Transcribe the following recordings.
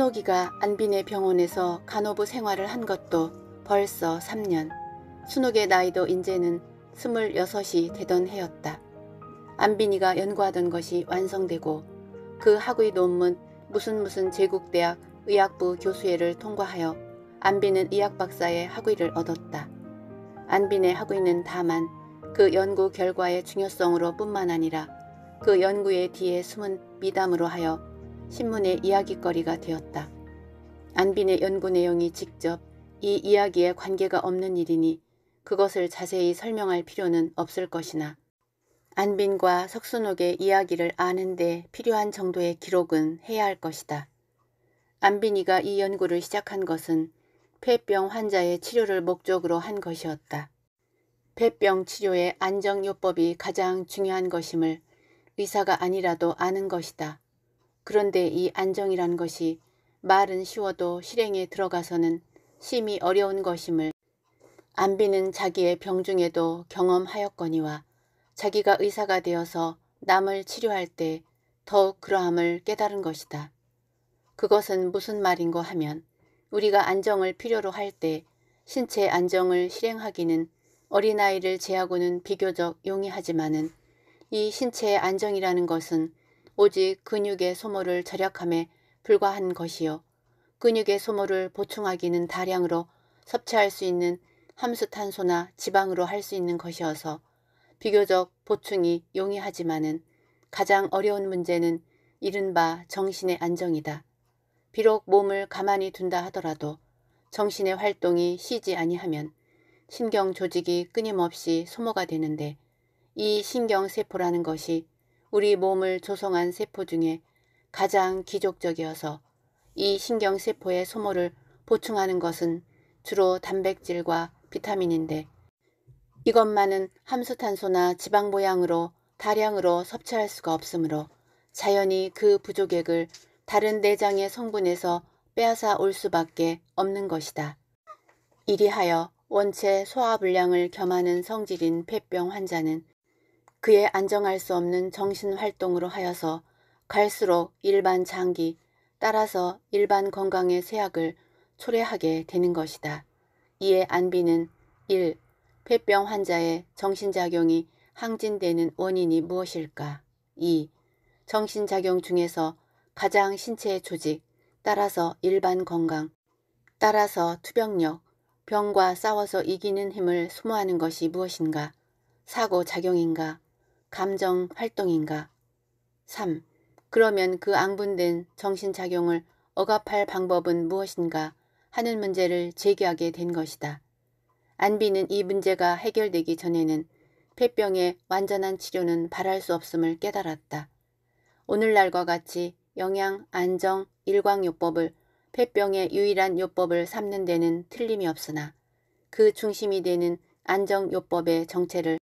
순옥이가 안빈의 병원에서 간호부 생활을 한 것도 벌써 3년. 순옥의 나이도 이제는 26이 되던 해였다. 안빈이가 연구하던 것이 완성되고 그 학위 논문 무슨 무슨 제국대학 의학부 교수회를 통과하여 안빈은 의학박사의 학위를 얻었다. 안빈의 학위는 다만 그 연구 결과의 중요성으로 뿐만 아니라 그 연구의 뒤에 숨은 미담으로 하여 신문의 이야기거리가 되었다. 안빈의 연구 내용이 직접 이 이야기에 관계가 없는 일이니 그것을 자세히 설명할 필요는 없을 것이나 안빈과 석순옥의 이야기를 아는데 필요한 정도의 기록은 해야 할 것이다. 안빈이가 이 연구를 시작한 것은 폐병 환자의 치료를 목적으로 한 것이었다. 폐병 치료의 안정요법이 가장 중요한 것임을 의사가 아니라도 아는 것이다. 그런데 이 안정이란 것이 말은 쉬워도 실행에 들어가서는 심히 어려운 것임을 안비는 자기의 병중에도 경험하였거니와 자기가 의사가 되어서 남을 치료할 때 더욱 그러함을 깨달은 것이다. 그것은 무슨 말인고 하면 우리가 안정을 필요로 할 때 신체 안정을 실행하기는 어린아이를 제하고는 비교적 용이하지만은 이 신체의 안정이라는 것은 오직 근육의 소모를 절약함에 불과한 것이요. 근육의 소모를 보충하기는 다량으로 섭취할 수 있는 함수탄소나 지방으로 할 수 있는 것이어서 비교적 보충이 용이하지만은 가장 어려운 문제는 이른바 정신의 안정이다. 비록 몸을 가만히 둔다 하더라도 정신의 활동이 쉬지 아니하면 신경 조직이 끊임없이 소모가 되는데 이 신경세포라는 것이 우리 몸을 조성한 세포 중에 가장 기족적이어서 이 신경세포의 소모를 보충하는 것은 주로 단백질과 비타민인데 이것만은 함수탄소나 지방 모양으로 다량으로 섭취할 수가 없으므로 자연히 그 부족액을 다른 내장의 성분에서 빼앗아 올 수밖에 없는 것이다. 이리하여 원체 소화 불량을 겸하는 성질인 폐병 환자는 그의 안정할 수 없는 정신활동으로 하여서 갈수록 일반 장기, 따라서 일반 건강의 쇠약을 초래하게 되는 것이다. 이에 안비는 1. 폐병 환자의 정신작용이 항진되는 원인이 무엇일까? 2. 정신작용 중에서 가장 신체의 조직, 따라서 일반 건강, 따라서 투병력, 병과 싸워서 이기는 힘을 소모하는 것이 무엇인가? 사고작용인가? 감정 활동인가? 3. 그러면 그 앙분된 정신작용을 억압할 방법은 무엇인가 하는 문제를 제기하게 된 것이다. 안비는 이 문제가 해결되기 전에는 폐병의 완전한 치료는 바랄 수 없음을 깨달았다. 오늘날과 같이 영양, 안정, 일광요법을 폐병의 유일한 요법을 삼는 데는 틀림이 없으나 그 중심이 되는 안정요법의 정체를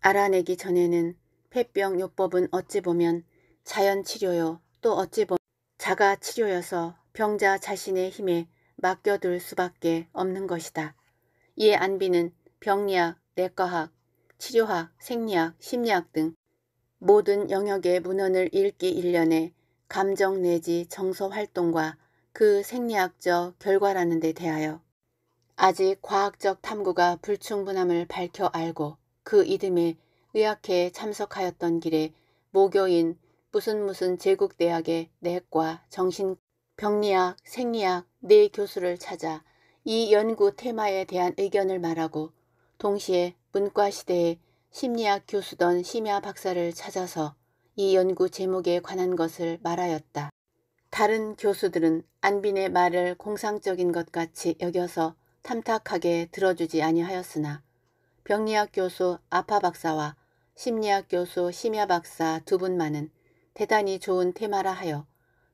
알아내기 전에는 폐병 요법은 어찌 보면 자연치료요 또 어찌 보면 자가치료여서 병자 자신의 힘에 맡겨둘 수밖에 없는 것이다. 이에 안비는 병리학, 내과학, 치료학, 생리학, 심리학 등 모든 영역의 문헌을 읽기 일련의 감정 내지 정서 활동과 그 생리학적 결과라는 데 대하여 아직 과학적 탐구가 불충분함을 밝혀 알고 그 이듬해 의학회에 참석하였던 길에 모교인 무슨 무슨 제국대학의 내과, 정신병리학, 생리학 네 교수를 찾아 이 연구 테마에 대한 의견을 말하고 동시에 문과시대에 심리학 교수던 심야 박사를 찾아서 이 연구 제목에 관한 것을 말하였다. 다른 교수들은 안빈의 말을 공상적인 것 같이 여겨서 탐탁하게 들어주지 아니하였으나 병리학 교수 아파 박사와 심리학 교수 심야 박사 두 분만은 대단히 좋은 테마라 하여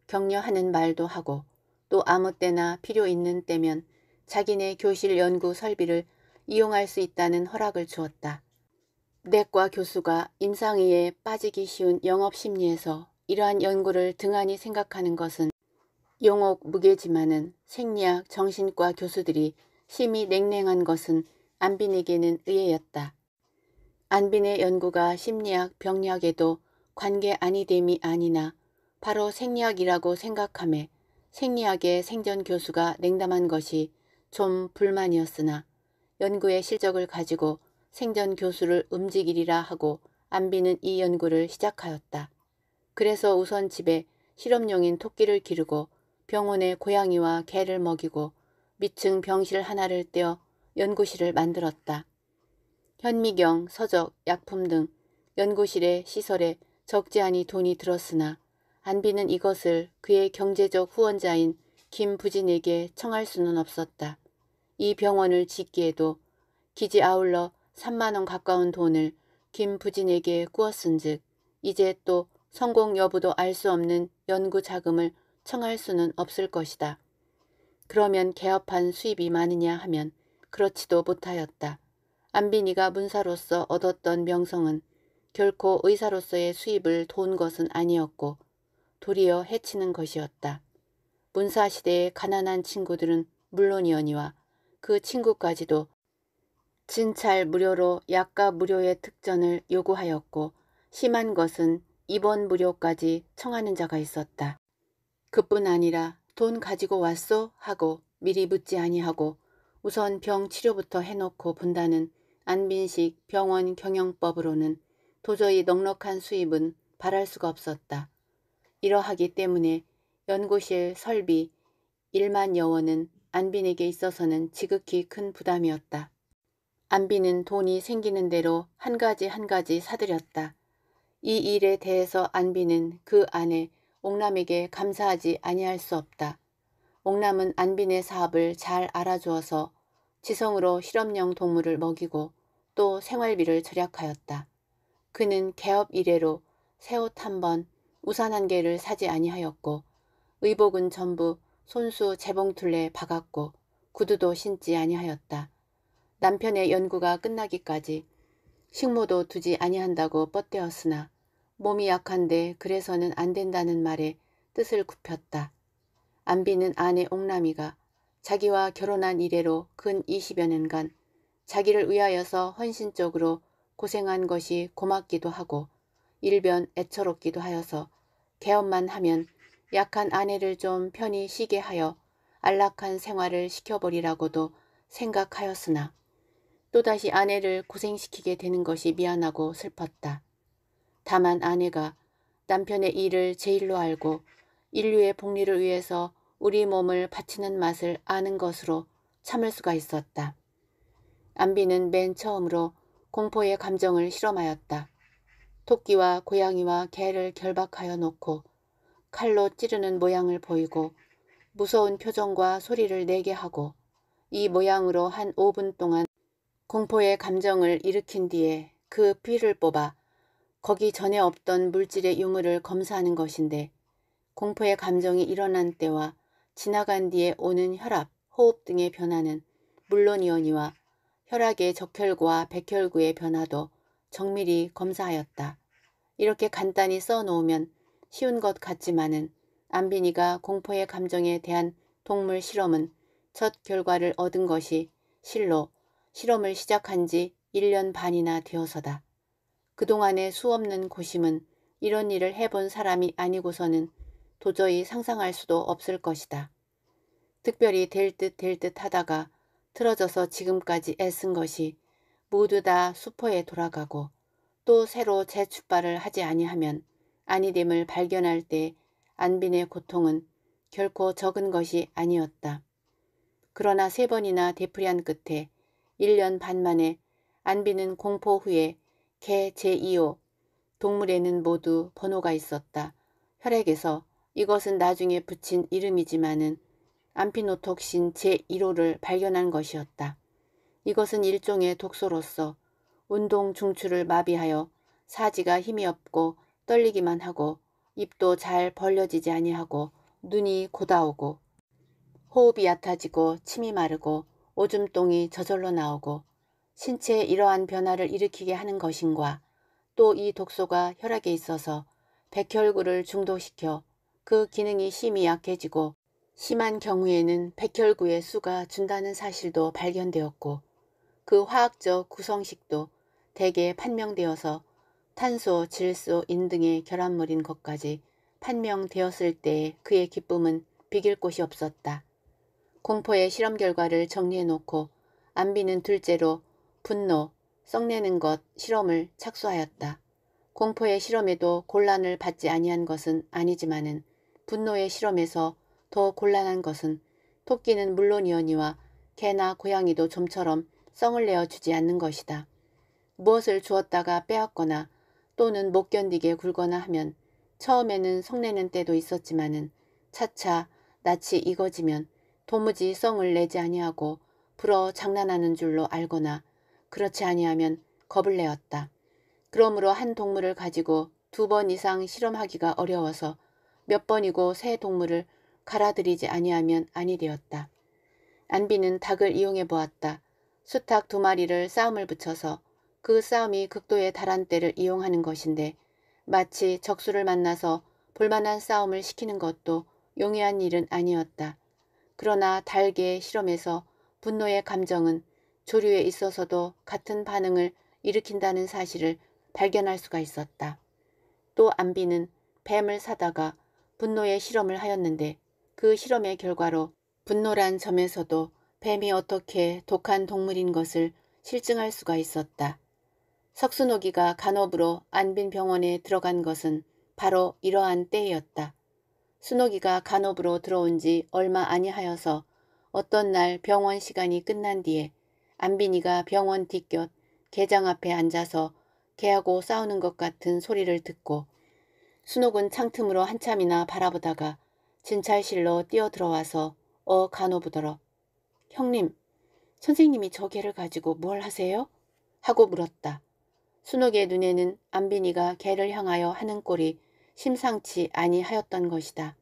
격려하는 말도 하고 또 아무 때나 필요 있는 때면 자기네 교실 연구 설비를 이용할 수 있다는 허락을 주었다. 내과 교수가 임상위에 빠지기 쉬운 영업심리에서 이러한 연구를 등한히 생각하는 것은 용옥 무게지만은 생리학 정신과 교수들이 심히 냉랭한 것은 안빈에게는 의외였다. 안빈의 연구가 심리학, 병리학에도 관계 아니됨이 아니나 바로 생리학이라고 생각함에 생리학의 생전 교수가 냉담한 것이 좀 불만이었으나 연구의 실적을 가지고 생전 교수를 움직이리라 하고 안비는 이 연구를 시작하였다. 그래서 우선 집에 실험용인 토끼를 기르고 병원에 고양이와 개를 먹이고 밑층 병실 하나를 떼어 연구실을 만들었다. 현미경, 서적, 약품 등 연구실의 시설에 적지 않이 돈이 들었으나 안비는 이것을 그의 경제적 후원자인 김부진에게 청할 수는 없었다. 이 병원을 짓기에도 기지 아울러 3만원 가까운 돈을 김부진에게 꾸었은 즉 이제 또 성공 여부도 알 수 없는 연구 자금을 청할 수는 없을 것이다. 그러면 개업한 수입이 많으냐 하면 그렇지도 못하였다. 안빈이가 문사로서 얻었던 명성은 결코 의사로서의 수입을 도운 것은 아니었고 도리어 해치는 것이었다. 문사시대의 가난한 친구들은 물론이어니와 그 친구까지도 진찰 무료로 약가 무료의 특전을 요구하였고 심한 것은 입원 무료까지 청하는 자가 있었다. 그뿐 아니라 돈 가지고 왔소? 하고 미리 묻지 아니하고 우선 병 치료부터 해놓고 본다는 안빈식 병원 경영법으로는 도저히 넉넉한 수입은 바랄 수가 없었다. 이러하기 때문에 연구실 설비 1만 여원은 안빈에게 있어서는 지극히 큰 부담이었다. 안빈은 돈이 생기는 대로 한 가지 한 가지 사들였다. 이 일에 대해서 안빈은 그 안에 옥남에게 감사하지 아니할 수 없다. 옥남은 안빈의 사업을 잘 알아주어서 지성으로 실험용 동물을 먹이고 또 생활비를 절약하였다. 그는 개업 이래로 새 옷 한 번, 우산 한 개를 사지 아니하였고 의복은 전부 손수 재봉틀에 박았고 구두도 신지 아니하였다. 남편의 연구가 끝나기까지 식모도 두지 아니한다고 뻗대었으나 몸이 약한데 그래서는 안 된다는 말에 뜻을 굽혔다. 안비는 아내 옥남이가 자기와 결혼한 이래로 근 20여 년간 자기를 위하여서 헌신적으로 고생한 것이 고맙기도 하고 일변 애처롭기도 하여서 개업만 하면 약한 아내를 좀 편히 쉬게 하여 안락한 생활을 시켜버리라고도 생각하였으나 또다시 아내를 고생시키게 되는 것이 미안하고 슬펐다. 다만 아내가 남편의 일을 제일로 알고 인류의 복리를 위해서 우리 몸을 바치는 맛을 아는 것으로 참을 수가 있었다. 안비는 맨 처음으로 공포의 감정을 실험하였다. 토끼와 고양이와 개를 결박하여 놓고 칼로 찌르는 모양을 보이고 무서운 표정과 소리를 내게 하고 이 모양으로 한 5분 동안 공포의 감정을 일으킨 뒤에 그 피를 뽑아 거기 전에 없던 물질의 유물을 검사하는 것인데 공포의 감정이 일어난 때와 지나간 뒤에 오는 혈압, 호흡 등의 변화는 물론이오니와 혈액의 적혈구와 백혈구의 변화도 정밀히 검사하였다. 이렇게 간단히 써놓으면 쉬운 것 같지만은 안빈이가 공포의 감정에 대한 동물 실험은 첫 결과를 얻은 것이 실로 실험을 시작한 지 1년 반이나 되어서다. 그동안의 수없는 고심은 이런 일을 해본 사람이 아니고서는 도저히 상상할 수도 없을 것이다. 특별히 될 듯 될 듯 하다가 틀어져서 지금까지 애쓴 것이 모두 다수퍼에 돌아가고 또 새로 재출발을 하지 아니하면 아니됨을 발견할 때 안빈의 고통은 결코 적은 것이 아니었다. 그러나 세 번이나 되풀이한 끝에 1년 반 만에 안빈은 공포 후에 개 제2호 동물에는 모두 번호가 있었다. 혈액에서 이것은 나중에 붙인 이름이지만은 암피노톡신 제1호를 발견한 것이었다. 이것은 일종의 독소로서 운동 중추를 마비하여 사지가 힘이 없고 떨리기만 하고 입도 잘 벌려지지 아니하고 눈이 고다오고 호흡이 얕아지고 침이 마르고 오줌똥이 저절로 나오고 신체에 이러한 변화를 일으키게 하는 것인과 또 이 독소가 혈액에 있어서 백혈구를 중독시켜 그 기능이 심히 약해지고 심한 경우에는 백혈구의 수가 준다는 사실도 발견되었고 그 화학적 구성식도 대개 판명되어서 탄소, 질소, 인 등의 결합물인 것까지 판명되었을 때의 그의 기쁨은 비길 곳이 없었다. 공포의 실험 결과를 정리해놓고 안비는 둘째로 분노, 썩내는 것 실험을 착수하였다. 공포의 실험에도 곤란을 받지 아니한 것은 아니지만은 분노의 실험에서 더 곤란한 것은 토끼는 물론이어니와 개나 고양이도 좀처럼 썽을 내어 주지 않는 것이다. 무엇을 주었다가 빼앗거나 또는 못 견디게 굴거나 하면 처음에는 성내는 때도 있었지만은 차차 낯이 익어지면 도무지 썽을 내지 아니하고 불어 장난하는 줄로 알거나 그렇지 아니하면 겁을 내었다. 그러므로 한 동물을 가지고 두 번 이상 실험하기가 어려워서 몇 번이고 새 동물을 갈아들이지 아니하면 아니 되었다. 안비는 닭을 이용해 보았다. 수탉 두 마리를 싸움을 붙여서 그 싸움이 극도의 달한때를 이용하는 것인데 마치 적수를 만나서 볼만한 싸움을 시키는 것도 용이한 일은 아니었다. 그러나 달개의 실험에서 분노의 감정은 조류에 있어서도 같은 반응을 일으킨다는 사실을 발견할 수가 있었다. 또 안비는 뱀을 사다가 분노의 실험을 하였는데 그 실험의 결과로 분노란 점에서도 뱀이 어떻게 독한 동물인 것을 실증할 수가 있었다. 석순호기가 간호부로 안빈병원에 들어간 것은 바로 이러한 때였다. 순호기가 간호부로 들어온 지 얼마 아니하여서 어떤 날 병원 시간이 끝난 뒤에 안빈이가 병원 뒤 곁 개장 앞에 앉아서 개하고 싸우는 것 같은 소리를 듣고 순옥은 창틈으로 한참이나 바라보다가 진찰실로 뛰어들어와서 어 간호부더러 형님, 선생님이 저 개를 가지고 뭘 하세요? 하고 물었다. 순옥의 눈에는 안빈이가 개를 향하여 하는 꼴이 심상치 아니하였던 것이다.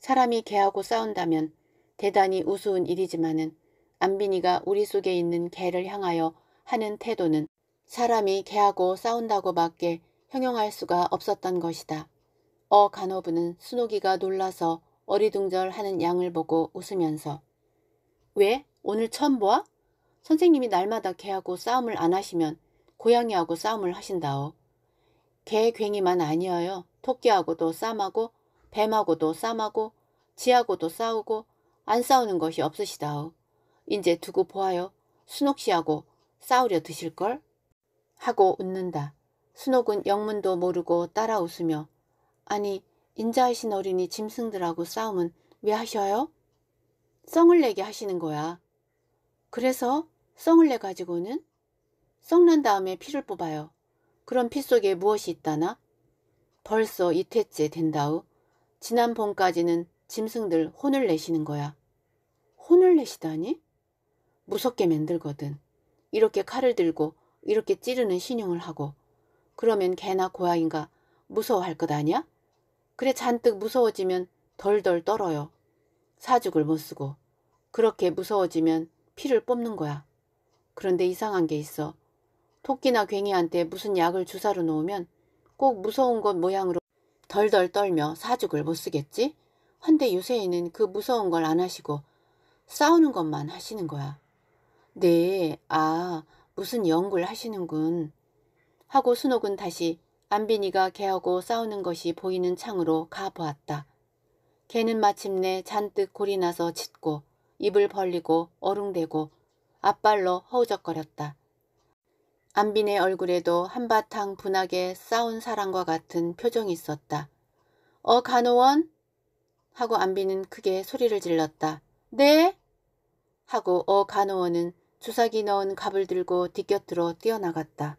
사람이 개하고 싸운다면 대단히 우스운 일이지만은 안빈이가 우리 속에 있는 개를 향하여 하는 태도는 사람이 개하고 싸운다고 밖에 형용할 수가 없었던 것이다. 어 간호부는 순옥이가 놀라서 어리둥절하는 양을 보고 웃으면서 왜? 오늘 처음 보아? 선생님이 날마다 개하고 싸움을 안 하시면 고양이하고 싸움을 하신다오. 개 괭이만 아니어요. 토끼하고도 싸움하고 뱀하고도 싸움하고 지하고도 싸우고 안 싸우는 것이 없으시다오. 이제 두고 보아요. 순옥씨하고 싸우려 드실걸? 하고 웃는다. 순옥은 영문도 모르고 따라 웃으며 아니 인자하신 어린이 짐승들하고 싸움은 왜 하셔요? 썽을 내게 하시는 거야. 그래서 썽을 내 가지고는? 썽난 다음에 피를 뽑아요. 그럼 피 속에 무엇이 있다나? 벌써 이태째 된다우. 지난 봄까지는 짐승들 혼을 내시는 거야. 혼을 내시다니? 무섭게 만들거든. 이렇게 칼을 들고 이렇게 찌르는 신용을 하고 그러면 개나 고양이가 무서워할 것 아니야? 그래 잔뜩 무서워지면 덜덜 떨어요. 사죽을 못 쓰고 그렇게 무서워지면 피를 뽑는 거야. 그런데 이상한 게 있어. 토끼나 괭이한테 무슨 약을 주사로 놓으면 꼭 무서운 것 모양으로 덜덜 떨며 사죽을 못 쓰겠지? 헌데 요새에는 그 무서운 걸 안 하시고 싸우는 것만 하시는 거야. 네, 아, 무슨 연구를 하시는군. 하고 순옥은 다시 안빈이가 개하고 싸우는 것이 보이는 창으로 가보았다. 개는 마침내 잔뜩 골이 나서 짖고 입을 벌리고 어룽대고 앞발로 허우적거렸다. 안빈의 얼굴에도 한바탕 분하게 싸운 사람과 같은 표정이 있었다. 어 간호원? 하고 안빈은 크게 소리를 질렀다. 네? 하고 어 간호원은 주사기 넣은 갑을 들고 뒤곁으로 뛰어나갔다.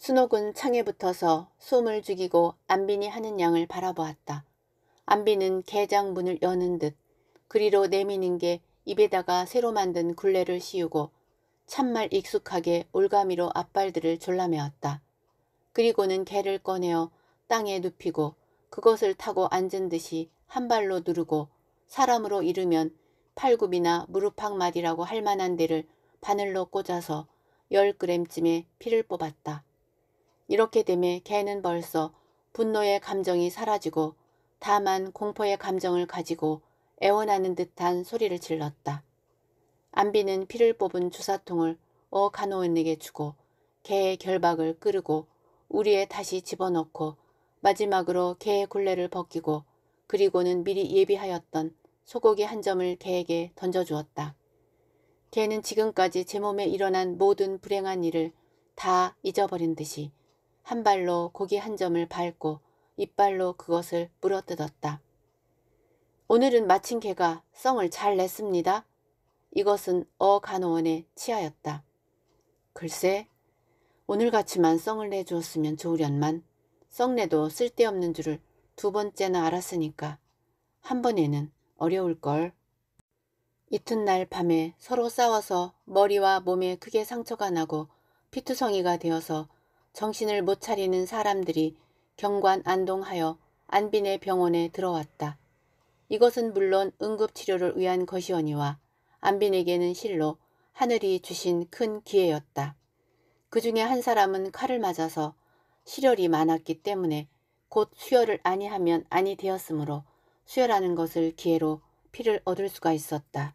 순옥은 창에 붙어서 숨을 죽이고 안빈이 하는 양을 바라보았다. 안빈은 개장 문을 여는 듯 그리로 내미는 게 입에다가 새로 만든 굴레를 씌우고 참말 익숙하게 올가미로 앞발들을 졸라매었다. 그리고는 개를 꺼내어 땅에 눕히고 그것을 타고 앉은 듯이 한 발로 누르고 사람으로 이르면 팔굽이나 무릎 팍마디라고할 만한 데를 바늘로 꽂아서 열그램쯤의 피를 뽑았다. 이렇게 되매 개는 벌써 분노의 감정이 사라지고 다만 공포의 감정을 가지고 애원하는 듯한 소리를 질렀다. 안비는 피를 뽑은 주사통을 어간호원에게 주고 개의 결박을 끄르고 우리에 다시 집어넣고 마지막으로 개의 굴레를 벗기고 그리고는 미리 예비하였던 소고기 한 점을 개에게 던져주었다. 개는 지금까지 제 몸에 일어난 모든 불행한 일을 다 잊어버린 듯이 한 발로 고기 한 점을 밟고 이빨로 그것을 물어뜯었다. 오늘은 마침 개가 썽을 잘 냈습니다. 이것은 어간호원의 치아였다. 글쎄, 오늘같이만 썽을 내주었으면 좋으련만 썽내도 쓸데없는 줄을 두 번째나 알았으니까 한 번에는 어려울걸. 이튿날 밤에 서로 싸워서 머리와 몸에 크게 상처가 나고 피투성이가 되어서 정신을 못 차리는 사람들이 경관 안동하여 안빈의 병원에 들어왔다. 이것은 물론 응급치료를 위한 것이오니와 안빈에게는 실로 하늘이 주신 큰 기회였다. 그 중에 한 사람은 칼을 맞아서 시혈이 많았기 때문에 곧 수혈을 아니하면 아니 되었으므로 수혈하는 것을 기회로 피를 얻을 수가 있었다.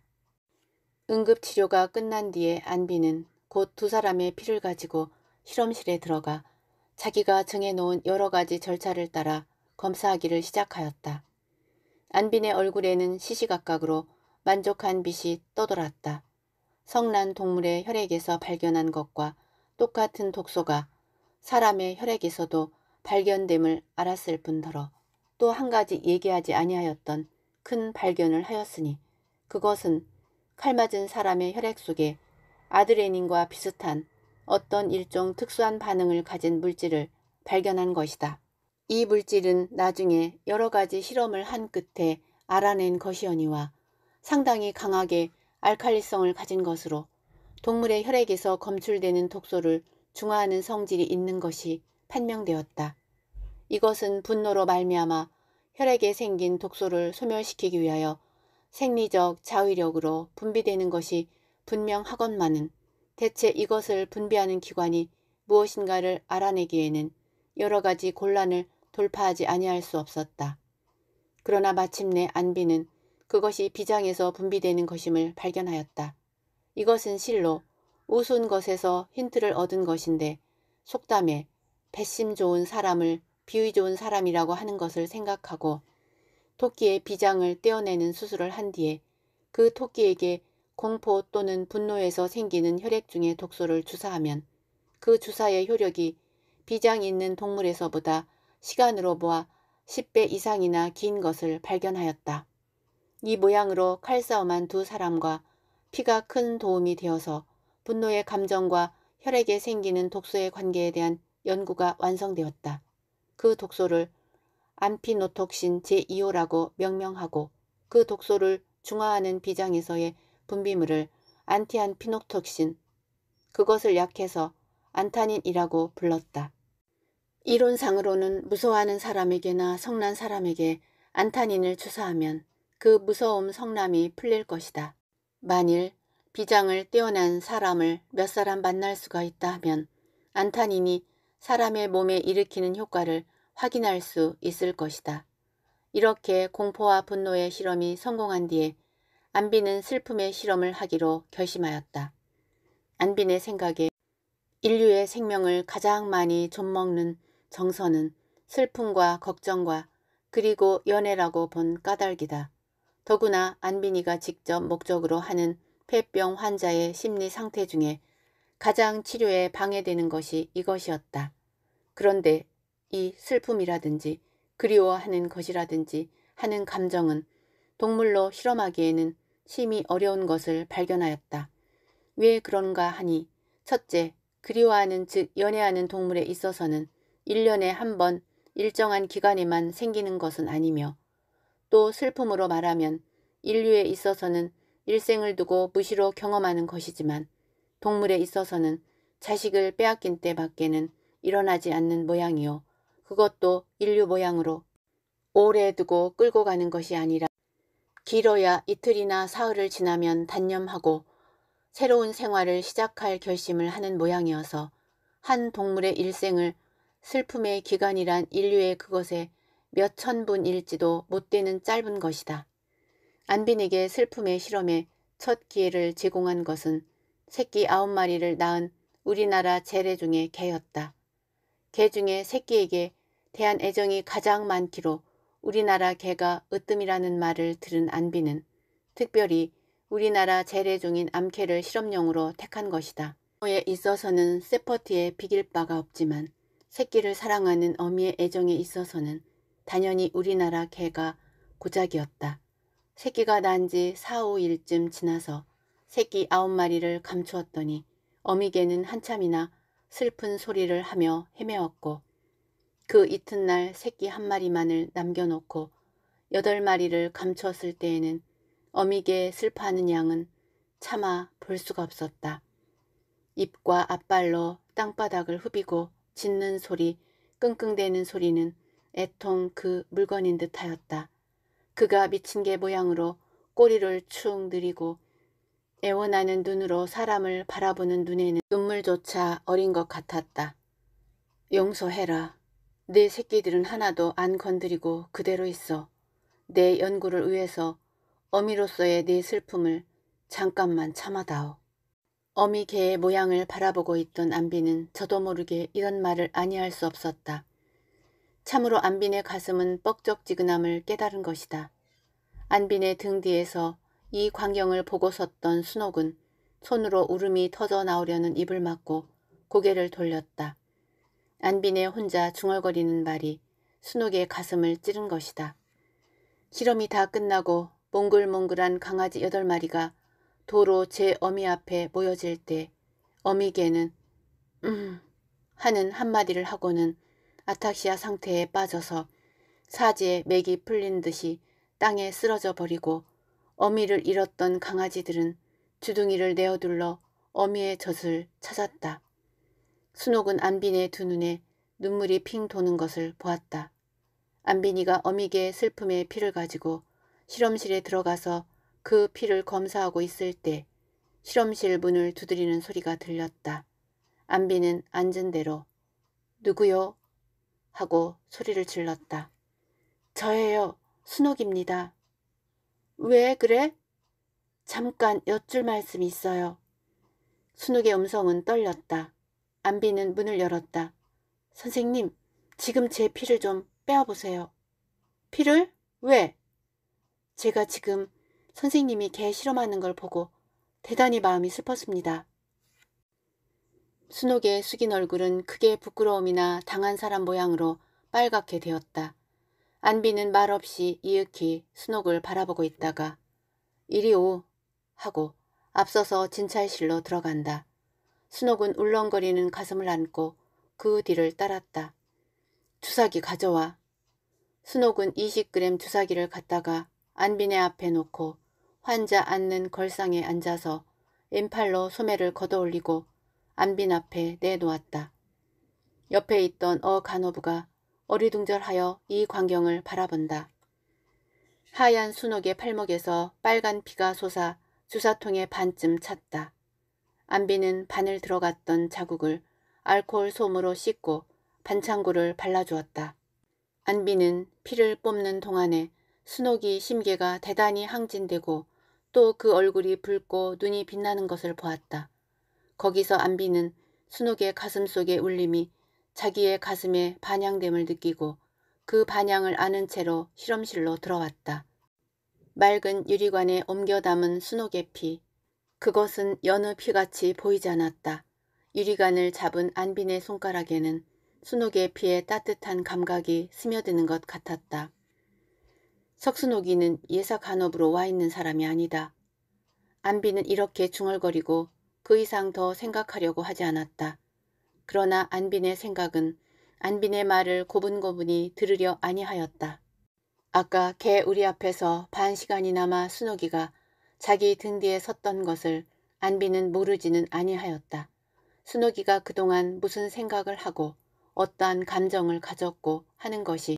응급치료가 끝난 뒤에 안비는 곧두 사람의 피를 가지고 실험실에 들어가 자기가 정해놓은 여러 가지 절차를 따라 검사하기를 시작하였다. 안빈의 얼굴에는 시시각각으로 만족한 빛이 떠돌았다. 성난 동물의 혈액에서 발견한 것과 똑같은 독소가 사람의 혈액에서도 발견됨을 알았을 뿐더러 또 한 가지 얘기하지 아니하였던 큰 발견을 하였으니 그것은 칼 맞은 사람의 혈액 속에 아드레닌과 비슷한 어떤 일종 특수한 반응을 가진 물질을 발견한 것이다. 이 물질은 나중에 여러 가지 실험을 한 끝에 알아낸 것이어니와 상당히 강하게 알칼리성을 가진 것으로 동물의 혈액에서 검출되는 독소를 중화하는 성질이 있는 것이 판명되었다. 이것은 분노로 말미암아 혈액에 생긴 독소를 소멸시키기 위하여 생리적 자위력으로 분비되는 것이 분명하건만은 대체 이것을 분비하는 기관이 무엇인가를 알아내기에는 여러 가지 곤란을 돌파하지 아니할 수 없었다. 그러나 마침내 안비는 그것이 비장에서 분비되는 것임을 발견하였다. 이것은 실로 우스운 것에서 힌트를 얻은 것인데 속담에 배심 좋은 사람을 비위 좋은 사람이라고 하는 것을 생각하고 토끼의 비장을 떼어내는 수술을 한 뒤에 그 토끼에게 공포 또는 분노에서 생기는 혈액 중에 독소를 주사하면 그 주사의 효력이 비장 있는 동물에서보다 시간으로 보아 10배 이상이나 긴 것을 발견하였다. 이 모양으로 칼싸움한 두 사람과 피가 큰 도움이 되어서 분노의 감정과 혈액에 생기는 독소의 관계에 대한 연구가 완성되었다. 그 독소를 암피노톡신 제2호라고 명명하고 그 독소를 중화하는 비장에서의 분비물을 안티안 피노톡신, 그것을 약해서 안타닌이라고 불렀다. 이론상으로는 무서워하는 사람에게나 성난 사람에게 안타닌을 주사하면 그 무서움 성남이 풀릴 것이다. 만일 비장을 떼어낸 사람을 몇 사람 만날 수가 있다 하면 안타닌이 사람의 몸에 일으키는 효과를 확인할 수 있을 것이다. 이렇게 공포와 분노의 실험이 성공한 뒤에 안비는 슬픔의 실험을 하기로 결심하였다. 안빈의 생각에 인류의 생명을 가장 많이 좀먹는 정서는 슬픔과 걱정과 그리고 연애라고 본 까닭이다. 더구나 안빈이가 직접 목적으로 하는 폐병 환자의 심리 상태 중에 가장 치료에 방해되는 것이 이것이었다. 그런데 이 슬픔이라든지 그리워하는 것이라든지 하는 감정은 동물로 실험하기에는 심히 어려운 것을 발견하였다. 왜 그런가 하니 첫째, 그리워하는 즉 연애하는 동물에 있어서는 1년에 한 번 일정한 기간에만 생기는 것은 아니며 또 슬픔으로 말하면 인류에 있어서는 일생을 두고 무시로 경험하는 것이지만 동물에 있어서는 자식을 빼앗긴 때밖에는 일어나지 않는 모양이요. 그것도 인류 모양으로 오래 두고 끌고 가는 것이 아니라 길어야 이틀이나 사흘을 지나면 단념하고 새로운 생활을 시작할 결심을 하는 모양이어서 한 동물의 일생을 슬픔의 기간이란 인류의 그것에 몇 천분일지도 못되는 짧은 것이다. 안빈에게 슬픔의 실험에 첫 기회를 제공한 것은 새끼 아홉 마리를 낳은 우리나라 재래 중의 개였다. 개 중에 새끼에게 대한 애정이 가장 많기로 우리나라 개가 으뜸이라는 말을 들은 안비는 특별히 우리나라 재래 종인 암캐를 실험용으로 택한 것이다. 에 있어서는 세퍼티에 비길 바가 없지만 새끼를 사랑하는 어미의 애정에 있어서는 당연히 우리나라 개가 고작이었다. 새끼가 난지 4, 5일쯤 지나서 새끼 아홉 마리를 감추었더니 어미개는 한참이나 슬픈 소리를 하며 헤매었고 그 이튿날 새끼 한 마리만을 남겨놓고 여덟 마리를 감추었을 때에는 어미게 슬퍼하는 양은 차마 볼 수가 없었다. 입과 앞발로 땅바닥을 후비고 짖는 소리, 끙끙대는 소리는 애통 그 물건인 듯하였다. 그가 미친 개 모양으로 꼬리를 축 늘이고 애원하는 눈으로 사람을 바라보는 눈에는 눈물조차 어린 것 같았다. 용서해라. 내 네 새끼들은 하나도 안 건드리고 그대로 있어. 내 연구를 위해서 어미로서의 내 네 슬픔을 잠깐만 참아다오. 어미 개의 모양을 바라보고 있던 안비는 저도 모르게 이런 말을 아니할 수 없었다. 참으로 안빈의 가슴은 뻑적지근함을 깨달은 것이다. 안빈의 등 뒤에서 이 광경을 보고 섰던 순옥은 손으로 울음이 터져 나오려는 입을 막고 고개를 돌렸다. 안빈의 혼자 중얼거리는 말이 순옥의 가슴을 찌른 것이다. 실험이 다 끝나고 몽글몽글한 강아지 여덟 마리가 도로 제 어미 앞에 모여질 때 어미개는 음 하는 한마디를 하고는 아탁시아 상태에 빠져서 사지에 맥이 풀린 듯이 땅에 쓰러져 버리고 어미를 잃었던 강아지들은 주둥이를 내어둘러 어미의 젖을 찾았다. 순옥은 안빈의 두 눈에 눈물이 핑 도는 것을 보았다. 안빈이가 어미게 슬픔의 피를 가지고 실험실에 들어가서 그 피를 검사하고 있을 때 실험실 문을 두드리는 소리가 들렸다. 안빈은 앉은 대로 누구요? 하고 소리를 질렀다. 저예요. 순옥입니다. 왜 그래? 잠깐 여쭐 말씀이 있어요. 순옥의 음성은 떨렸다. 안비는 문을 열었다. 선생님, 지금 제 피를 좀 빼어보세요. 피를? 왜? 제가 지금 선생님이 개 실험하는 걸 보고 대단히 마음이 슬펐습니다. 순옥의 숙인 얼굴은 크게 부끄러움이나 당한 사람 모양으로 빨갛게 되었다. 안비는 말없이 이윽히 순옥을 바라보고 있다가 이리 오 하고 앞서서 진찰실로 들어간다. 순옥은 울렁거리는 가슴을 안고 그 뒤를 따랐다. 주사기 가져와. 순옥은 20g 주사기를 갖다가 안빈의 앞에 놓고 환자 앉는 걸상에 앉아서 왼팔로 소매를 걷어올리고 안빈 앞에 내놓았다. 옆에 있던 어 간호부가 어리둥절하여 이 광경을 바라본다. 하얀 순옥의 팔목에서 빨간 피가 솟아 주사통에 반쯤 찼다. 안비는 반을 들어갔던 자국을 알코올 솜으로 씻고 반창고를 발라주었다. 안비는 피를 뽑는 동안에 순옥이 심계가 대단히 항진되고 또 그 얼굴이 붉고 눈이 빛나는 것을 보았다. 거기서 안비는 순옥의 가슴 속의 울림이 자기의 가슴에 반향됨을 느끼고 그 반향을 아는 채로 실험실로 들어왔다. 맑은 유리관에 옮겨 담은 순옥의 피, 그것은 여느 피같이 보이지 않았다. 유리관을 잡은 안빈의 손가락에는 순옥의 피에 따뜻한 감각이 스며드는 것 같았다. 석순옥이는 예사 간업으로 와 있는 사람이 아니다. 안빈은 이렇게 중얼거리고 그 이상 더 생각하려고 하지 않았다. 그러나 안빈의 생각은 안빈의 말을 고분고분히 들으려 아니하였다. 아까 개 우리 앞에서 반 시간이나마 순옥이가 자기 등 뒤에 섰던 것을 안비는 모르지는 아니하였다. 순옥이가 그동안 무슨 생각을 하고 어떠한 감정을 가졌고 하는 것이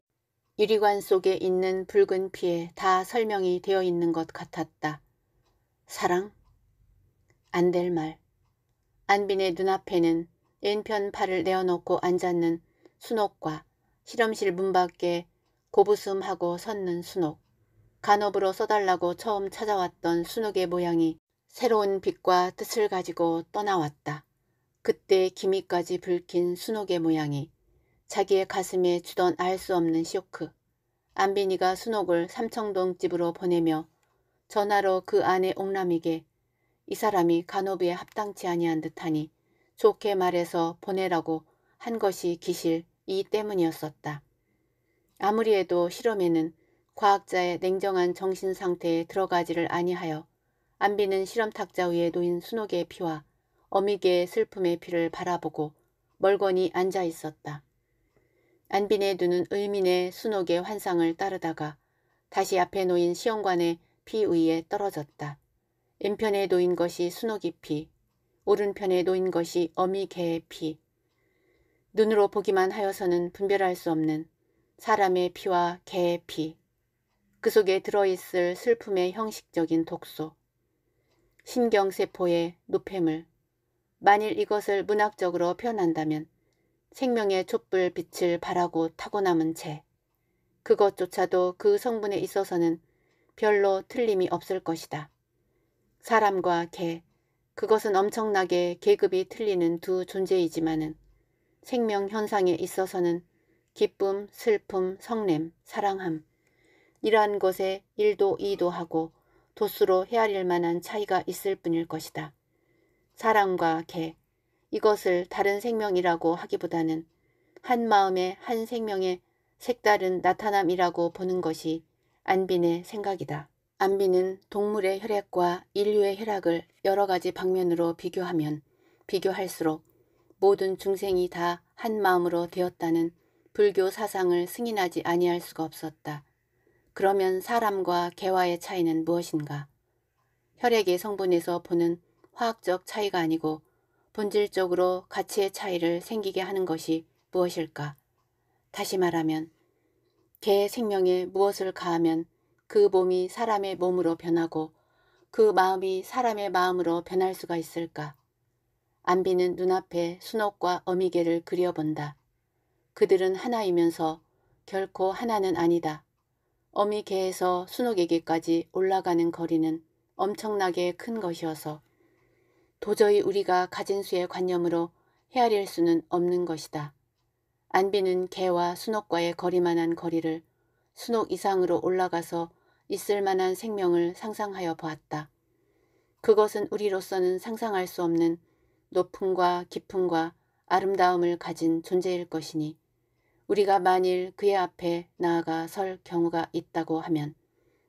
유리관 속에 있는 붉은 피에 다 설명이 되어 있는 것 같았다. 사랑? 안 될 말. 안빈의 눈앞에는 왼편 팔을 내어놓고 앉았는 순옥과 실험실 문 밖에 고부숨하고 섰는 순옥. 간업으로 써달라고 처음 찾아왔던 순욱의 모양이 새로운 빛과 뜻을 가지고 떠나왔다. 그때 기미까지 불킨 순옥의 모양이 자기의 가슴에 주던 알 수 없는 쇼크. 안빈이가 순옥을 삼청동 집으로 보내며 전화로 그 아내 옥남에게 이 사람이 간호부에 합당치 아니한 듯하니 좋게 말해서 보내라고 한 것이 기실 이 때문이었었다. 아무리 해도 실험에는 과학자의 냉정한 정신 상태에 들어가지를 아니하여 안비는 실험 탁자 위에 놓인 순옥의 피와 어미개의 슬픔의 피를 바라보고 멀건히 앉아 있었다. 안빈의 눈은 의민의 순옥의 환상을 따르다가 다시 앞에 놓인 시험관의 피 위에 떨어졌다. 왼편에 놓인 것이 순옥이 피, 오른편에 놓인 것이 어미개의 피. 눈으로 보기만 하여서는 분별할 수 없는 사람의 피와 개의 피, 그 속에 들어있을 슬픔의 형식적인 독소, 신경세포의 노폐물, 만일 이것을 문학적으로 표현한다면 생명의 촛불 빛을 바라고 타고남은 채 그것조차도 그 성분에 있어서는 별로 틀림이 없을 것이다. 사람과 개, 그것은 엄청나게 계급이 틀리는 두 존재이지만은 생명 현상에 있어서는 기쁨, 슬픔, 성냄, 사랑함, 이러한 것에 1도 2도 하고 도수로 헤아릴 만한 차이가 있을 뿐일 것이다. 사람과 개, 이것을 다른 생명이라고 하기보다는 한 마음의 한 생명의 색다른 나타남이라고 보는 것이 안빈의 생각이다. 안빈은 동물의 혈액과 인류의 혈액을 여러 가지 방면으로 비교하면 비교할수록 모든 중생이 다 한 마음으로 되었다는 불교 사상을 승인하지 아니할 수가 없었다. 그러면 사람과 개화의 차이는 무엇인가? 혈액의 성분에서 보는 화학적 차이가 아니고 본질적으로 가치의 차이를 생기게 하는 것이 무엇일까? 다시 말하면 개의 생명에 무엇을 가하면 그 몸이 사람의 몸으로 변하고 그 마음이 사람의 마음으로 변할 수가 있을까? 안비는 눈앞에 순옥과 어미개를 그려본다. 그들은 하나이면서 결코 하나는 아니다. 어미개에서 순옥에게까지 올라가는 거리는 엄청나게 큰 것이어서 도저히 우리가 가진 수의 관념으로 헤아릴 수는 없는 것이다. 안비는 개와 순옥과의 거리만한 거리를 순옥 이상으로 올라가서 있을 만한 생명을 상상하여 보았다. 그것은 우리로서는 상상할 수 없는 높음과 깊음과 아름다움을 가진 존재일 것이니 우리가 만일 그의 앞에 나아가 설 경우가 있다고 하면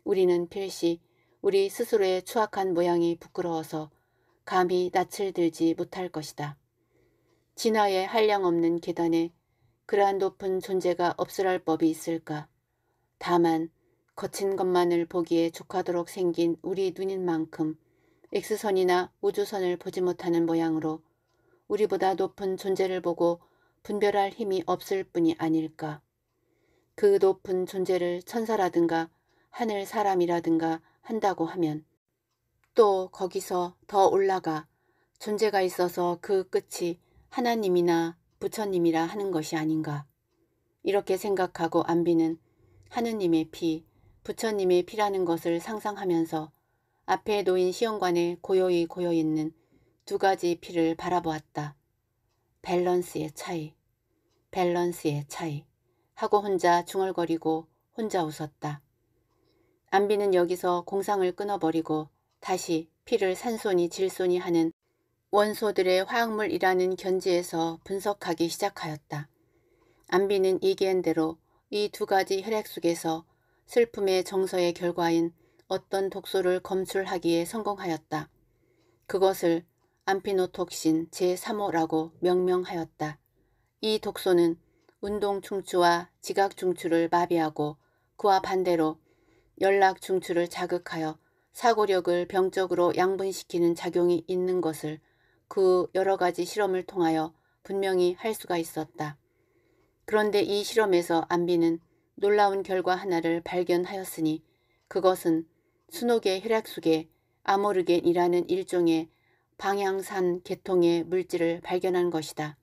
우리는 필시 우리 스스로의 추악한 모양이 부끄러워서 감히 낯을 들지 못할 것이다. 진화의 한량 없는 계단에 그러한 높은 존재가 없으랄 법이 있을까. 다만 거친 것만을 보기에 족하도록 생긴 우리 눈인 만큼 X선이나 우주선을 보지 못하는 모양으로 우리보다 높은 존재를 보고 분별할 힘이 없을 뿐이 아닐까. 그 높은 존재를 천사라든가 하늘 사람이라든가 한다고 하면 또 거기서 더 올라가 존재가 있어서 그 끝이 하나님이나 부처님이라 하는 것이 아닌가. 이렇게 생각하고 안비는 하느님의 피, 부처님의 피라는 것을 상상하면서 앞에 놓인 시험관에 고요히 고여있는 두 가지 피를 바라보았다. 밸런스의 차이, 밸런스의 차이 하고 혼자 중얼거리고 혼자 웃었다. 안비는 여기서 공상을 끊어버리고 다시 피를 산손이 질손이 하는 원소들의 화학물이라는 견지에서 분석하기 시작하였다. 안비는 이기엔대로이 두 가지 혈액 속에서 슬픔의 정서의 결과인 어떤 독소를 검출하기에 성공하였다. 그것을 암피노톡신 제3호라고 명명하였다. 이 독소는 운동 중추와 지각 중추를 마비하고 그와 반대로 연락 중추를 자극하여 사고력을 병적으로 양분시키는 작용이 있는 것을 그 여러 가지 실험을 통하여 분명히 할 수가 있었다. 그런데 이 실험에서 안비는 놀라운 결과 하나를 발견하였으니 그것은 순옥의 혈액 속에 아모르겐이라는 일종의 방향산 계통의 물질을 발견한 것이다.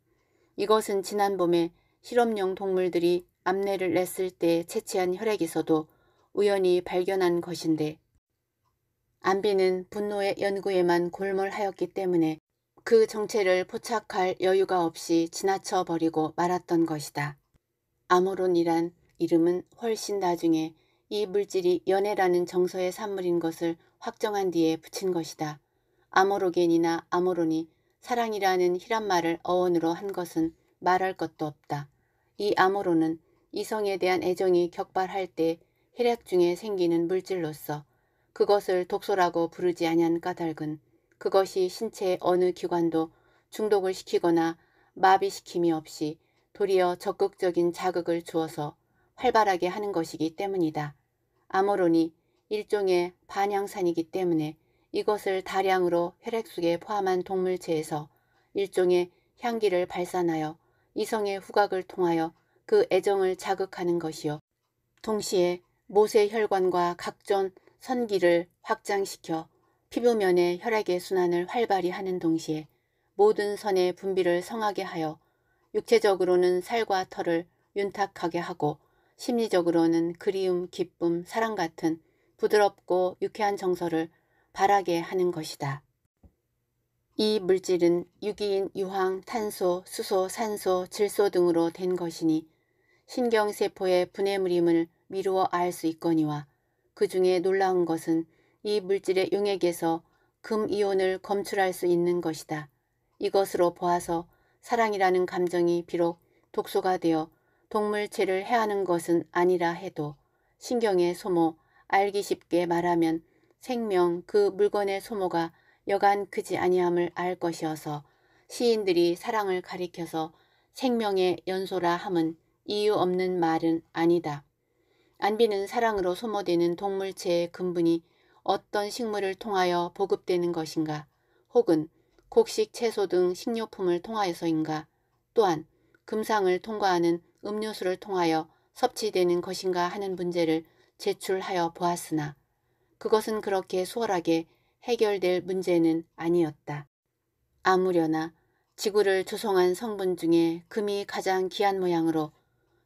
이것은 지난 봄에 실험용 동물들이 암내를 냈을 때 채취한 혈액에서도 우연히 발견한 것인데 안비는 분노의 연구에만 골몰하였기 때문에 그 정체를 포착할 여유가 없이 지나쳐 버리고 말았던 것이다. 아모론이란 이름은 훨씬 나중에 이 물질이 연애라는 정서의 산물인 것을 확정한 뒤에 붙인 것이다. 아모로겐이나 아모론이 사랑이라는 히란말을 어원으로 한 것은 말할 것도 없다. 이 아모론은 이성에 대한 애정이 격발할 때 혈액 중에 생기는 물질로서 그것을 독소라고 부르지 아니한 까닭은 그것이 신체의 어느 기관도 중독을 시키거나 마비시킴이 없이 도리어 적극적인 자극을 주어서 활발하게 하는 것이기 때문이다. 아모론이 일종의 반향산이기 때문에 이것을 다량으로 혈액 속에 포함한 동물체에서 일종의 향기를 발산하여 이성의 후각을 통하여 그 애정을 자극하는 것이요. 동시에 모세 혈관과 각종 선기를 확장시켜 피부면의 혈액의 순환을 활발히 하는 동시에 모든 선의 분비를 성하게 하여 육체적으로는 살과 털을 윤탁하게 하고 심리적으로는 그리움, 기쁨, 사랑 같은 부드럽고 유쾌한 정서를 바라게 하는 것이다. 이 물질은 유기인 유황, 탄소, 수소, 산소, 질소 등으로 된 것이니 신경세포의 분해물임을 미루어 알 수 있거니와 그 중에 놀라운 것은 이 물질의 용액에서 금이온을 검출할 수 있는 것이다. 이것으로 보아서 사랑이라는 감정이 비록 독소가 되어 동물체를 해하는 것은 아니라 해도 신경의 소모, 알기 쉽게 말하면 생명 그 물건의 소모가 여간 크지 아니함을 알 것이어서 시인들이 사랑을 가리켜서 생명의 연소라 함은 이유 없는 말은 아니다. 안비는 사랑으로 소모되는 동물체의 근분이 어떤 식물을 통하여 보급되는 것인가 혹은 곡식, 채소 등 식료품을 통하여서인가 또한 금상을 통과하는 음료수를 통하여 섭취되는 것인가 하는 문제를 제출하여 보았으나 그것은 그렇게 수월하게 해결될 문제는 아니었다. 아무려나 지구를 조성한 성분 중에 금이 가장 귀한 모양으로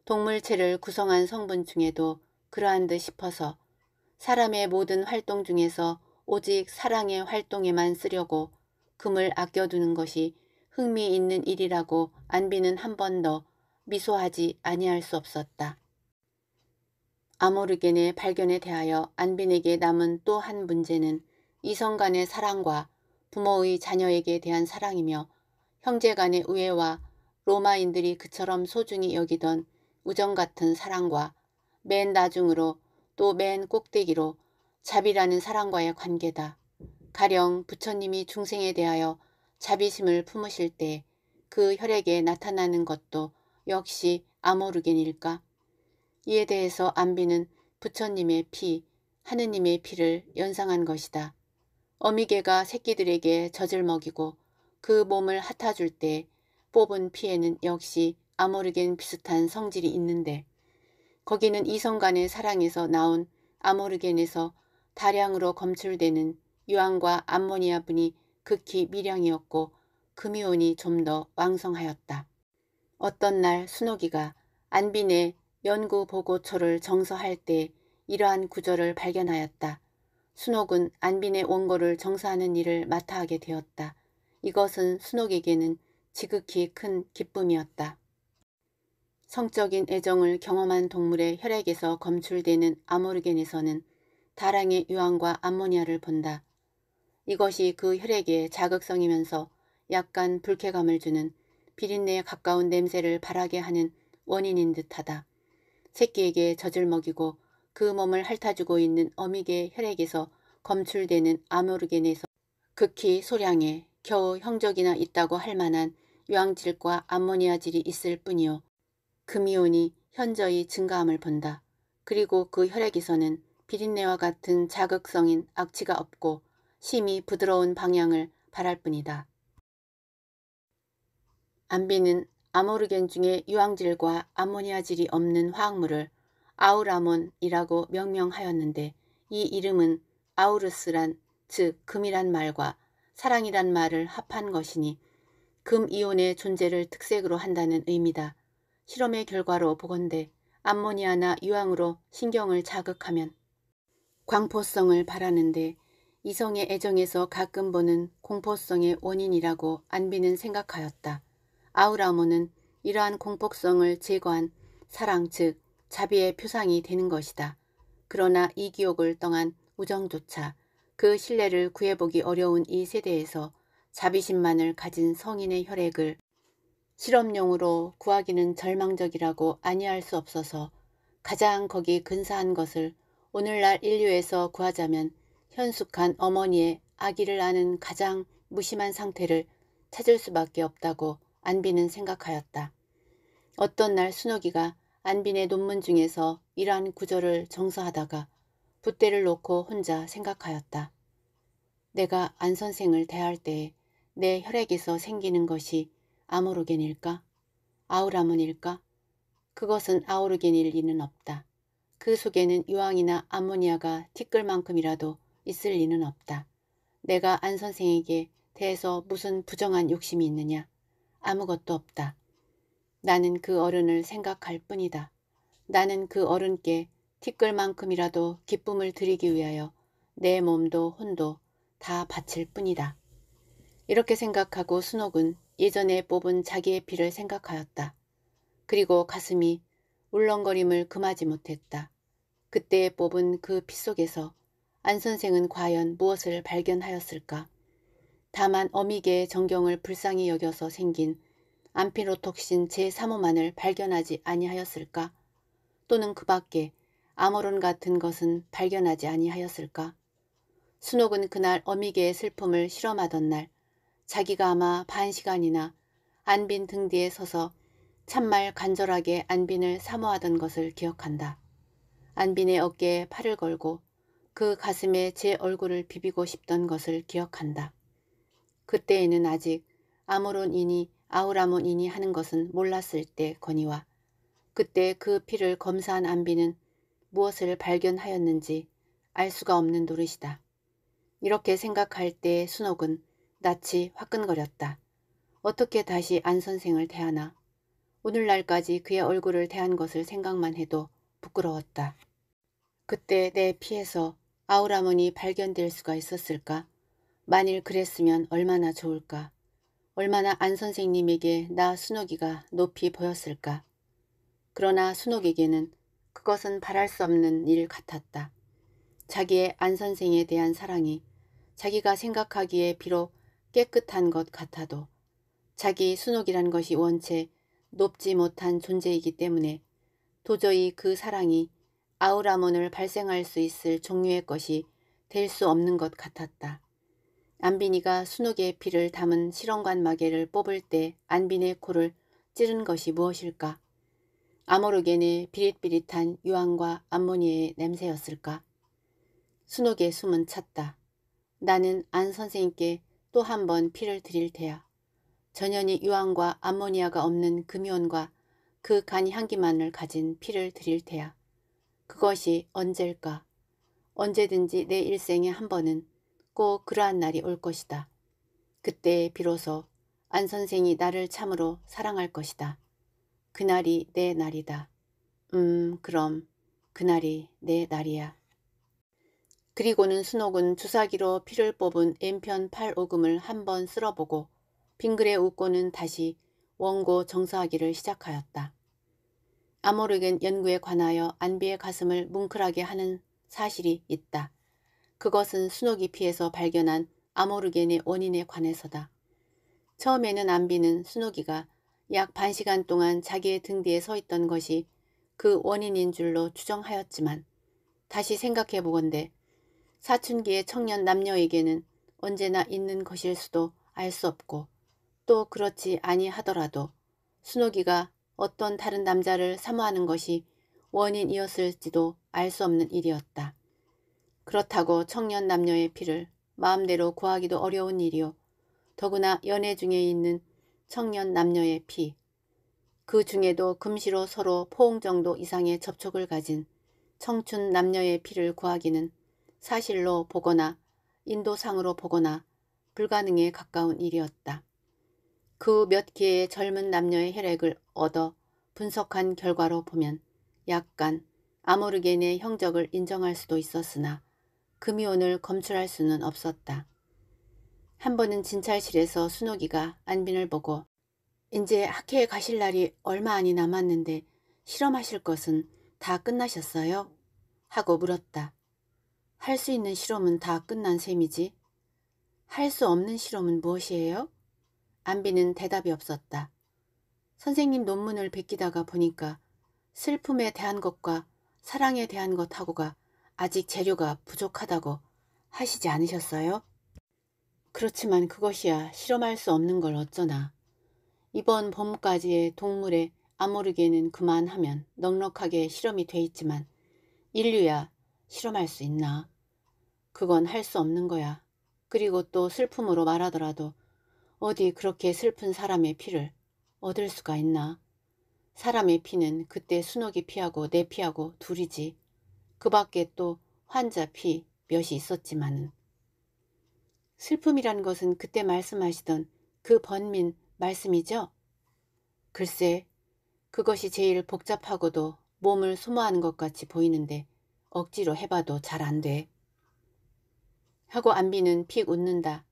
동물체를 구성한 성분 중에도 그러한 듯 싶어서 사람의 모든 활동 중에서 오직 사랑의 활동에만 쓰려고 금을 아껴두는 것이 흥미있는 일이라고 안비는 한 번 더 미소하지 아니할 수 없었다. 아모르겐의 발견에 대하여 안빈에게 남은 또 한 문제는 이성 간의 사랑과 부모의 자녀에게 대한 사랑이며 형제 간의 우애와 로마인들이 그처럼 소중히 여기던 우정 같은 사랑과 맨 나중으로 또 맨 꼭대기로 자비라는 사랑과의 관계다. 가령 부처님이 중생에 대하여 자비심을 품으실 때 그 혈액에 나타나는 것도 역시 아모르겐일까? 이에 대해서 안비는 부처님의 피, 하느님의 피를 연상한 것이다. 어미개가 새끼들에게 젖을 먹이고 그 몸을 핥아줄 때 뽑은 피에는 역시 아모르겐 비슷한 성질이 있는데 거기는 이성 간의 사랑에서 나온 아모르겐에서 다량으로 검출되는 유황과 암모니아 분이 극히 미량이었고 금이온이 좀 더 왕성하였다. 어떤 날 순옥이가 안빈의 연구 보고처를 정서할 때 이러한 구절을 발견하였다. 순옥은 안빈의 원고를 정사하는 일을 맡아 하게 되었다. 이것은 순옥에게는 지극히 큰 기쁨이었다. 성적인 애정을 경험한 동물의 혈액에서 검출되는 아모르겐에서는 다랑의 유황과 암모니아를 본다. 이것이 그 혈액에 자극성이면서 약간 불쾌감을 주는 비린내에 가까운 냄새를 바라게 하는 원인인 듯하다. 새끼에게 젖을 먹이고 그 몸을 핥아주고 있는 어미개 혈액에서 검출되는 아모르겐에서 극히 소량의 겨우 형적이나 있다고 할 만한 유황질과 암모니아질이 있을 뿐이요. 금이온이 현저히 증가함을 본다. 그리고 그 혈액에서는 비린내와 같은 자극성인 악취가 없고 심히 부드러운 방향을 바랄 뿐이다. 안비는 아모르겐 중에 유황질과 암모니아질이 없는 화학물을 아우라몬이라고 명명하였는데 이 이름은 아우르스란 즉 금이란 말과 사랑이란 말을 합한 것이니 금 이온의 존재를 특색으로 한다는 의미다. 실험의 결과로 보건대 암모니아나 유황으로 신경을 자극하면 광포성을 바라는데 이성의 애정에서 가끔 보는 공포성의 원인이라고 안비는 생각하였다. 아우라모는 이러한 공폭성을 제거한 사랑 즉 자비의 표상이 되는 것이다. 그러나 이 기억을 떠한 우정조차 그 신뢰를 구해보기 어려운 이 세대에서 자비심만을 가진 성인의 혈액을 실험용으로 구하기는 절망적이라고 아니할 수 없어서 가장 거기 근사한 것을 오늘날 인류에서 구하자면 현숙한 어머니의 아기를 아는 가장 무심한 상태를 찾을 수밖에 없다고 안빈은 생각하였다. 어떤 날 순옥이가 안빈의 논문 중에서 이러한 구절을 정서하다가 붓대를 놓고 혼자 생각하였다. 내가 안 선생을 대할 때에 내 혈액에서 생기는 것이 아모르겐일까? 아우라문일까? 그것은 아우르겐일 리는 없다. 그 속에는 유황이나 암모니아가 티끌만큼이라도 있을 리는 없다. 내가 안 선생에게 대해서 무슨 부정한 욕심이 있느냐? 아무것도 없다. 나는 그 어른을 생각할 뿐이다. 나는 그 어른께 티끌만큼이라도 기쁨을 드리기 위하여 내 몸도 혼도 다 바칠 뿐이다. 이렇게 생각하고 순옥은 예전에 뽑은 자기의 피를 생각하였다. 그리고 가슴이 울렁거림을 금하지 못했다. 그때 뽑은 그 피 속에서 안 선생은 과연 무엇을 발견하였을까? 다만 어미개의 정경을 불쌍히 여겨서 생긴 안피로톡신 제3호만을 발견하지 아니하였을까? 또는 그 밖에 아모론 같은 것은 발견하지 아니하였을까? 순옥은 그날 어미개의 슬픔을 실험하던 날 자기가 아마 반 시간이나 안빈 등 뒤에 서서 참말 간절하게 안빈을 사모하던 것을 기억한다. 안빈의 어깨에 팔을 걸고 그 가슴에 제 얼굴을 비비고 싶던 것을 기억한다. 그때에는 아직 아모론이니 아우라몬이니 하는 것은 몰랐을 때 거니와 그때 그 피를 검사한 안비는 무엇을 발견하였는지 알 수가 없는 노릇이다. 이렇게 생각할 때 순옥은 낯이 화끈거렸다. 어떻게 다시 안 선생을 대하나. 오늘날까지 그의 얼굴을 대한 것을 생각만 해도 부끄러웠다. 그때 내 피에서 아우라몬이 발견될 수가 있었을까? 만일 그랬으면 얼마나 좋을까. 얼마나 안 선생님에게 나 순옥이가 높이 보였을까. 그러나 순옥에게는 그것은 바랄 수 없는 일 같았다. 자기의 안 선생에 대한 사랑이 자기가 생각하기에 비록 깨끗한 것 같아도 자기 순옥이란 것이 원체 높지 못한 존재이기 때문에 도저히 그 사랑이 아우라몬을 발생할 수 있을 종류의 것이 될 수 없는 것 같았다. 안빈이가 순옥의 피를 담은 실험관 마개를 뽑을 때 안빈의 코를 찌른 것이 무엇일까? 아모르겐의 비릿비릿한 유황과 암모니의 냄새였을까? 순옥의 숨은 찼다. 나는 안 선생님께 또 한 번 피를 드릴 테야. 전연히 유황과 암모니아가 없는 금연과 그 간 향기만을 가진 피를 드릴 테야. 그것이 언제일까? 언제든지 내 일생에 한 번은 꼭 그러한 날이 올 것이다. 그때 비로소 안 선생이 나를 참으로 사랑할 것이다. 그날이 내 날이다. 음 그럼 그날이 내 날이야. 그리고는 순옥은 주사기로 피를 뽑은 N편 팔오금을 한번 쓸어보고 빙그레 웃고는 다시 원고 정사하기를 시작하였다. 아모르겐 연구에 관하여 안비의 가슴을 뭉클하게 하는 사실이 있다. 그것은 수옥 잎피에서 발견한 아모르겐의 원인에 관해서다. 처음에는 안비는 수옥이가약 반시간 동안 자기의 등 뒤에 서 있던 것이 그 원인인 줄로 추정하였지만 다시 생각해 보건대 사춘기의 청년 남녀에게는 언제나 있는 것일 수도 알 수 없고 또 그렇지 아니하더라도 수옥이가 어떤 다른 남자를 사모하는 것이 원인이었을지도 알 수 없는 일이었다. 그렇다고 청년 남녀의 피를 마음대로 구하기도 어려운 일이요. 더구나 연애 중에 있는 청년 남녀의 피. 그 중에도 금시로 서로 포옹 정도 이상의 접촉을 가진 청춘 남녀의 피를 구하기는 사실로 보거나 인도상으로 보거나 불가능에 가까운 일이었다. 그 몇 개의 젊은 남녀의 혈액을 얻어 분석한 결과로 보면 약간 아모르겐의 형적을 인정할 수도 있었으나 금이온을 검출할 수는 없었다. 한 번은 진찰실에서 순옥이가 안빈을 보고 이제 학회에 가실 날이 얼마 안이 남았는데 실험하실 것은 다 끝나셨어요? 하고 물었다. 할 수 있는 실험은 다 끝난 셈이지. 할 수 없는 실험은 무엇이에요? 안비는 대답이 없었다. 선생님 논문을 베끼다가 보니까 슬픔에 대한 것과 사랑에 대한 것하고가 아직 재료가 부족하다고 하시지 않으셨어요? 그렇지만 그것이야 실험할 수 없는 걸 어쩌나. 이번 봄까지의 동물의 아모르기에는 그만하면 넉넉하게 실험이 돼 있지만 인류야 실험할 수 있나? 그건 할 수 없는 거야. 그리고 또 슬픔으로 말하더라도 어디 그렇게 슬픈 사람의 피를 얻을 수가 있나? 사람의 피는 그때 순옥이 피하고 내 피하고 둘이지. 그 밖에 또 환자 피 몇이 있었지만은 슬픔이라는 것은 그때 말씀하시던 그 번민 말씀이죠? 글쎄 그것이 제일 복잡하고도 몸을 소모하는 것 같이 보이는데 억지로 해봐도 잘 안 돼. 하고 안비는 픽 웃는다.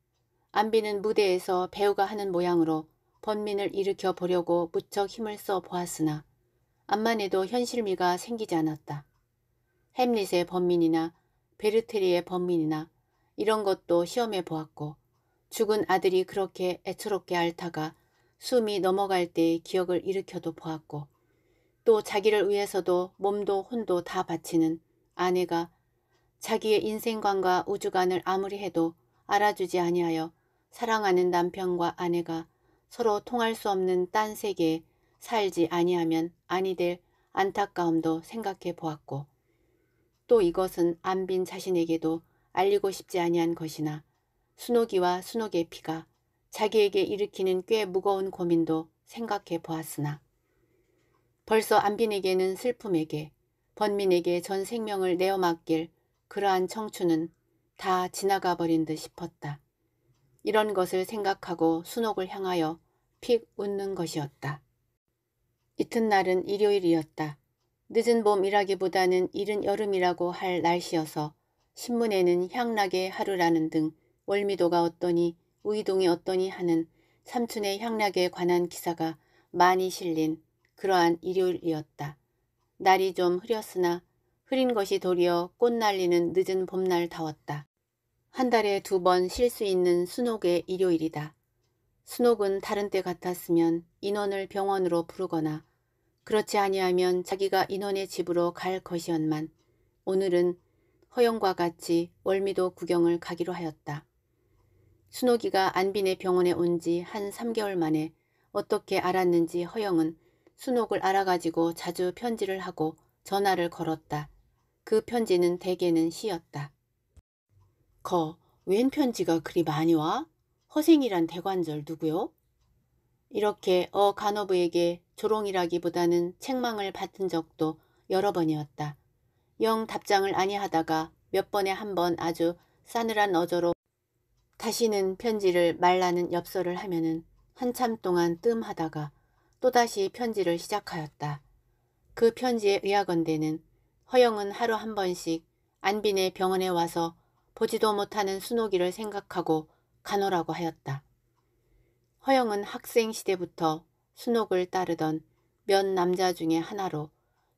안비는 무대에서 배우가 하는 모양으로 번민을 일으켜 보려고 무척 힘을 써 보았으나 암만 해도 현실미가 생기지 않았다. 햄릿의 범민이나 베르테리의 범민이나 이런 것도 시험해 보았고 죽은 아들이 그렇게 애처롭게 앓다가 숨이 넘어갈 때의 기억을 일으켜도 보았고 또 자기를 위해서도 몸도 혼도 다 바치는 아내가 자기의 인생관과 우주관을 아무리 해도 알아주지 아니하여 사랑하는 남편과 아내가 서로 통할 수 없는 딴 세계에 살지 아니하면 아니 될 안타까움도 생각해 보았고 또 이것은 안빈 자신에게도 알리고 싶지 아니한 것이나 순옥이와 순옥의 피가 자기에게 일으키는 꽤 무거운 고민도 생각해 보았으나 벌써 안빈에게는 슬픔에게 번민에게 전 생명을 내어 맡길 그러한 청춘은 다 지나가 버린 듯 싶었다. 이런 것을 생각하고 순옥을 향하여 픽 웃는 것이었다. 이튿날은 일요일이었다. 늦은 봄이라기보다는 이른 여름이라고 할 날씨여서 신문에는 향락의 하루라는 등 월미도가 어떠니 우이동이 어떠니 하는 삼촌의 향락에 관한 기사가 많이 실린 그러한 일요일이었다. 날이 좀 흐렸으나 흐린 것이 도리어 꽃 날리는 늦은 봄날다웠다. 한 달에 두 번 쉴 수 있는 순옥의 일요일이다. 순옥은 다른 때 같았으면 인원을 병원으로 부르거나 그렇지 아니하면 자기가 인원의 집으로 갈 것이었만 오늘은 허영과 같이 월미도 구경을 가기로 하였다. 순옥이가 안빈의 병원에 온 지 한 3개월 만에 어떻게 알았는지 허영은 순옥을 알아가지고 자주 편지를 하고 전화를 걸었다. 그 편지는 대개는 시였다. 거, 웬 편지가 그리 많이 와? 허생이란 대관절 누구요? 이렇게 어 간호부에게 조롱이라기보다는 책망을 받은 적도 여러 번이었다. 영 답장을 아니하다가 몇 번에 한 번 아주 싸늘한 어조로 다시는 편지를 말라는 엽서를 하면은 한참 동안 뜸하다가 또다시 편지를 시작하였다. 그 편지에 의하건대는 허영은 하루 한 번씩 안빈의 병원에 와서 보지도 못하는 순옥이를 생각하고 간호라고 하였다. 허영은 학생 시대부터 순옥을 따르던 몇 남자 중의 하나로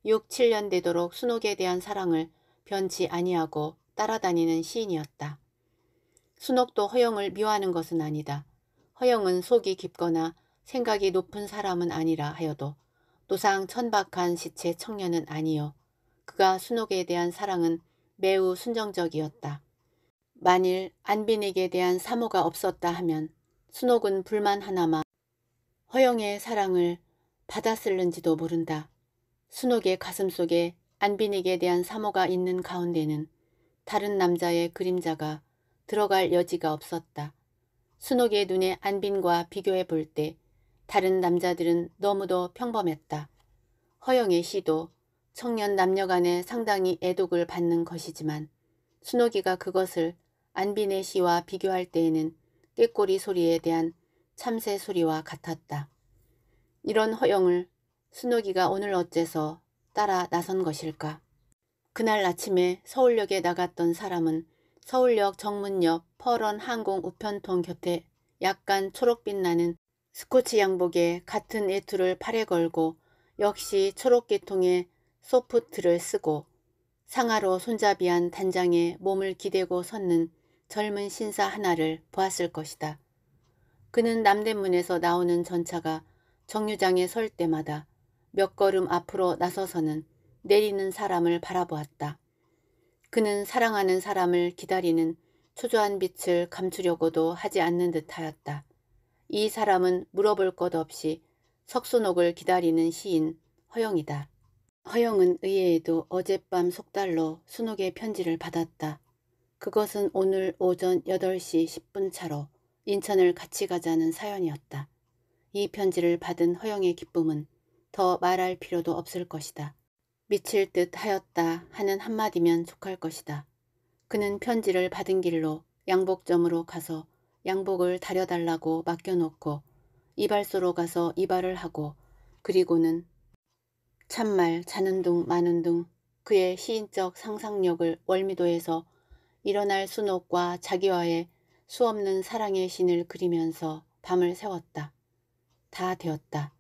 6, 7년 되도록 순옥에 대한 사랑을 변치 아니하고 따라다니는 시인이었다. 순옥도 허영을 미워하는 것은 아니다. 허영은 속이 깊거나 생각이 높은 사람은 아니라 하여도 노상 천박한 시체 청년은 아니요. 그가 순옥에 대한 사랑은 매우 순정적이었다. 만일 안빈에게 대한 사모가 없었다 하면 순옥은 불만 하나만 허영의 사랑을 받았을는지도 모른다. 순옥의 가슴 속에 안빈에게 대한 사모가 있는 가운데는 다른 남자의 그림자가 들어갈 여지가 없었다. 순옥의 눈에 안빈과 비교해 볼 때 다른 남자들은 너무도 평범했다. 허영의 시도 청년 남녀 간에 상당히 애독을 받는 것이지만 순옥이가 그것을 안빈의 시와 비교할 때에는 꾀꼬리 소리에 대한 참새 소리와 같았다. 이런 허영을 순옥이가 오늘 어째서 따라 나선 것일까. 그날 아침에 서울역에 나갔던 사람은 서울역 정문 역 퍼런 항공 우편통 곁에 약간 초록빛 나는 스코치 양복에 같은 애투를 팔에 걸고 역시 초록계통의 소프트를 쓰고 상하로 손잡이한 단장에 몸을 기대고 섰는 젊은 신사 하나를 보았을 것이다. 그는 남대문에서 나오는 전차가 정류장에 설 때마다 몇 걸음 앞으로 나서서는 내리는 사람을 바라보았다. 그는 사랑하는 사람을 기다리는 초조한 빛을 감추려고도 하지 않는 듯하였다. 이 사람은 물어볼 것 없이 석순옥을 기다리는 시인 허영이다. 허영은 의외에도 어젯밤 속달로 순옥의 편지를 받았다. 그것은 오늘 오전 8시 10분 차로 인천을 같이 가자는 사연이었다. 이 편지를 받은 허영의 기쁨은 더 말할 필요도 없을 것이다. 미칠 듯 하였다 하는 한마디면 족할 것이다. 그는 편지를 받은 길로 양복점으로 가서 양복을 다려달라고 맡겨놓고 이발소로 가서 이발을 하고 그리고는 참말 자는 둥 마는 둥 그의 시인적 상상력을 월미도에서 일어날 순옥과 자기와의 수없는 사랑의 신을 그리면서 밤을 세웠다. 다 되었다.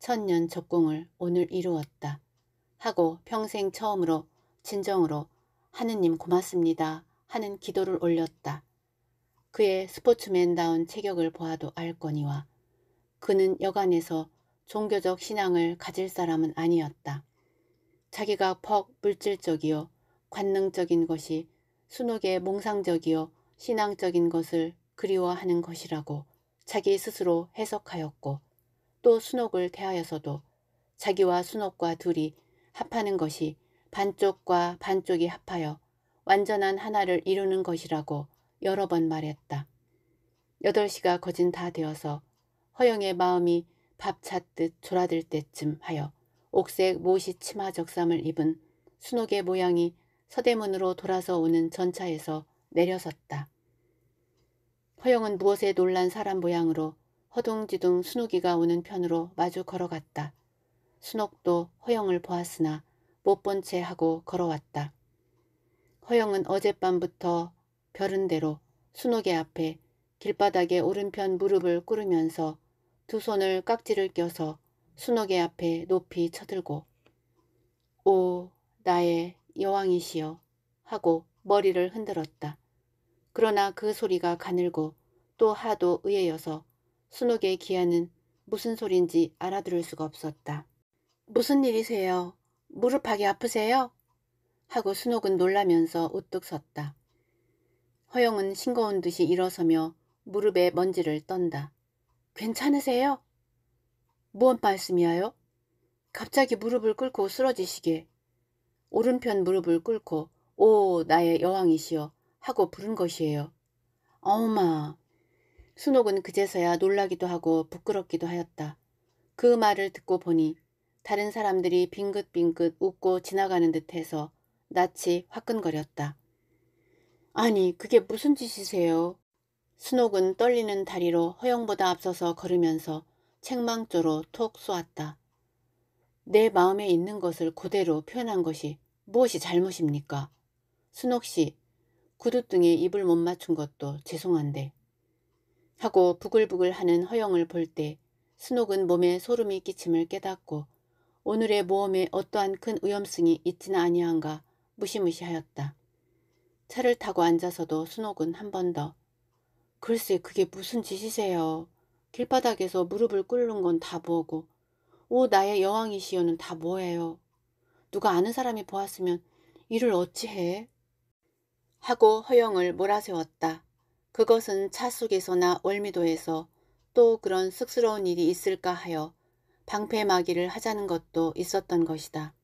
천년 적공을 오늘 이루었다. 하고 평생 처음으로 진정으로 하느님 고맙습니다 하는 기도를 올렸다. 그의 스포츠맨다운 체격을 보아도 알거니와 그는 여간에서 종교적 신앙을 가질 사람은 아니었다. 자기가 퍽 물질적이요 관능적인 것이 순옥의 몽상적이요 신앙적인 것을 그리워하는 것이라고 자기 스스로 해석하였고 또 순옥을 대하여서도 자기와 순옥과 둘이 합하는 것이 반쪽과 반쪽이 합하여 완전한 하나를 이루는 것이라고 여러 번 말했다. 8시가 거진 다 되어서 허영의 마음이 밥 찾듯 졸아들 때쯤 하여 옥색 모시 치마 적삼을 입은 순옥의 모양이 서대문으로 돌아서 오는 전차에서 내려섰다. 허영은 무엇에 놀란 사람 모양으로 허둥지둥 순욱이가 오는 편으로 마주 걸어갔다. 순옥도 허영을 보았으나 못 본 채 하고 걸어왔다. 허영은 어젯밤부터 별은대로 순옥의 앞에 길바닥에 오른편 무릎을 꿇으면서 두 손을 깍지를 껴서 순옥의 앞에 높이 쳐들고 오 나의 여왕이시여 하고 머리를 흔들었다. 그러나 그 소리가 가늘고 또 하도 의외여서 순옥의 기아는 무슨 소린지 알아들을 수가 없었다. 무슨 일이세요? 무릎하이 아프세요? 하고 순옥은 놀라면서 우뚝 섰다. 허영은 싱거운 듯이 일어서며 무릎에 먼지를 떤다. 괜찮으세요? 무언 말씀이야요? 갑자기 무릎을 꿇고 쓰러지시게. 오른편 무릎을 꿇고 오 나의 여왕이시여 하고 부른 것이에요. 어마 순옥은 그제서야 놀라기도 하고 부끄럽기도 하였다. 그 말을 듣고 보니 다른 사람들이 빙긋빙긋 웃고 지나가는 듯해서 낯이 화끈거렸다. 아니 그게 무슨 짓이세요? 순옥은 떨리는 다리로 허영보다 앞서서 걸으면서 책망조로 톡 쏘았다. 내 마음에 있는 것을 그대로 표현한 것이 무엇이 잘못입니까? 순옥씨, 구두등에 입을 못 맞춘 것도 죄송한데. 하고 부글부글 하는 허영을 볼 때 순옥은 몸에 소름이 끼침을 깨닫고 오늘의 모험에 어떠한 큰 위험성이 있지는 아니한가 무시무시하였다. 차를 타고 앉아서도 순옥은 한 번 더 글쎄 그게 무슨 짓이세요. 길바닥에서 무릎을 꿇는 건 다 뭐고 오 나의 여왕이시여는 다 뭐예요. 누가 아는 사람이 보았으면 이를 어찌해? 하고 허영을 몰아세웠다. 그것은 차 속에서나 월미도에서 또 그런 쑥스러운 일이 있을까 하여 방패막이를 하자는 것도 있었던 것이다.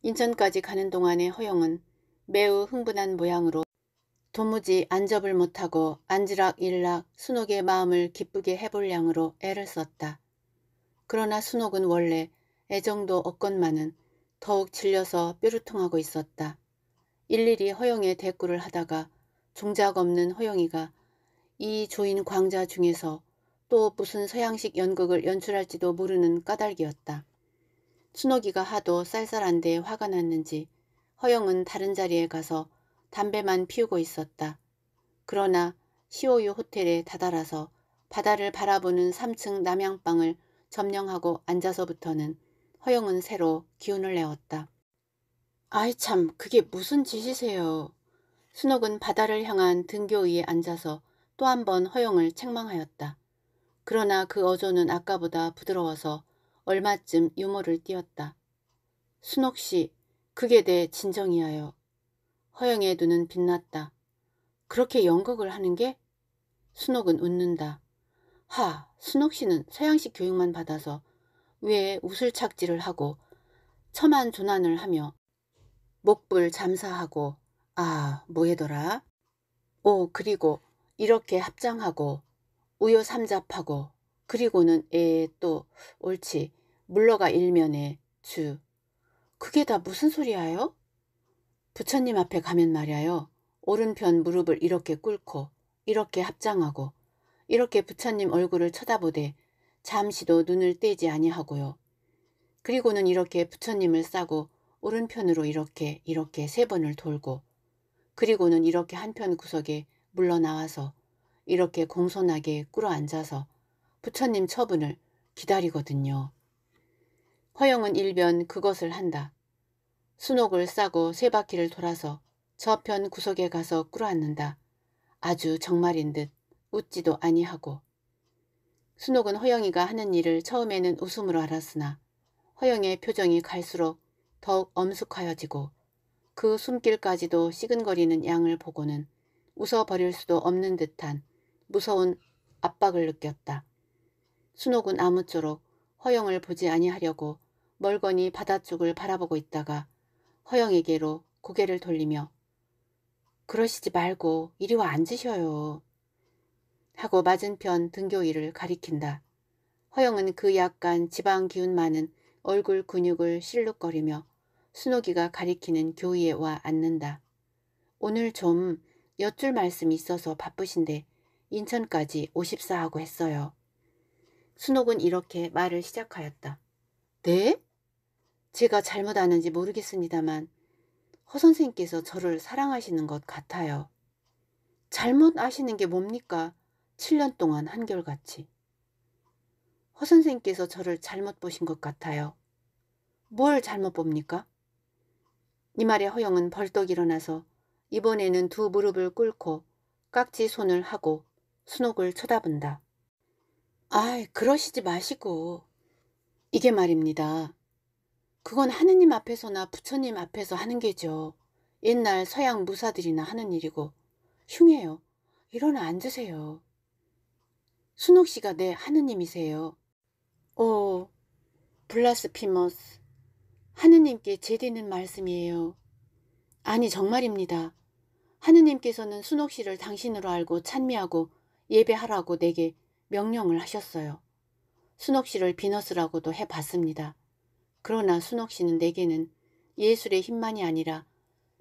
인천까지 가는 동안에 허영은 매우 흥분한 모양으로 도무지 안접을 못하고 안지락일락 순옥의 마음을 기쁘게 해볼 양으로 애를 썼다. 그러나 순옥은 원래 애정도 없건만은 더욱 질려서 뾰루통하고 있었다. 일일이 허영의 대꾸를 하다가 종작 없는 허영이가 이 조인 광자 중에서 또 무슨 서양식 연극을 연출할지도 모르는 까닭이었다. 순옥이가 하도 쌀쌀한데 화가 났는지 허영은 다른 자리에 가서 담배만 피우고 있었다. 그러나 시오유 호텔에 다다라서 바다를 바라보는 3층 남양방을 점령하고 앉아서부터는 허영은 새로 기운을 내었다. 아이 참 그게 무슨 짓이세요. 순옥은 바다를 향한 등교 위에 앉아서 또 한 번 허영을 책망하였다. 그러나 그 어조는 아까보다 부드러워서 얼마쯤 유머를 띄었다. 순옥씨, 그게 내 진정이야요. 허영의 눈은 빛났다. 그렇게 연극을 하는 게? 순옥은 웃는다. 하, 순옥씨는 서양식 교육만 받아서 위에 우슬착지를 하고 처만 조난을 하며 목불 잠사하고 아 뭐해더라? 오 그리고 이렇게 합장하고 우여삼잡하고 그리고는 에 또 옳지 물러가 일면에 주 그게 다 무슨 소리야요? 부처님 앞에 가면 말이야요. 오른편 무릎을 이렇게 꿇고 이렇게 합장하고 이렇게 부처님 얼굴을 쳐다보되 잠시도 눈을 떼지 아니하고요. 그리고는 이렇게 부처님을 싸고 오른편으로 이렇게 이렇게 세 번을 돌고 그리고는 이렇게 한편 구석에 물러나와서 이렇게 공손하게 꿇어앉아서 부처님 처분을 기다리거든요. 허영은 일변 그것을 한다. 수녹을 싸고 세 바퀴를 돌아서 저편 구석에 가서 꿇어앉는다. 아주 정말인 듯 웃지도 아니하고 순옥은 허영이가 하는 일을 처음에는 웃음으로 알았으나 허영의 표정이 갈수록 더욱 엄숙하여지고 그 숨길까지도 시근거리는 양을 보고는 웃어버릴 수도 없는 듯한 무서운 압박을 느꼈다. 순옥은 아무쪼록 허영을 보지 아니하려고 멀거니 바다 쪽을 바라보고 있다가 허영에게로 고개를 돌리며 그러시지 말고 이리 와 앉으셔요. 하고 맞은편 등교일을 가리킨다. 허영은 그 약간 지방 기운 많은 얼굴 근육을 실룩거리며 순옥이가 가리키는 교의에 와 앉는다. 오늘 좀 여쭐 말씀이 있어서 바쁘신데 인천까지 54하고 했어요. 순옥은 이렇게 말을 시작하였다. 네? 제가 잘못 아는지 모르겠습니다만 허 선생님께서 저를 사랑하시는 것 같아요. 잘못 아시는 게 뭡니까? 7년 동안 한결같이. 허 선생께서 저를 잘못 보신 것 같아요. 뭘 잘못 봅니까? 이 말에 허영은 벌떡 일어나서 이번에는 두 무릎을 꿇고 깍지 손을 하고 순옥을 쳐다본다. 아이, 그러시지 마시고. 이게 말입니다. 그건 하느님 앞에서나 부처님 앞에서 하는 게죠. 옛날 서양 무사들이나 하는 일이고. 흉해요. 일어나 앉으세요. 순옥 씨가 내 하느님이세요. 오, 어, 블라스피머스. 하느님께 제대는 말씀이에요. 아니 정말입니다. 하느님께서는 순옥 씨를 당신으로 알고 찬미하고 예배하라고 내게 명령을 하셨어요. 순옥 씨를 비너스라고도 해봤습니다. 그러나 순옥 씨는 내게는 예술의 힘만이 아니라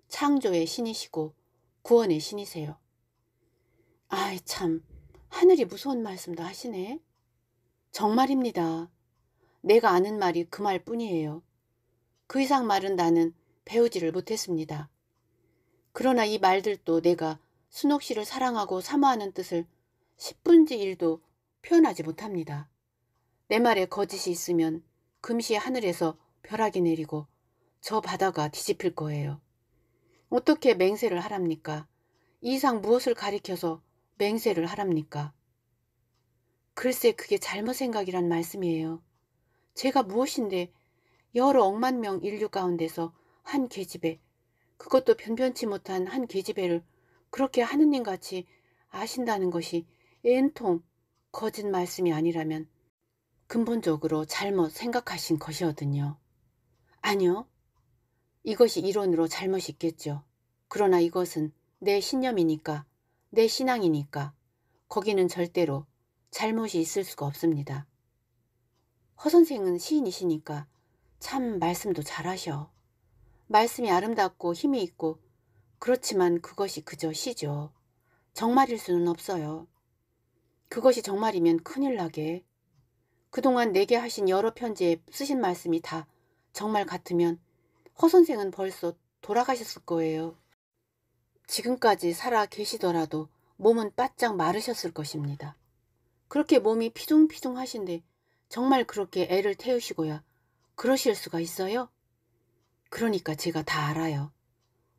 창조의 신이시고 구원의 신이세요. 아이 참 하늘이 무서운 말씀도 하시네. 정말입니다. 내가 아는 말이 그 말뿐이에요. 그 이상 말은 나는 배우지를 못했습니다. 그러나 이 말들도 내가 순옥 씨를 사랑하고 사모하는 뜻을 10분지 1도 표현하지 못합니다. 내 말에 거짓이 있으면 금시 하늘에서 벼락이 내리고 저 바다가 뒤집힐 거예요. 어떻게 맹세를 하랍니까? 이 이상 무엇을 가리켜서 맹세를 하랍니까? 글쎄 그게 잘못 생각이란 말씀이에요. 제가 무엇인데 여러 억만 명 인류 가운데서 한 계집애, 그것도 변변치 못한 한 계집애를 그렇게 하느님같이 아신다는 것이 엔통 거짓 말씀이 아니라면 근본적으로 잘못 생각하신 것이거든요. 아니요. 이것이 이론으로 잘못이 있겠죠. 그러나 이것은 내 신념이니까 내 신앙이니까 거기는 절대로 잘못이 있을 수가 없습니다. 허 선생은 시인이시니까 참 말씀도 잘하셔. 말씀이 아름답고 힘이 있고 그렇지만 그것이 그저 시죠. 정말일 수는 없어요. 그것이 정말이면 큰일 나게. 그동안 내게 하신 여러 편지에 쓰신 말씀이 다 정말 같으면 허 선생은 벌써 돌아가셨을 거예요. 지금까지 살아 계시더라도 몸은 바짝 마르셨을 것입니다. 그렇게 몸이 피둥피둥 하신데 정말 그렇게 애를 태우시고야 그러실 수가 있어요? 그러니까 제가 다 알아요.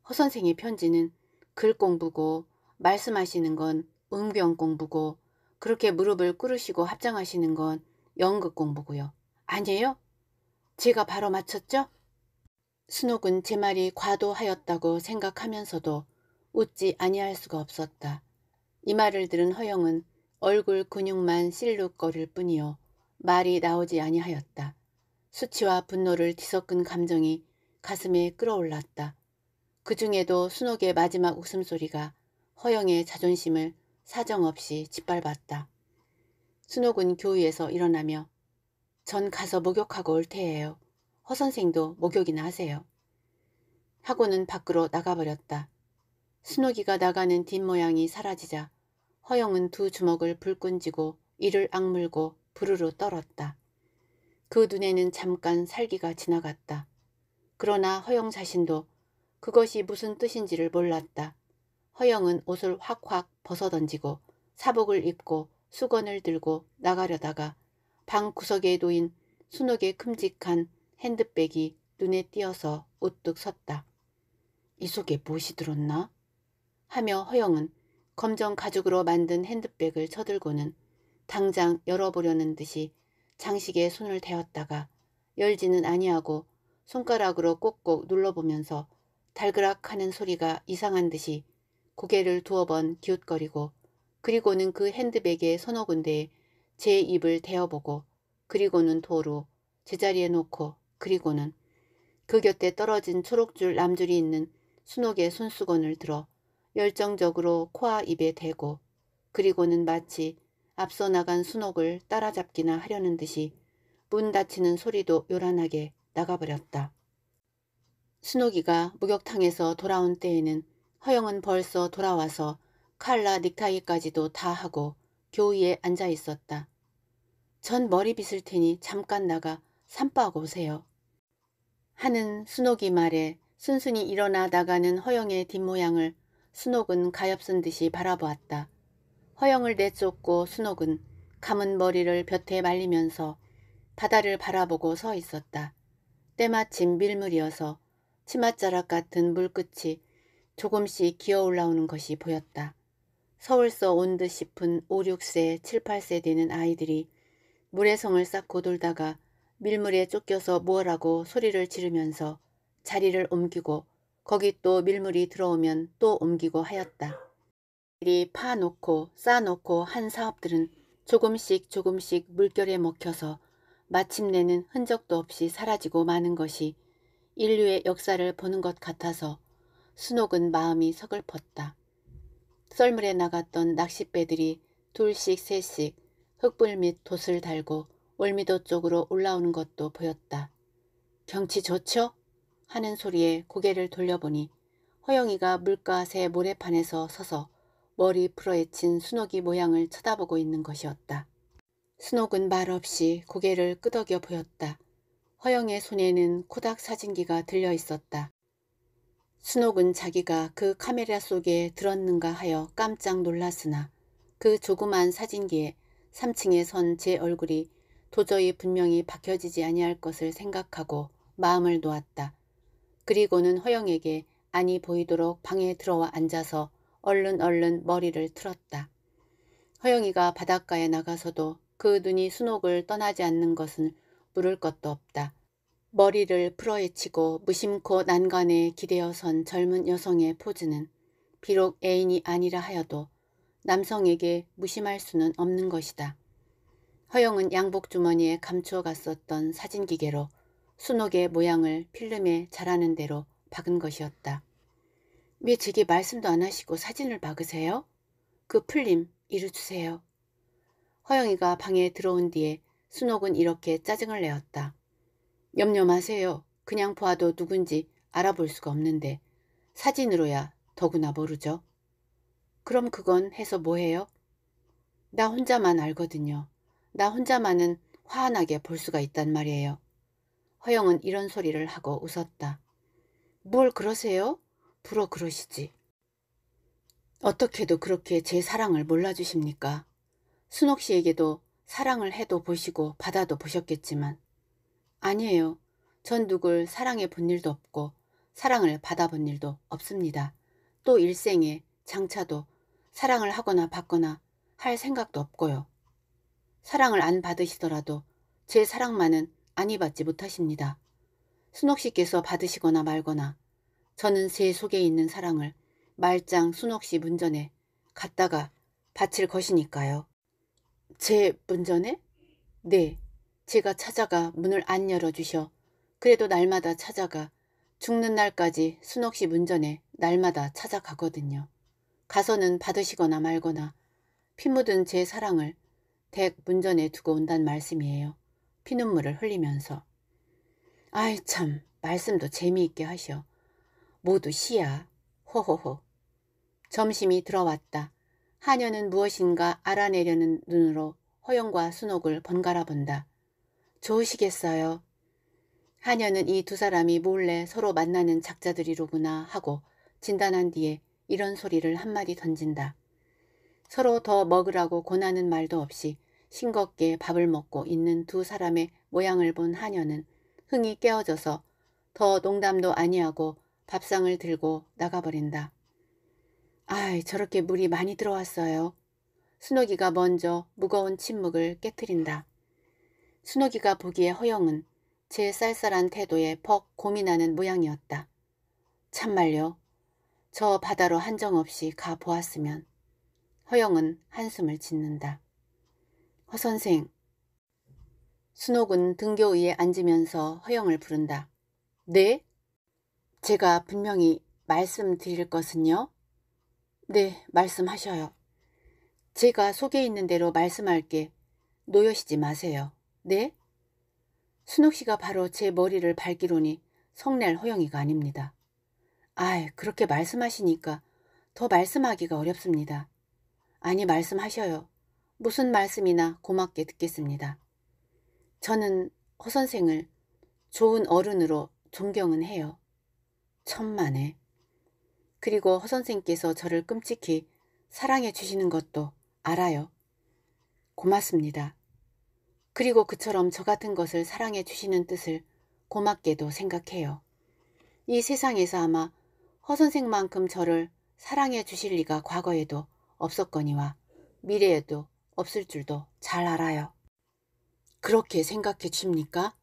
허 선생의 편지는 글 공부고 말씀하시는 건 음경 공부고 그렇게 무릎을 꿇으시고 합장하시는 건 연극 공부고요. 아니에요? 제가 바로 맞췄죠? 순옥은 제 말이 과도하였다고 생각하면서도 웃지 아니할 수가 없었다. 이 말을 들은 허영은 얼굴 근육만 실룩거릴 뿐이요 말이 나오지 아니하였다. 수치와 분노를 뒤섞은 감정이 가슴에 끌어올랐다. 그 중에도 순옥의 마지막 웃음소리가 허영의 자존심을 사정없이 짓밟았다. 순옥은 교위에서 일어나며 전 가서 목욕하고 올 테예요. 허 선생도 목욕이나 하세요. 하고는 밖으로 나가버렸다. 신호기가 나가는 뒷모양이 사라지자 허영은 두 주먹을 불끈 쥐고 이를 악물고 부르르 떨었다. 그 눈에는 잠깐 살기가 지나갔다. 그러나 허영 자신도 그것이 무슨 뜻인지를 몰랐다. 허영은 옷을 확확 벗어던지고 사복을 입고 수건을 들고 나가려다가 방 구석에 놓인 수옥의 큼직한 핸드백이 눈에 띄어서 우뚝 섰다. 이 속에 무엇이 들었나? 하며 허영은 검정 가죽으로 만든 핸드백을 쳐들고는 당장 열어보려는 듯이 장식에 손을 대었다가 열지는 아니하고 손가락으로 꼭꼭 눌러보면서 달그락하는 소리가 이상한 듯이 고개를 두어 번 기웃거리고 그리고는 그 핸드백의 서너 군데에 제 입을 대어보고 그리고는 도로 제자리에 놓고 그리고는 그 곁에 떨어진 초록줄 남줄이 있는 순옥의 손수건을 들어 열정적으로 코와 입에 대고 그리고는 마치 앞서 나간 순옥을 따라잡기나 하려는 듯이 문 닫히는 소리도 요란하게 나가버렸다. 순옥이가 목욕탕에서 돌아온 때에는 허영은 벌써 돌아와서 칼라 넥타이까지도 다 하고 교위에 앉아 있었다. 전 머리 빗을 테니 잠깐 나가 산보하고 오세요. 하는 순옥이 말에 순순히 일어나 나가는 허영의 뒷모양을 순옥은 가엾은 듯이 바라보았다. 허영을 내쫓고 순옥은 감은 머리를 볕에 말리면서 바다를 바라보고 서 있었다. 때마침 밀물이어서 치맛자락 같은 물끝이 조금씩 기어 올라오는 것이 보였다. 서울서 온 듯 싶은 5, 6세, 7, 8세 되는 아이들이 물의성을 쌓고 돌다가 밀물에 쫓겨서 무엇라고 소리를 지르면서 자리를 옮기고 거기 또 밀물이 들어오면 또 옮기고 하였다. 이리 파놓고 쌓아놓고 한 사업들은 조금씩 조금씩 물결에 먹혀서 마침내는 흔적도 없이 사라지고 마는 것이 인류의 역사를 보는 것 같아서 순옥은 마음이 서글펐다. 썰물에 나갔던 낚싯배들이 둘씩 셋씩 흙불 및 돛을 달고 월미도 쪽으로 올라오는 것도 보였다. 경치 좋죠? 하는 소리에 고개를 돌려보니 허영이가 물가새 모래판에서 서서 머리 풀어헤친 순옥이 모양을 쳐다보고 있는 것이었다. 순옥은 말없이 고개를 끄덕여 보였다. 허영의 손에는 코닥 사진기가 들려 있었다. 순옥은 자기가 그 카메라 속에 들었는가 하여 깜짝 놀랐으나 그 조그만 사진기에 3층에 선 제 얼굴이 도저히 분명히 박혀지지 아니할 것을 생각하고 마음을 놓았다. 그리고는 허영에게 안이 보이도록 방에 들어와 앉아서 얼른 얼른 머리를 틀었다. 허영이가 바닷가에 나가서도 그 눈이 순옥을 떠나지 않는 것은 물을 것도 없다. 머리를 풀어헤치고 무심코 난간에 기대어선 젊은 여성의 포즈는 비록 애인이 아니라 하여도 남성에게 무심할 수는 없는 것이다. 허영은 양복 주머니에 감추어 갔었던 사진기계로 순옥의 모양을 필름에 자라는 대로 박은 것이었다. 왜 제게 말씀도 안 하시고 사진을 박으세요? 그 풀림 이루 주세요. 허영이가 방에 들어온 뒤에 순옥은 이렇게 짜증을 내었다. 염려 마세요. 그냥 보아도 누군지 알아볼 수가 없는데 사진으로야 더구나 모르죠. 그럼 그건 해서 뭐해요? 나 혼자만 알거든요. 나 혼자만은 화한하게 볼 수가 있단 말이에요. 허영은 이런 소리를 하고 웃었다. 뭘 그러세요? 불어 그러시지. 어떻게도 그렇게 제 사랑을 몰라주십니까? 순옥 씨에게도 사랑을 해도 보시고 받아도 보셨겠지만 아니에요. 전 누굴 사랑해 본 일도 없고 사랑을 받아본 일도 없습니다. 또 일생에 장차도 사랑을 하거나 받거나 할 생각도 없고요. 사랑을 안 받으시더라도 제 사랑만은 아니 받지 못하십니다. 순옥 씨께서 받으시거나 말거나 저는 제 속에 있는 사랑을 말짱 순옥 씨 문전에 갖다가 바칠 것이니까요. 제 문전에? 네, 제가 찾아가 문을 안 열어주셔. 그래도 날마다 찾아가 죽는 날까지 순옥 씨 문전에 날마다 찾아가거든요. 가서는 받으시거나 말거나 피 묻은 제 사랑을 댁 문전에 두고 온단 말씀이에요. 피눈물을 흘리면서 아이 참 말씀도 재미있게 하셔 모두 시야. 호호호. 점심이 들어왔다. 하녀는 무엇인가 알아내려는 눈으로 허영과 순옥을 번갈아 본다. 좋으시겠어요. 하녀는 이 두 사람이 몰래 서로 만나는 작자들이로구나 하고 진단한 뒤에 이런 소리를 한마디 던진다. 서로 더 먹으라고 권하는 말도 없이 싱겁게 밥을 먹고 있는 두 사람의 모양을 본 하녀는 흥이 깨어져서 더 농담도 아니하고 밥상을 들고 나가버린다. 아이 저렇게 물이 많이 들어왔어요. 순옥이가 먼저 무거운 침묵을 깨뜨린다. 순옥이가 보기에 허영은 제 쌀쌀한 태도에 퍽 고민하는 모양이었다. 참말요. 저 바다로 한정없이 가보았으면. 허영은 한숨을 짓는다. 허 선생. 순옥은 등교 위에 앉으면서 허영을 부른다. 네? 제가 분명히 말씀드릴 것은요? 네, 말씀하셔요. 제가 속에 있는 대로 말씀할게. 놓여시지 마세요. 네? 순옥 씨가 바로 제 머리를 밟기로니 성낼 허영이가 아닙니다. 아이, 그렇게 말씀하시니까 더 말씀하기가 어렵습니다. 아니, 말씀하셔요. 무슨 말씀이나 고맙게 듣겠습니다. 저는 허 선생을 좋은 어른으로 존경은 해요. 천만에. 그리고 허 선생께서 저를 끔찍히 사랑해 주시는 것도 알아요. 고맙습니다. 그리고 그처럼 저 같은 것을 사랑해 주시는 뜻을 고맙게도 생각해요. 이 세상에서 아마 허 선생만큼 저를 사랑해 주실 리가 과거에도 없었거니와 미래에도 없을 줄도 잘 알아요. 그렇게 생각해 주십니까?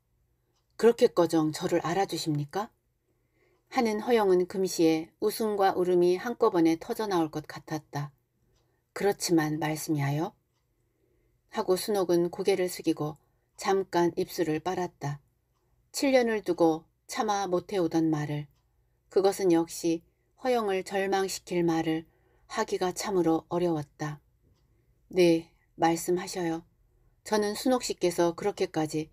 그렇게꺼정 저를 알아주십니까? 하는 허영은 금시에 웃음과 울음이 한꺼번에 터져나올 것 같았다. 그렇지만 말씀이하여? 하고 순옥은 고개를 숙이고 잠깐 입술을 빨았다. 7년을 두고 차마 못해오던 말을 그것은 역시 허영을 절망시킬 말을 하기가 참으로 어려웠다. 네, 말씀하셔요. 저는 순옥 씨께서 그렇게까지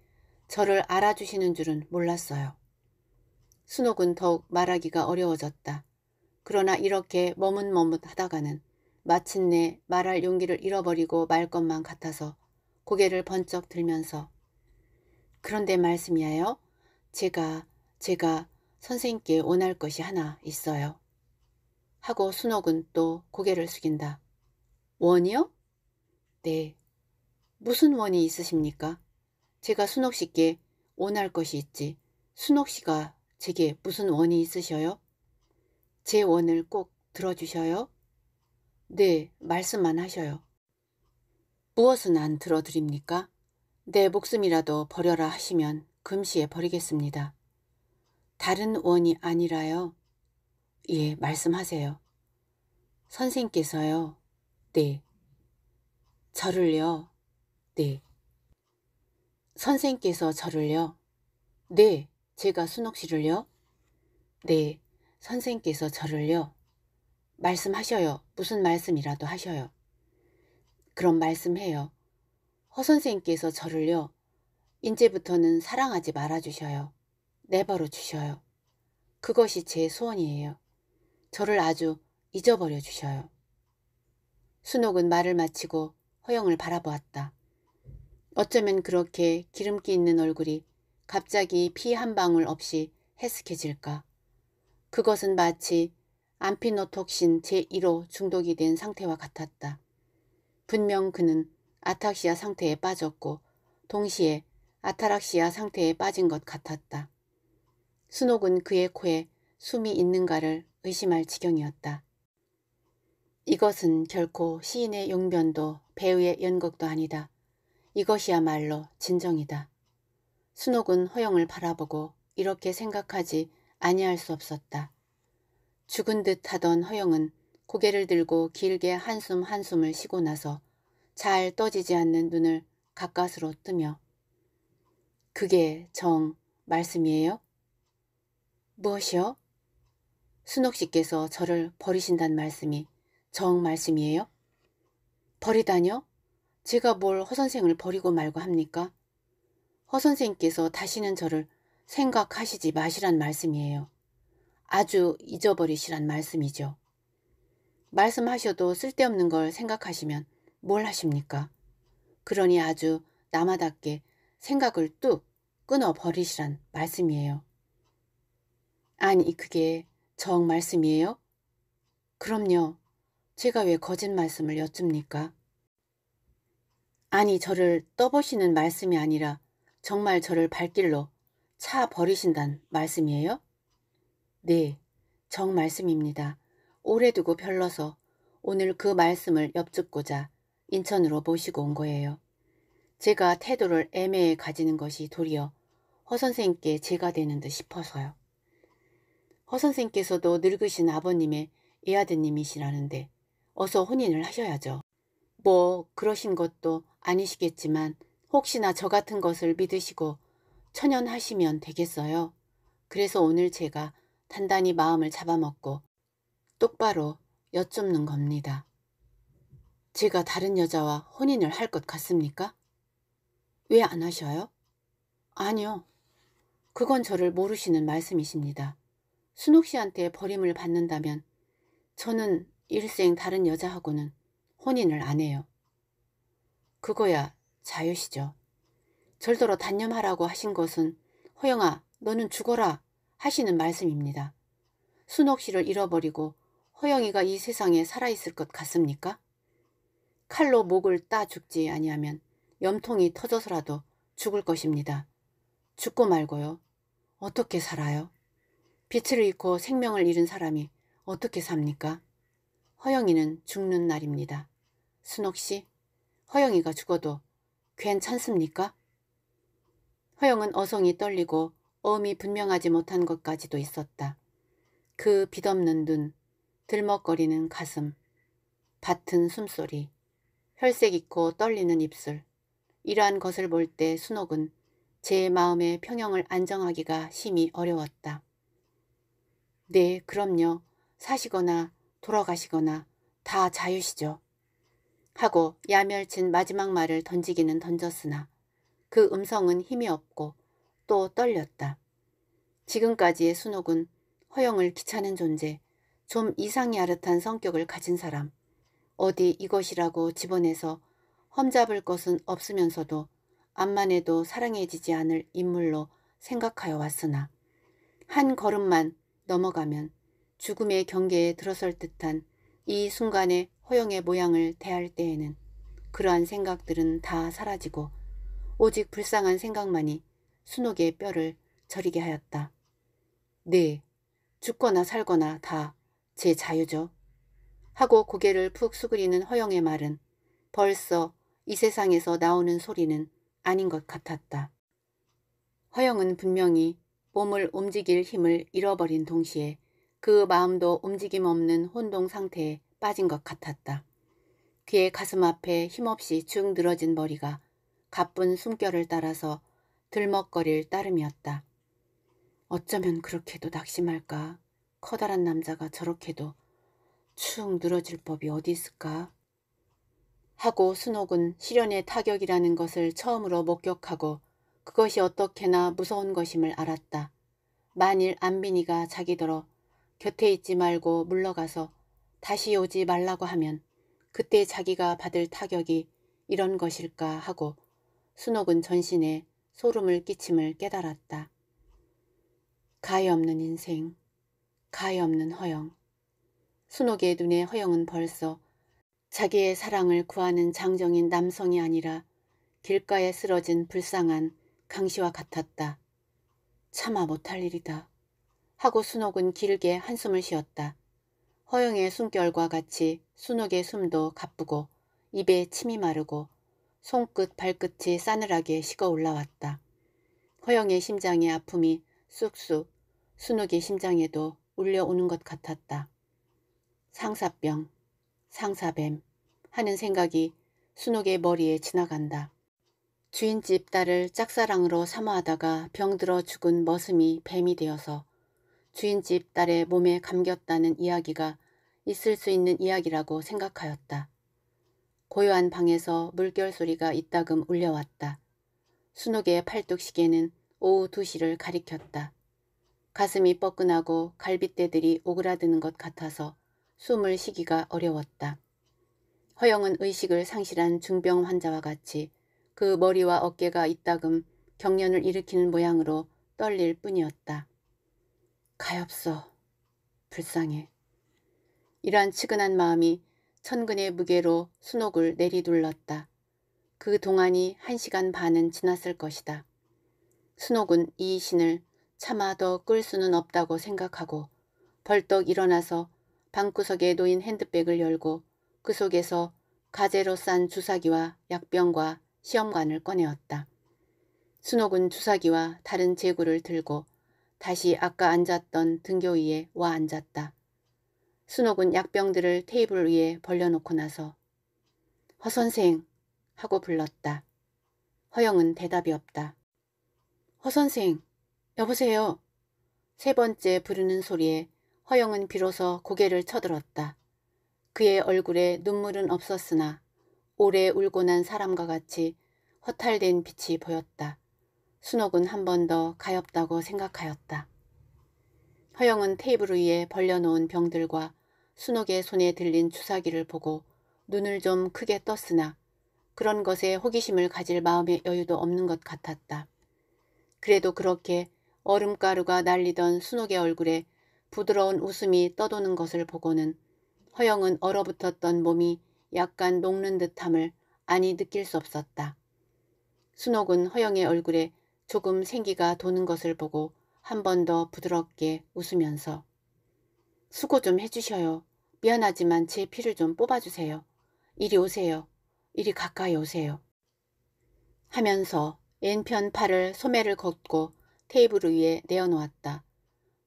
저를 알아주시는 줄은 몰랐어요. 순옥은 더욱 말하기가 어려워졌다. 그러나 이렇게 머뭇머뭇 하다가는 마침내 말할 용기를 잃어버리고 말 것만 같아서 고개를 번쩍 들면서 그런데 말씀이에요. 제가 제가 선생님께 원할 것이 하나 있어요. 하고 순옥은 또 고개를 숙인다. 원이요? 네. 무슨 원이 있으십니까? 제가 순옥 씨께 원할 것이 있지. 순옥 씨가 제게 무슨 원이 있으셔요? 제 원을 꼭 들어주셔요? 네, 말씀만 하셔요. 무엇은 안 들어드립니까? 내 목숨이라도 버려라 하시면 금시에 버리겠습니다. 다른 원이 아니라요. 예, 말씀하세요. 선생께서요. 네, 저를요. 네. 선생께서 저를요. 네. 제가 순옥 씨를요. 네. 선생께서 저를요. 말씀하셔요. 무슨 말씀이라도 하셔요. 그럼 말씀해요. 허 선생께서 저를요. 인제부터는 사랑하지 말아주셔요. 내버려 주셔요. 그것이 제 소원이에요. 저를 아주 잊어버려 주셔요. 순옥은 말을 마치고 허영을 바라보았다. 어쩌면 그렇게 기름기 있는 얼굴이 갑자기 피 한 방울 없이 해스해질까 그것은 마치 암피노톡신 제1호 중독이 된 상태와 같았다. 분명 그는 아탁시아 상태에 빠졌고 동시에 아타락시아 상태에 빠진 것 같았다. 순옥은 그의 코에 숨이 있는가를 의심할 지경이었다. 이것은 결코 시인의 용변도 배우의 연극도 아니다. 이것이야말로 진정이다. 순옥은 허영을 바라보고 이렇게 생각하지 아니할 수 없었다. 죽은 듯 하던 허영은 고개를 들고 길게 한숨 한숨을 쉬고 나서 잘 떠지지 않는 눈을 가까스로 뜨며 그게 정 말씀이에요? 무엇이요? 순옥 씨께서 저를 버리신단 말씀이 정 말씀이에요? 버리다뇨? 제가 뭘 허선생을 버리고 말고 합니까? 허선생께서 다시는 저를 생각하시지 마시란 말씀이에요. 아주 잊어버리시란 말씀이죠. 말씀하셔도 쓸데없는 걸 생각하시면 뭘 하십니까? 그러니 아주 남아답게 생각을 뚝 끊어버리시란 말씀이에요. 아니 그게 정 말씀이에요? 그럼요. 제가 왜 거짓 말씀을 여쭙니까? 아니 저를 떠보시는 말씀이 아니라 정말 저를 발길로 차 버리신단 말씀이에요? 네, 정 말씀입니다. 오래 두고 별러서 오늘 그 말씀을 엽쭙고자 인천으로 모시고 온 거예요. 제가 태도를 애매해 가지는 것이 도리어 허 선생께 제가 되는 듯 싶어서요. 허 선생께서도 늙으신 아버님의 애아드님이시라는데 어서 혼인을 하셔야죠. 뭐 그러신 것도 아니시겠지만 혹시나 저 같은 것을 믿으시고 천연하시면 되겠어요. 그래서 오늘 제가 단단히 마음을 잡아먹고 똑바로 여쭙는 겁니다. 제가 다른 여자와 혼인을 할 것 같습니까? 왜 안 하셔요? 아니요. 그건 저를 모르시는 말씀이십니다. 순옥 씨한테 버림을 받는다면 저는 일생 다른 여자하고는 혼인을 안 해요. 그거야 자유시죠. 절대로 단념하라고 하신 것은 허영아 너는 죽어라 하시는 말씀입니다. 순옥 씨를 잃어버리고 허영이가 이 세상에 살아있을 것 같습니까? 칼로 목을 따 죽지 아니하면 염통이 터져서라도 죽을 것입니다. 죽고 말고요. 어떻게 살아요? 빛을 잃고 생명을 잃은 사람이 어떻게 삽니까? 허영이는 죽는 날입니다. 순옥 씨, 허영이가 죽어도 괜찮습니까? 허영은 어성이 떨리고 어음이 분명하지 못한 것까지도 있었다. 그 빛없는 눈, 들먹거리는 가슴, 밭은 숨소리, 혈색 있고 떨리는 입술. 이러한 것을 볼 때 순옥은 제 마음의 평형을 안정하기가 심히 어려웠다. 네, 그럼요. 사시거나 돌아가시거나 다 자유시죠. 하고 야멸친 마지막 말을 던지기는 던졌으나 그 음성은 힘이 없고 또 떨렸다. 지금까지의 순옥은 허영을 귀찮은 존재, 좀 이상이 아릇한 성격을 가진 사람, 어디 이것이라고 집어내서 험잡을 것은 없으면서도 암만 해도 사랑해지지 않을 인물로 생각하여 왔으나 한 걸음만 넘어가면 죽음의 경계에 들어설 듯한 이 순간의 허영의 모양을 대할 때에는 그러한 생각들은 다 사라지고 오직 불쌍한 생각만이 순옥의 뼈를 저리게 하였다. 네, 죽거나 살거나 다 제 자유죠. 하고 고개를 푹 수그리는 허영의 말은 벌써 이 세상에서 나오는 소리는 아닌 것 같았다. 허영은 분명히 몸을 움직일 힘을 잃어버린 동시에 그 마음도 움직임 없는 혼동 상태에 빠진 것 같았다. 그의 가슴 앞에 힘없이 축 늘어진 머리가 가쁜 숨결을 따라서 들먹거릴 따름이었다. 어쩌면 그렇게도 낙심할까? 커다란 남자가 저렇게도 축 늘어질 법이 어디 있을까? 하고 순옥은 시련의 타격이라는 것을 처음으로 목격하고 그것이 어떻게나 무서운 것임을 알았다. 만일 안빈이가 자기더러 곁에 있지 말고 물러가서 다시 오지 말라고 하면 그때 자기가 받을 타격이 이런 것일까 하고 순옥은 전신에 소름을 끼침을 깨달았다. 가에 없는 인생, 가에 없는 허영. 순옥의 눈에 허영은 벌써 자기의 사랑을 구하는 장정인 남성이 아니라 길가에 쓰러진 불쌍한 강시와 같았다. 참아 못할 일이다. 하고 순옥은 길게 한숨을 쉬었다. 허영의 숨결과 같이 순옥의 숨도 가쁘고 입에 침이 마르고 손끝 발끝이 싸늘하게 식어 올라왔다. 허영의 심장의 아픔이 쑥쑥 순옥의 심장에도 울려오는 것 같았다. 상사병, 상사뱀 하는 생각이 순옥의 머리에 지나간다. 주인집 딸을 짝사랑으로 사모하다가 병들어 죽은 머슴이 뱀이 되어서 주인집 딸의 몸에 감겼다는 이야기가 있을 수 있는 이야기라고 생각하였다. 고요한 방에서 물결 소리가 이따금 울려왔다. 순옥의 팔뚝 시계는 오후 2시를 가리켰다. 가슴이 뻐근하고 갈빗대들이 오그라드는 것 같아서 숨을 쉬기가 어려웠다. 허영은 의식을 상실한 중병 환자와 같이 그 머리와 어깨가 이따금 경련을 일으키는 모양으로 떨릴 뿐이었다. 가엾어. 불쌍해. 이러한 측은한 마음이 천근의 무게로 순옥을 내리둘렀다. 그 동안이 한 시간 반은 지났을 것이다. 순옥은 이 신을 차마 더 끌 수는 없다고 생각하고 벌떡 일어나서 방구석에 놓인 핸드백을 열고 그 속에서 가재로 싼 주사기와 약병과 시험관을 꺼내었다. 순옥은 주사기와 다른 재구를 들고 다시 아까 앉았던 등교 위에 와 앉았다. 순옥은 약병들을 테이블 위에 벌려놓고 나서 허선생 하고 불렀다. 허영은 대답이 없다. 허선생 여보세요. 세 번째 부르는 소리에 허영은 비로소 고개를 쳐들었다. 그의 얼굴에 눈물은 없었으나 오래 울고 난 사람과 같이 허탈된 빛이 보였다. 순옥은 한 번 더 가엾다고 생각하였다. 허영은 테이블 위에 벌려놓은 병들과 순옥의 손에 들린 주사기를 보고 눈을 좀 크게 떴으나 그런 것에 호기심을 가질 마음의 여유도 없는 것 같았다. 그래도 그렇게 얼음가루가 날리던 순옥의 얼굴에 부드러운 웃음이 떠도는 것을 보고는 허영은 얼어붙었던 몸이 약간 녹는 듯함을 아니 느낄 수 없었다. 순옥은 허영의 얼굴에 조금 생기가 도는 것을 보고 한 번 더 부드럽게 웃으면서 수고 좀 해주셔요. 미안하지만 제 피를 좀 뽑아주세요. 이리 오세요. 이리 가까이 오세요. 하면서 왼편 팔을 소매를 걷고 테이블 위에 내어놓았다.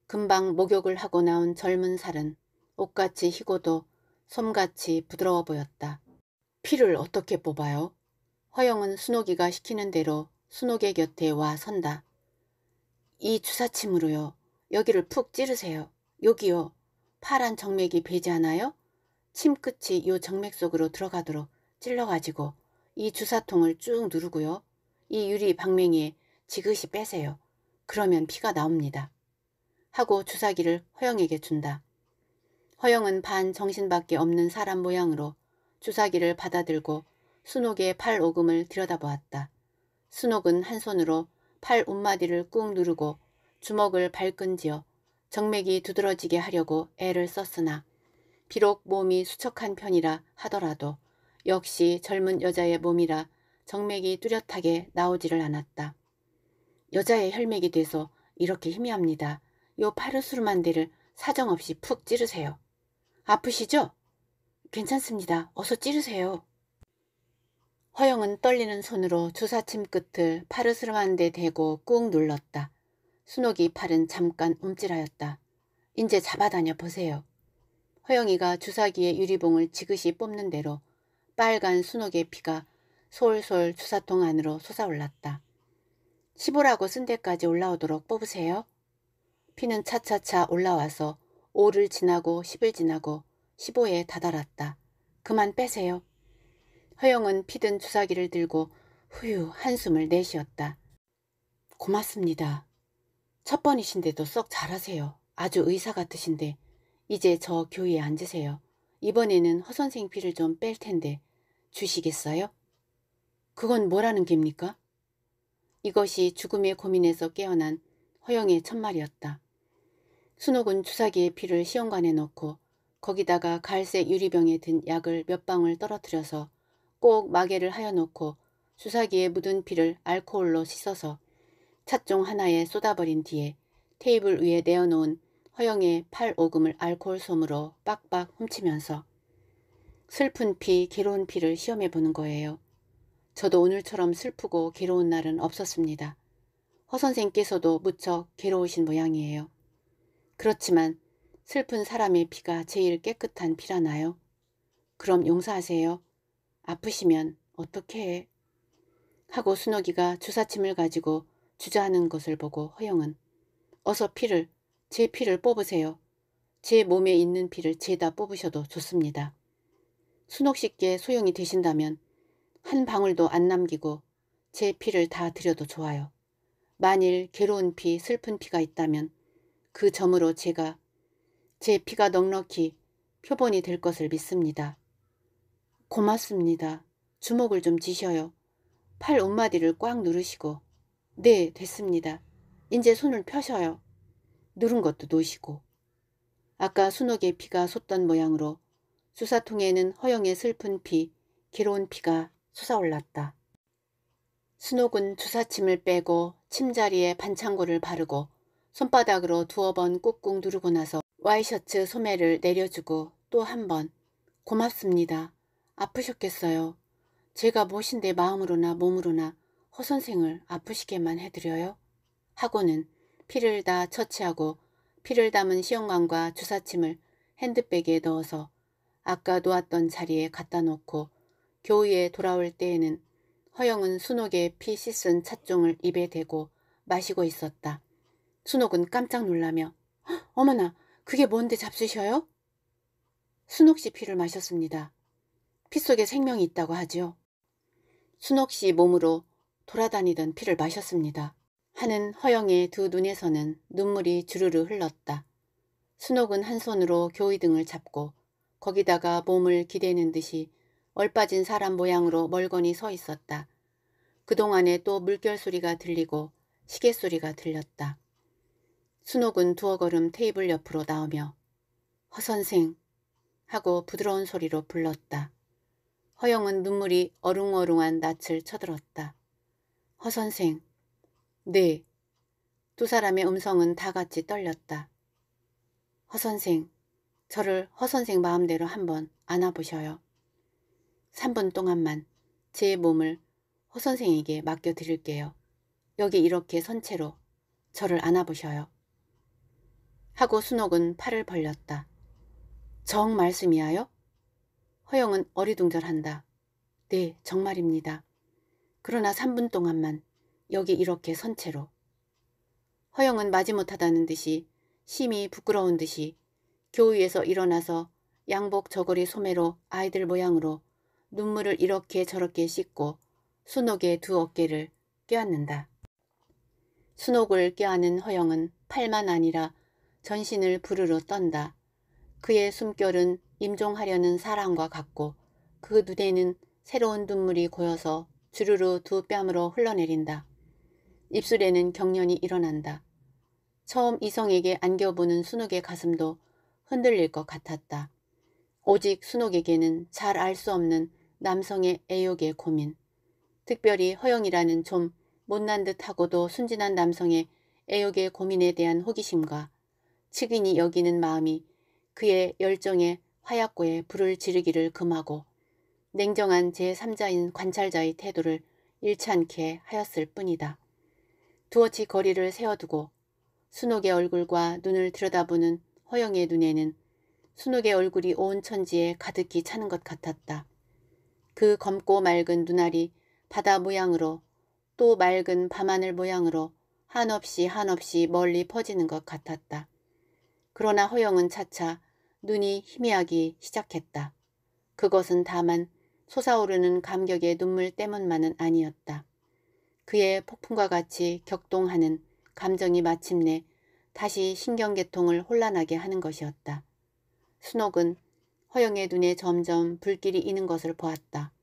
금방 목욕을 하고 나온 젊은 살은 옷같이 희고도 솜같이 부드러워 보였다. 피를 어떻게 뽑아요? 허영은 순옥이가 시키는 대로 순옥의 곁에 와 선다. 이 주사침으로요. 여기를 푹 찌르세요. 여기요. 파란 정맥이 베지 않아요? 침끝이 요 정맥 속으로 들어가도록 찔러가지고 이 주사통을 쭉 누르고요. 이 유리 방맹이에 지그시 빼세요. 그러면 피가 나옵니다. 하고 주사기를 허영에게 준다. 허영은 반 정신밖에 없는 사람 모양으로 주사기를 받아들고 순옥의 팔 오금을 들여다보았다. 순옥은 한 손으로 팔 옷마디를 꾹 누르고 주먹을 발끈지어 정맥이 두드러지게 하려고 애를 썼으나 비록 몸이 수척한 편이라 하더라도 역시 젊은 여자의 몸이라 정맥이 뚜렷하게 나오지를 않았다. 여자의 혈맥이 돼서 이렇게 희미합니다. 요파르스름한데를 사정없이 푹 찌르세요. 아프시죠? 괜찮습니다. 어서 찌르세요. 허영은 떨리는 손으로 주사침 끝을 파르스름한 데 대고 꾹 눌렀다. 순옥이 팔은 잠깐 움찔하였다. 이제 잡아다녀 보세요. 허영이가 주사기의 유리봉을 지그시 뽑는 대로 빨간 순옥의 피가 솔솔 주사통 안으로 솟아올랐다. 1 5라고쓴 데까지 올라오도록 뽑으세요. 피는 차차차 올라와서 5를 지나고 10을 지나고 15에 다다랐다. 그만 빼세요. 허영은 피든 주사기를 들고 후유 한숨을 내쉬었다. 고맙습니다. 첫 번이신데도 썩 잘하세요. 아주 의사 같으신데 이제 저 교회에 앉으세요. 이번에는 허선생 피를 좀 뺄 텐데 주시겠어요? 그건 뭐라는 겁니까? 이것이 죽음의 고민에서 깨어난 허영의 첫 말이었다. 순옥은 주사기의 피를 시험관에 넣고 거기다가 갈색 유리병에 든 약을 몇 방울 떨어뜨려서 꼭 마개를 하여놓고 수사기에 묻은 피를 알코올로 씻어서 찻종 하나에 쏟아버린 뒤에 테이블 위에 내어놓은 허영의 팔 오금을 알코올 솜으로 빡빡 훔치면서 슬픈 피, 괴로운 피를 시험해보는 거예요. 저도 오늘처럼 슬프고 괴로운 날은 없었습니다. 허 선생께서도 무척 괴로우신 모양이에요. 그렇지만 슬픈 사람의 피가 제일 깨끗한 피라나요? 그럼 용서하세요. 아프시면 어떻게 해? 하고 순옥이가 주사침을 가지고 주저하는 것을 보고 허영은 어서 피를, 제 피를 뽑으세요. 제 몸에 있는 피를 죄다 뽑으셔도 좋습니다. 순옥씨께 소용이 되신다면 한 방울도 안 남기고 제 피를 다 드려도 좋아요. 만일 괴로운 피, 슬픈 피가 있다면 그 점으로 제가 제 피가 넉넉히 표본이 될 것을 믿습니다. 고맙습니다. 주먹을 좀 지셔요. 팔 옷마디를 꽉 누르시고 네 됐습니다. 이제 손을 펴셔요. 누른 것도 놓으시고 아까 순옥의 피가 솟던 모양으로 수사통에는 허영의 슬픈 피, 괴로운 피가 솟아올랐다. 순옥은 주사침을 빼고 침자리에 반창고를 바르고 손바닥으로 두어 번 꾹꾹 누르고 나서 와이셔츠 소매를 내려주고 또 한 번 고맙습니다. 아프셨겠어요. 제가 무엇인데 마음으로나 몸으로나 허선생을 아프시게만 해드려요? 하고는 피를 다 처치하고 피를 담은 시험관과 주사침을 핸드백에 넣어서 아까 놓았던 자리에 갖다 놓고 교위에 돌아올 때에는 허영은 순옥의 피 씻은 찻종을 입에 대고 마시고 있었다. 순옥은 깜짝 놀라며 어머나 그게 뭔데 잡수셔요? 순옥 씨 피를 마셨습니다. 피 속에 생명이 있다고 하지요. 순옥 씨 몸으로 돌아다니던 피를 마셨습니다. 하는 허영의 두 눈에서는 눈물이 주르르 흘렀다. 순옥은 한 손으로 교의 등을 잡고 거기다가 몸을 기대는 듯이 얼빠진 사람 모양으로 멀건니서 있었다. 그동안에 또 물결 소리가 들리고 시계 소리가 들렸다. 순옥은 두어 걸음 테이블 옆으로 나오며 허선생 하고 부드러운 소리로 불렀다. 허영은 눈물이 어룽어룽한 낯을 쳐들었다. 허 선생. 네. 두 사람의 음성은 다 같이 떨렸다. 허 선생. 저를 허 선생 마음대로 한번 안아보셔요. 3분 동안만 제 몸을 허 선생에게 맡겨드릴게요. 여기 이렇게 선채로 저를 안아보셔요. 하고 순옥은 팔을 벌렸다. 정 말씀이야요? 허영은 어리둥절한다. 네, 정말입니다. 그러나 3분 동안만 여기 이렇게 선 채로. 허영은 마지못하다는 듯이 심히 부끄러운 듯이 교위에서 일어나서 양복 저고리 소매로 아이들 모양으로 눈물을 이렇게 저렇게 씻고 순옥의 두 어깨를 껴안는다. 순옥을 껴안은 허영은 팔만 아니라 전신을 부르르 떤다. 그의 숨결은 임종하려는 사랑과 같고 그 눈에는 새로운 눈물이 고여서 주르르 두 뺨으로 흘러내린다. 입술에는 경련이 일어난다. 처음 이성에게 안겨보는 순옥의 가슴도 흔들릴 것 같았다. 오직 순옥에게는 잘 알 수 없는 남성의 애욕의 고민. 특별히 허영이라는 좀 못난 듯하고도 순진한 남성의 애욕의 고민에 대한 호기심과 측인이 여기는 마음이 그의 열정에 화약고에 불을 지르기를 금하고 냉정한 제3자인 관찰자의 태도를 일치않게 하였을 뿐이다. 두어치 거리를 세워두고 순옥의 얼굴과 눈을 들여다보는 허영의 눈에는 순옥의 얼굴이 온 천지에 가득히 차는 것 같았다. 그 검고 맑은 눈알이 바다 모양으로 또 맑은 밤하늘 모양으로 한없이 한없이 멀리 퍼지는 것 같았다. 그러나 허영은 차차 눈이 희미하기 시작했다. 그것은 다만 솟아오르는 감격의 눈물 때문만은 아니었다. 그의 폭풍과 같이 격동하는 감정이 마침내 다시 신경계통을 혼란하게 하는 것이었다. 순옥은 허영의 눈에 점점 불길이 이는 것을 보았다.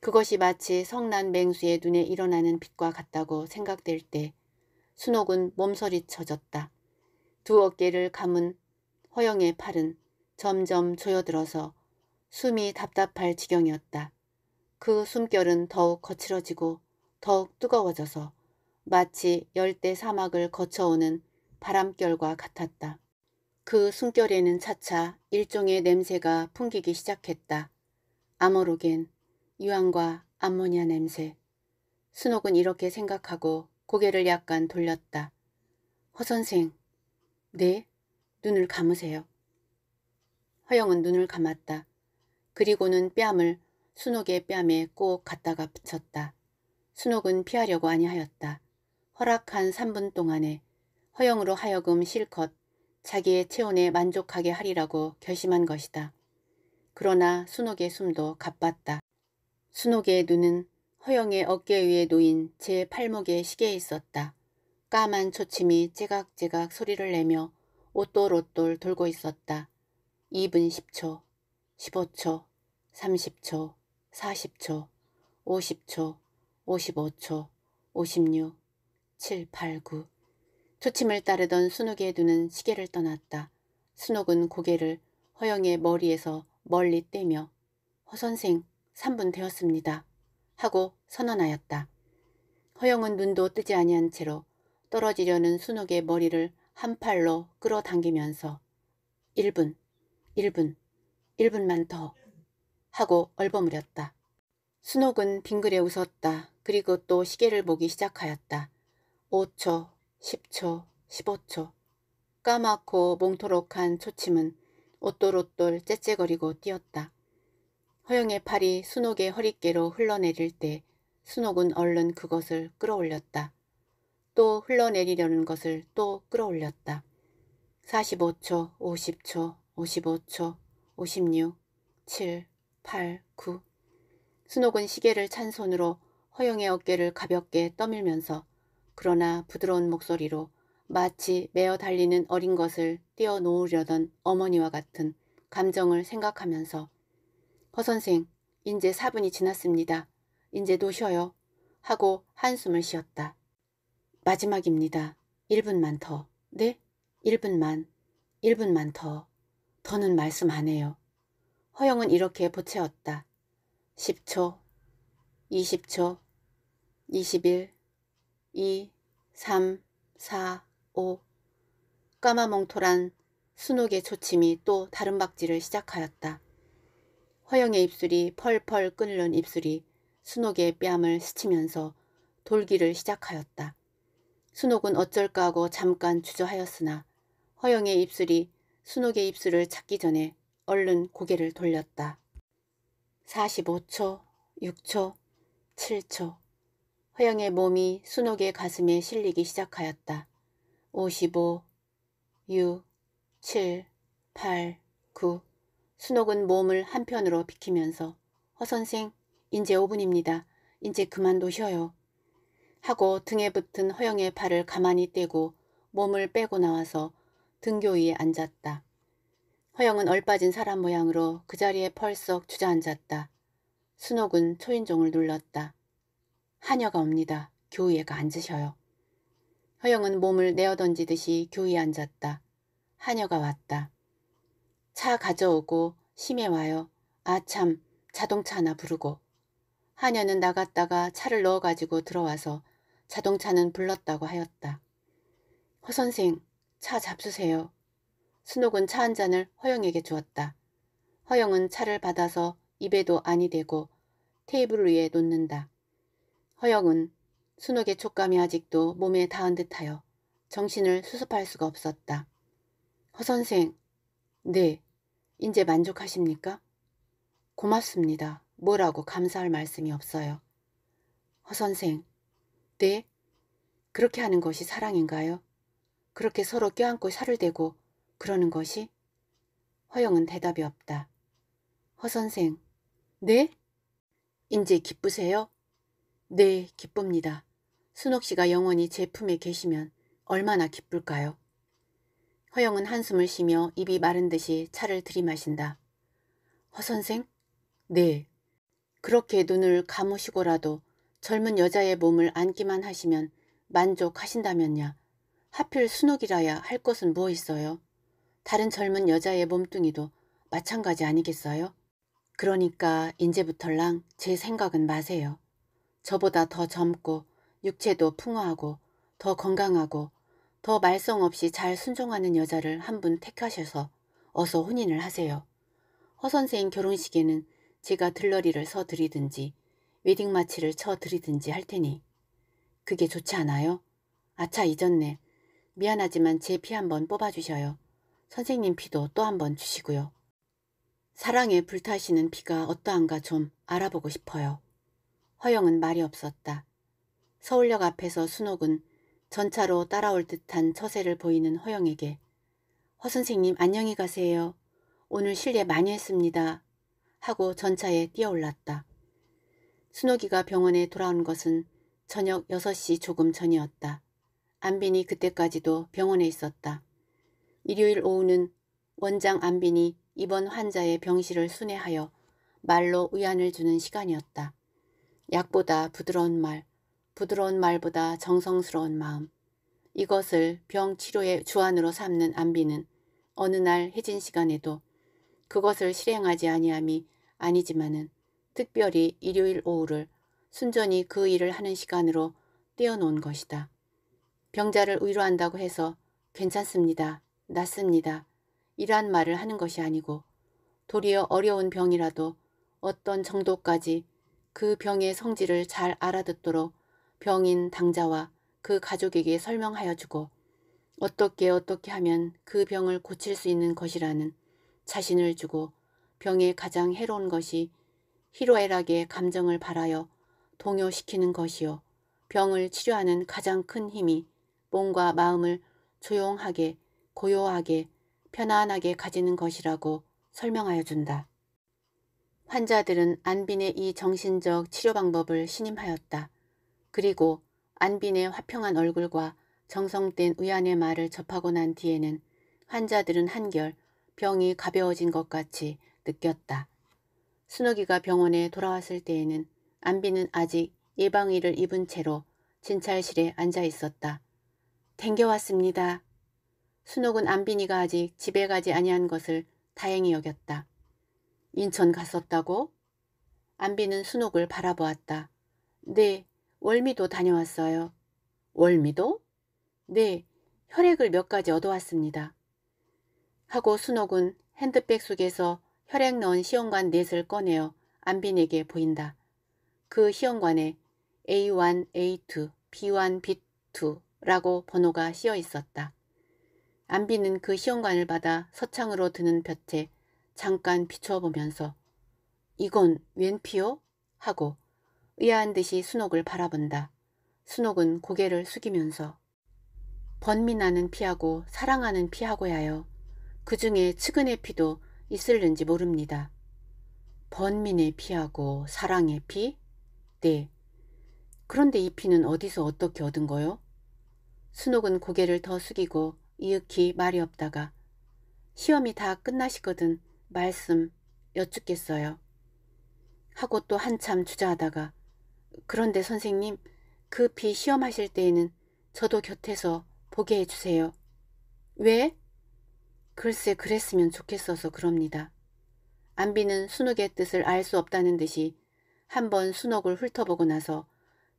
그것이 마치 성난 맹수의 눈에 일어나는 빛과 같다고 생각될 때 순옥은 몸서리 쳐졌다. 두 어깨를 감은 허영의 팔은 점점 조여들어서 숨이 답답할 지경이었다. 그 숨결은 더욱 거칠어지고 더욱 뜨거워져서 마치 열대 사막을 거쳐오는 바람결과 같았다. 그 숨결에는 차차 일종의 냄새가 풍기기 시작했다. 아모로겐, 유황과 암모니아 냄새. 순옥은 이렇게 생각하고 고개를 약간 돌렸다. 허 선생, 네? 눈을 감으세요. 허영은 눈을 감았다. 그리고는 뺨을 순옥의 뺨에 꼭 갖다가 붙였다. 순옥은 피하려고 아니하였다. 허락한 3분 동안에 허영으로 하여금 실컷 자기의 체온에 만족하게 하리라고 결심한 것이다. 그러나 순옥의 숨도 가빴다. 순옥의 눈은 허영의 어깨 위에 놓인 제팔목의 시계에 있었다. 까만 초침이 제각제각 소리를 내며 오똘오똘 돌고 있었다. 2분 10초, 15초, 30초, 40초, 50초, 55초, 56, 7, 8, 9. 초침을 따르던 순욱의 눈은 시계를 떠났다. 순욱은 고개를 허영의 머리에서 멀리 떼며 허선생 3분 되었습니다. 하고 선언하였다. 허영은 눈도 뜨지 아니한 채로 떨어지려는 순욱의 머리를 한 팔로 끌어당기면서 1분, 1분, 1분만 더 하고 얼버무렸다. 순옥은 빙그레 웃었다. 그리고 또 시계를 보기 시작하였다. 5초, 10초, 15초. 까맣고 몽토록한 초침은 오똘오똘 째째거리고 뛰었다. 허영의 팔이 순옥의 허리께로 흘러내릴 때 순옥은 얼른 그것을 끌어올렸다. 또 흘러내리려는 것을 또 끌어올렸다. 45초, 50초, 55초, 56, 7, 8, 9. 스녹은 시계를 찬 손으로 허영의 어깨를 가볍게 떠밀면서 그러나 부드러운 목소리로 마치 매어 달리는 어린 것을 띄어놓으려던 어머니와 같은 감정을 생각하면서 허선생, 이제 4분이 지났습니다. 이제 노셔요. 하고 한숨을 쉬었다. 마지막입니다. 1분만 더. 네? 1분만. 1분만 더. 더는 말씀 안 해요. 허영은 이렇게 보채었다. 10초, 20초, 21, 2, 3, 4, 5. 까마몽토란 순옥의 초침이 또 다른 박지를 시작하였다. 허영의 입술이 펄펄 끓는 입술이 순옥의 뺨을 스치면서 돌기를 시작하였다. 순옥은 어쩔까 하고 잠깐 주저하였으나 허영의 입술이 순옥의 입술을 찾기 전에 얼른 고개를 돌렸다. 45초, 6초, 7초. 허영의 몸이 순옥의 가슴에 실리기 시작하였다. 55, 6, 7, 8, 9. 순옥은 몸을 한편으로 비키면서 허 선생, 이제 5분입니다. 이제 그만 놓으셔요. 하고 등에 붙은 허영의 팔을 가만히 떼고 몸을 빼고 나와서 등교 위에 앉았다. 허영은 얼빠진 사람 모양으로 그 자리에 펄썩 주저앉았다. 순옥은 초인종을 눌렀다. 하녀가 옵니다. 교위에가 앉으셔요. 허영은 몸을 내어던지듯이 교위에 앉았다. 하녀가 왔다. 차 가져오고 심해 와요. 아참 자동차 하나 부르고. 하녀는 나갔다가 차를 넣어가지고 들어와서 자동차는 불렀다고 하였다. 허선생, 차 잡수세요. 순옥은 차 한 잔을 허영에게 주었다. 허영은 차를 받아서 입에도 아니 대고 테이블 위에 놓는다. 허영은 순옥의 촉감이 아직도 몸에 닿은 듯하여 정신을 수습할 수가 없었다. 허선생, 네, 이제 만족하십니까? 고맙습니다. 뭐라고 감사할 말씀이 없어요. 허선생, 어때? 그렇게 하는 것이 사랑인가요? 그렇게 서로 껴안고 살을 대고 그러는 것이? 허영은 대답이 없다. 허선생, 네? 인제 기쁘세요? 네, 기쁩니다. 순옥 씨가 영원히 제 품에 계시면 얼마나 기쁠까요? 허영은 한숨을 쉬며 입이 마른 듯이 차를 들이마신다. 허선생? 네. 그렇게 눈을 감으시고라도 젊은 여자의 몸을 안기만 하시면 만족하신다면야 하필 순옥이라야 할 것은 뭐 있어요? 다른 젊은 여자의 몸뚱이도 마찬가지 아니겠어요? 그러니까 인제부터랑 제 생각은 마세요. 저보다 더 젊고 육체도 풍화하고더 건강하고 더 말썽 없이 잘 순종하는 여자를 한 분 택하셔서 어서 혼인을 하세요. 허 선생 결혼식에는 제가 들러리를 서드리든지 웨딩 마치를 쳐드리든지 할 테니. 그게 좋지 않아요? 아차 잊었네. 미안하지만 제 피 한 번 뽑아주셔요. 선생님 피도 또 한 번 주시고요. 사랑에 불타시는 피가 어떠한가 좀 알아보고 싶어요. 허영은 말이 없었다. 서울역 앞에서 순옥은 전차로 따라올 듯한 처세를 보이는 허영에게 허 선생님 안녕히 가세요. 오늘 실례 많이 했습니다. 하고 전차에 뛰어올랐다. 순옥이가 병원에 돌아온 것은 저녁 6시 조금 전이었다. 안빈이 그때까지도 병원에 있었다. 일요일 오후는 원장 안빈이 입원 환자의 병실을 순회하여 말로 의안을 주는 시간이었다. 약보다 부드러운 말, 부드러운 말보다 정성스러운 마음. 이것을 병 치료의 주안으로 삼는 안비는 어느 날해진 시간에도 그것을 실행하지 아니함이 아니지만은 특별히 일요일 오후를 순전히 그 일을 하는 시간으로 떼어놓은 것이다. 병자를 위로한다고 해서 괜찮습니다. 낫습니다. 이란 말을 하는 것이 아니고 도리어 어려운 병이라도 어떤 정도까지 그 병의 성질을 잘 알아듣도록 병인 당자와 그 가족에게 설명하여 주고 어떻게 어떻게 하면 그 병을 고칠 수 있는 것이라는 자신을 주고 병에 가장 해로운 것이 희로애락의 감정을 발하여 동요시키는 것이요. 병을 치료하는 가장 큰 힘이 몸과 마음을 조용하게, 고요하게, 편안하게 가지는 것이라고 설명하여 준다. 환자들은 안빈의 이 정신적 치료 방법을 신임하였다. 그리고 안빈의 화평한 얼굴과 정성된 의안의 말을 접하고 난 뒤에는 환자들은 한결 병이 가벼워진 것 같이 느꼈다. 순옥이가 병원에 돌아왔을 때에는 안비는 아직 예방의를 입은 채로 진찰실에 앉아 있었다. 댕겨왔습니다. 순옥은 안빈이가 아직 집에 가지 아니한 것을 다행히 여겼다. 인천 갔었다고? 안비는 순옥을 바라보았다. 네, 월미도 다녀왔어요. 월미도? 네, 혈액을 몇 가지 얻어왔습니다. 하고 순옥은 핸드백 속에서 혈액 넣은 시험관 넷을 꺼내어 안빈에게 보인다. 그 시험관에 A1, A2, B1, B2라고 번호가 씌어 있었다. 안빈은 그 시험관을 받아 서창으로 드는 볕에 잠깐 비춰보면서 이건 웬 피요? 하고 의아한 듯이 순옥을 바라본다. 순옥은 고개를 숙이면서 번민하는 피하고 사랑하는 피하고야요. 그 중에 측은의 피도 있을는지 모릅니다. 번민의 피하고 사랑의 피? 네. 그런데 이 피는 어디서 어떻게 얻은 거요? 순옥은 고개를 더 숙이고 이윽히 말이 없다가 시험이 다 끝나시거든 말씀 여쭙겠어요. 하고 또 한참 주저하다가 그런데 선생님 그 피 시험하실 때에는 저도 곁에서 보게 해주세요. 왜? 글쎄 그랬으면 좋겠어서 그럽니다. 안비는 순욱의 뜻을 알 수 없다는 듯이 한 번 순옥을 훑어보고 나서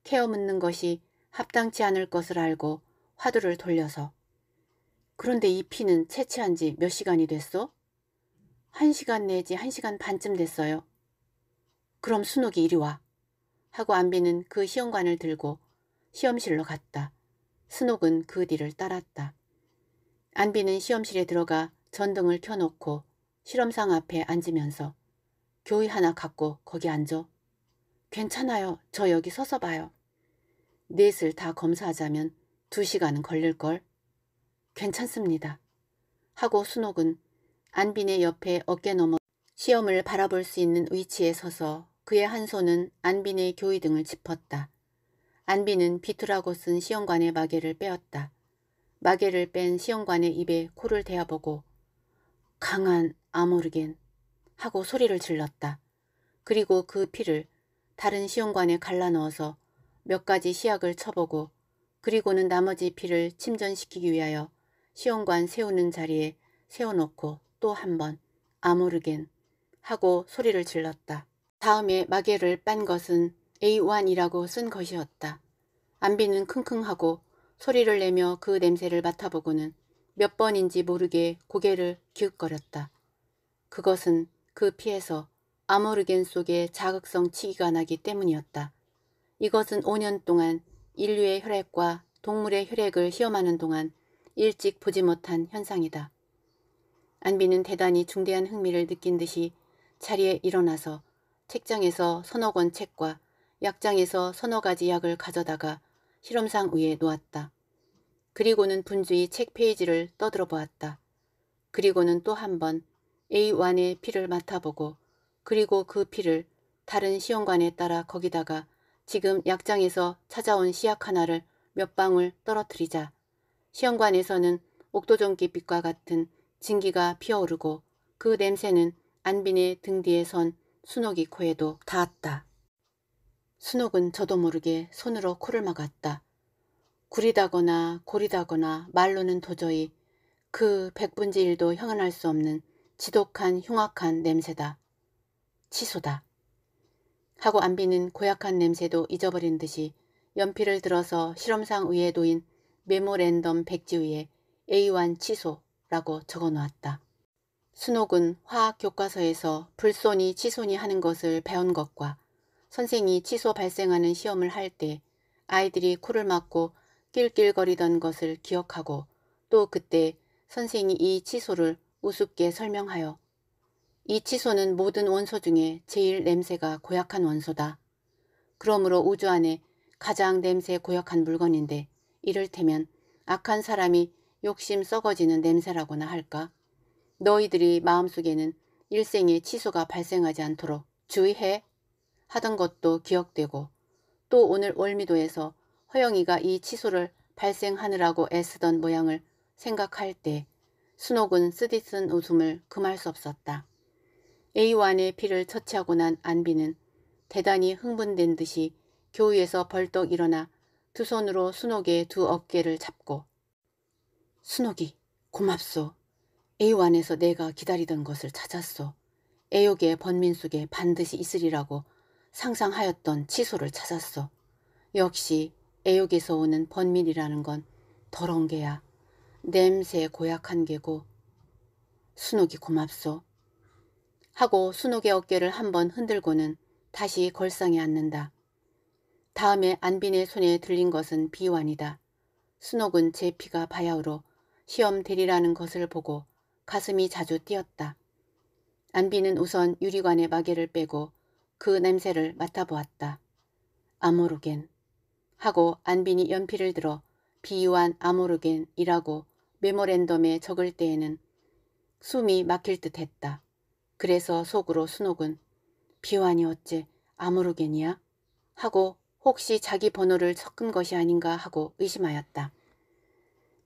케어 묻는 것이 합당치 않을 것을 알고 화두를 돌려서 그런데 이 피는 채취한 지 몇 시간이 됐어? 한 시간 내지 한 시간 반쯤 됐어요. 그럼 순옥이 이리 와. 하고 안비는 그 시험관을 들고 시험실로 갔다. 순옥은 그 뒤를 따랐다. 안비는 시험실에 들어가 전등을 켜놓고 실험상 앞에 앉으면서 교의 하나 갖고 거기 앉어. 괜찮아요. 저 여기 서서 봐요. 넷을 다 검사하자면 두 시간은 걸릴걸. 괜찮습니다. 하고 순옥은 안빈의 옆에 어깨 넘어 시험을 바라볼 수 있는 위치에 서서 그의 한 손은 안빈의 교의 등을 짚었다. 안빈은 비틀하고쓴 시험관의 마개를 빼었다. 마개를 뺀 시험관의 입에 코를 대어보고 강한 아모르겐 하고 소리를 질렀다. 그리고 그 피를 다른 시험관에 갈라넣어서 몇 가지 시약을 쳐보고 그리고는 나머지 피를 침전시키기 위하여 시험관 세우는 자리에 세워놓고 또 한 번 아모르겐 하고 소리를 질렀다. 다음에 마개를 빤 것은 A1이라고 쓴 것이었다. 안비는 킁킁하고 소리를 내며 그 냄새를 맡아보고는 몇 번인지 모르게 고개를 기웃거렸다. 그것은 그 피에서 아모르겐 속에 자극성 치기가 나기 때문이었다. 이것은 5년 동안 인류의 혈액과 동물의 혈액을 시험하는 동안 일찍 보지 못한 현상이다. 안비는 대단히 중대한 흥미를 느낀 듯이 자리에 일어나서 책장에서 서너 권 책과 약장에서 서너 가지 약을 가져다가 실험상 위에 놓았다. 그리고는 분주히 책 페이지를 떠들어 보았다. 그리고는 또 한 번 A1의 피를 맡아보고 그리고 그 피를 다른 시험관에 따라 거기다가 지금 약장에서 찾아온 시약 하나를 몇 방울 떨어뜨리자. 시험관에서는 옥도전기빛과 같은 진기가 피어오르고 그 냄새는 안빈의 등 뒤에 선수옥이 코에도 닿았다. 순옥은 저도 모르게 손으로 코를 막았다. 구리다거나 고리다거나 말로는 도저히 그 백분지 일도 형언할 수 없는 지독한 흉악한 냄새다. 치소다. 하고 안비는 고약한 냄새도 잊어버린 듯이 연필을 들어서 실험상 위에 놓인 메모랜덤 백지 위에 A1 치소라고 적어놓았다. 순옥은 화학 교과서에서 불손이 치손이 하는 것을 배운 것과 선생이 취소 발생하는 시험을 할 때 아이들이 코를 막고 낄낄거리던 것을 기억하고 또 그때 선생이 이 취소를 우습게 설명하여 이 취소는 모든 원소 중에 제일 냄새가 고약한 원소다. 그러므로 우주 안에 가장 냄새 고약한 물건인데 이를테면 악한 사람이 욕심 썩어지는 냄새라고나 할까? 너희들이 마음속에는 일생의 치소가 발생하지 않도록 주의해. 하던 것도 기억되고 또 오늘 월미도에서 허영이가 이 치수를 발생하느라고 애쓰던 모양을 생각할 때 순옥은 쓰디쓴 웃음을 금할 수 없었다. a 1의 피를 처치하고 난 안비는 대단히 흥분된 듯이 교위에서 벌떡 일어나 두 손으로 순옥의 두 어깨를 잡고 순옥이 고맙소. a 1에서 내가 기다리던 것을 찾았소. 애욕의 번민속에 반드시 있으리라고 상상하였던 치솔를 찾았어. 역시 애욕에서 오는 번밀이라는건 더러운 게야. 냄새에 고약한 게고. 순옥이 고맙소. 하고 순옥의 어깨를 한 번 흔들고는 다시 걸상에 앉는다. 다음에 안빈의 손에 들린 것은 비완이다. 순옥은 제 피가 바야흐로 시험 대리라는 것을 보고 가슴이 자주 뛰었다. 안빈은 우선 유리관의 마개를 빼고 그 냄새를 맡아보았다. 아모르겐 하고 안빈이 연필을 들어 비유한 아모르겐이라고 메모랜덤에 적을 때에는 숨이 막힐 듯 했다. 그래서 속으로 순옥은 비완이 어째 아모르겐이야? 하고 혹시 자기 번호를 섞은 것이 아닌가 하고 의심하였다.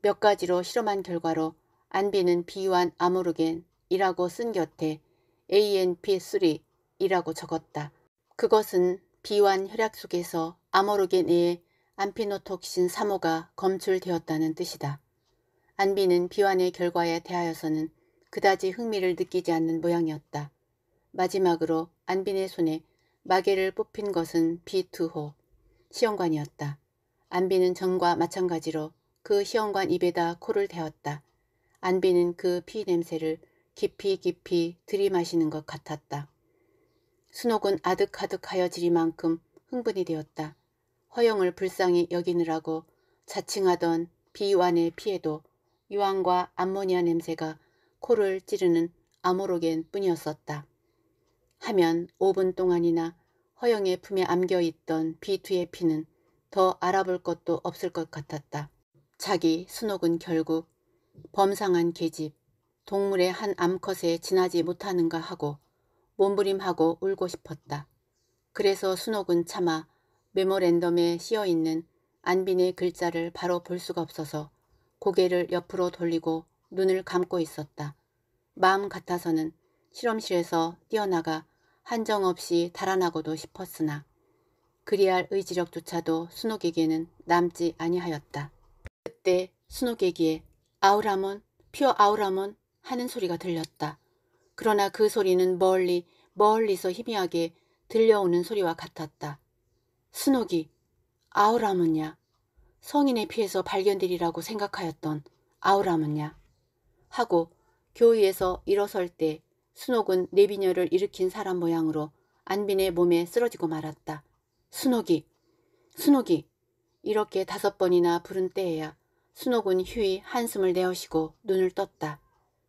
몇 가지로 실험한 결과로 안비는 비유한 아모르겐이라고 쓴 곁에 ANP3 이라고 적었다. 그것은 비완 혈약 속에서 아모르겐 의 안피노톡신 3호가 검출되었다는 뜻이다. 안비는 비완의 결과에 대하여서는 그다지 흥미를 느끼지 않는 모양이었다. 마지막으로 안빈의 손에 마개를 뽑힌 것은 비투호 시험관이었다. 안빈은 전과 마찬가지로 그 시험관 입에다 코를 대었다. 안빈은 그피 냄새를 깊이 깊이 들이마시는 것 같았다. 순옥은 아득아득하여 지리만큼 흥분이 되었다. 허영을 불쌍히 여기느라고 자칭하던 비완의 피에도 유황과 암모니아 냄새가 코를 찌르는 아모로겐 뿐이었었다. 하면 5분 동안이나 허영의 품에 암겨있던 비투의 피는 더 알아볼 것도 없을 것 같았다. 자기 순옥은 결국 범상한 계집, 동물의 한 암컷에 지나지 못하는가 하고 몸부림하고 울고 싶었다. 그래서 순옥은 차마 메모랜덤에 씌어있는 안빈의 글자를 바로 볼 수가 없어서 고개를 옆으로 돌리고 눈을 감고 있었다. 마음 같아서는 실험실에서 뛰어나가 한정없이 달아나고도 싶었으나 그리할 의지력조차도 순옥에게는 남지 아니하였다. 그때 순옥에게 아우라몬, 퓨어 아우라몬 하는 소리가 들렸다. 그러나 그 소리는 멀리 멀리서 희미하게 들려오는 소리와 같았다. 스노이 아우라문냐 성인의 피에서 발견되리라고 생각하였던 아우라문냐 하고 교위에서 일어설 때 순옥은 내비녀를 일으킨 사람 모양으로 안빈의 몸에 쓰러지고 말았다. 순옥이, 순옥이 이렇게 다섯 번이나 부른 때에야 순옥은 휴이 한숨을 내어쉬고 눈을 떴다.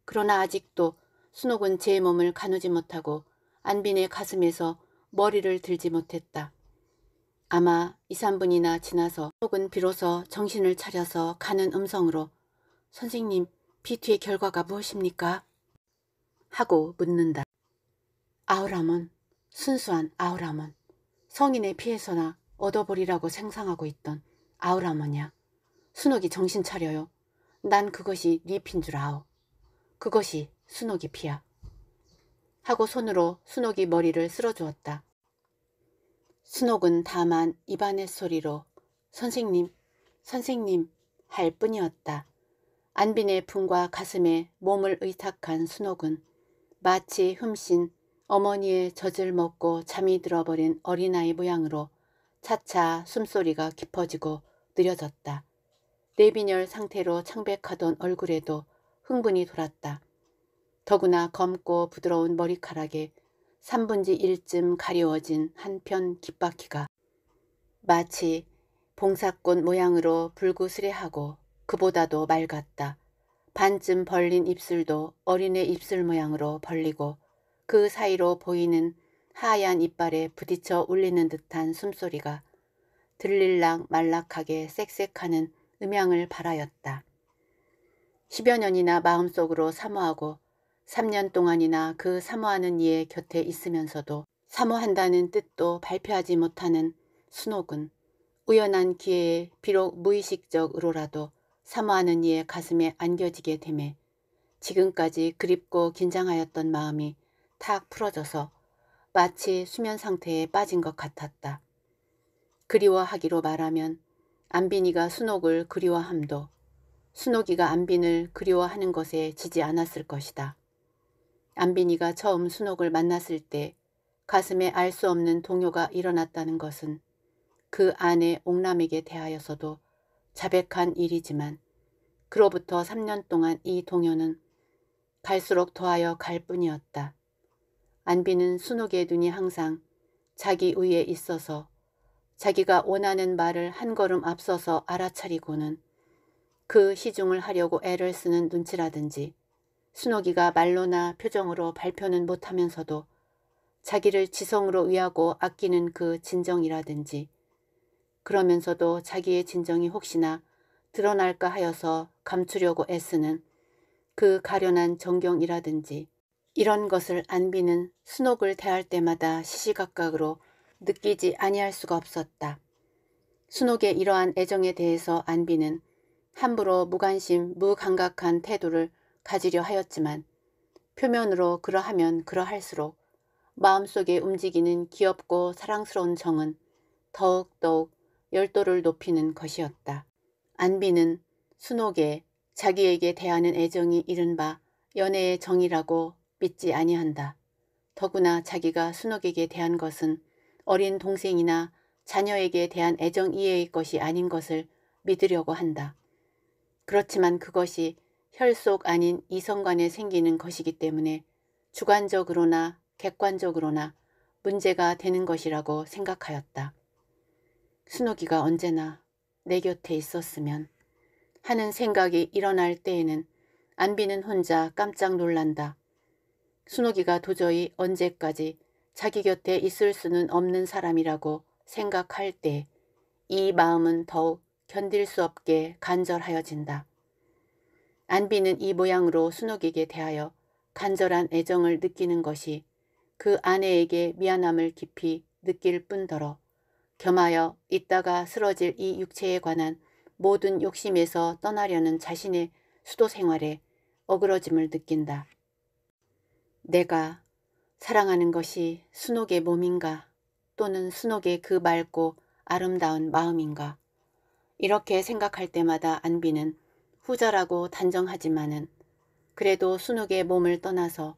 그러나 아직도 순옥은 제 몸을 가누지 못하고 안빈의 가슴에서 머리를 들지 못했다. 아마 2, 3분이나 지나서 혹은 비로소 정신을 차려서 가는 음성으로 선생님, 비트의 결과가 무엇입니까? 하고 묻는다. 아우라몬, 순수한 아우라몬, 성인의 피해서나 얻어버리라고 생상하고 있던 아우라몬이야. 순옥이 정신 차려요. 난 그것이 네핀줄 아오. 그것이 순옥이 피야. 하고 손으로 순옥이 머리를 쓸어주었다. 순옥은 다만 입안의 소리로 선생님, 선생님 할 뿐이었다. 안빈의 품과 가슴에 몸을 의탁한 순옥은 마치 흠신 어머니의 젖을 먹고 잠이 들어버린 어린아이 모양으로 차차 숨소리가 깊어지고 느려졌다. 내빈혈 상태로 창백하던 얼굴에도 흥분이 돌았다. 더구나 검고 부드러운 머리카락에 3분지 1쯤 가려워진 한편 깃바퀴가 마치 봉사꽃 모양으로 불구스레하고 그보다도 맑았다. 반쯤 벌린 입술도 어린애 입술 모양으로 벌리고 그 사이로 보이는 하얀 이빨에 부딪혀 울리는 듯한 숨소리가 들릴락 말락하게 쌕쌕하는 음향을 발하였다. 십여 년이나 마음속으로 사모하고 3년 동안이나 그 사모하는 이의 곁에 있으면서도 사모한다는 뜻도 발표하지 못하는 순옥은 우연한 기회에 비록 무의식적으로라도 사모하는 이의 가슴에 안겨지게 됨에 지금까지 그립고 긴장하였던 마음이 탁 풀어져서 마치 수면 상태에 빠진 것 같았다. 그리워하기로 말하면 안빈이가 순옥을 그리워함도 순옥이가 안빈을 그리워하는 것에 지지 않았을 것이다. 안빈이가 처음 순옥을 만났을 때 가슴에 알 수 없는 동요가 일어났다는 것은 그 아내 옥남에게 대하여서도 자백한 일이지만 그로부터 3년 동안 이 동요는 갈수록 더하여 갈 뿐이었다. 안비는 순옥의 눈이 항상 자기 위에 있어서 자기가 원하는 말을 한 걸음 앞서서 알아차리고는 그 시중을 하려고 애를 쓰는 눈치라든지 순옥이가 말로나 표정으로 발표는 못하면서도 자기를 지성으로 위하고 아끼는 그 진정이라든지 그러면서도 자기의 진정이 혹시나 드러날까 하여서 감추려고 애쓰는 그 가련한 정경이라든지 이런 것을 안비는 순옥을 대할 때마다 시시각각으로 느끼지 아니할 수가 없었다. 순옥의 이러한 애정에 대해서 안비는 함부로 무관심, 무감각한 태도를 가지려 하였지만 표면으로 그러하면 그러할수록 마음속에 움직이는 귀엽고 사랑스러운 정은 더욱더욱 열도를 높이는 것이었다. 안비는 순옥에 자기에게 대하는 애정이 이른바 연애의 정이라고 믿지 아니한다. 더구나 자기가 순옥에게 대한 것은 어린 동생이나 자녀에게 대한 애정 이해의 것이 아닌 것을 믿으려고 한다. 그렇지만 그것이 혈속 아닌 이성간에 생기는 것이기 때문에 주관적으로나 객관적으로나 문제가 되는 것이라고 생각하였다. 순옥이가 언제나 내 곁에 있었으면 하는 생각이 일어날 때에는 안비는 혼자 깜짝 놀란다. 순옥이가 도저히 언제까지 자기 곁에 있을 수는 없는 사람이라고 생각할 때 이 마음은 더욱 견딜 수 없게 간절하여진다. 안비는 이 모양으로 순옥에게 대하여 간절한 애정을 느끼는 것이 그 아내에게 미안함을 깊이 느낄 뿐더러 겸하여 있다가 쓰러질 이 육체에 관한 모든 욕심에서 떠나려는 자신의 수도 생활에 어그러짐을 느낀다. 내가 사랑하는 것이 순옥의 몸인가 또는 순옥의 그 맑고 아름다운 마음인가 이렇게 생각할 때마다 안비는 후자라고 단정하지만은 그래도 순욱의 몸을 떠나서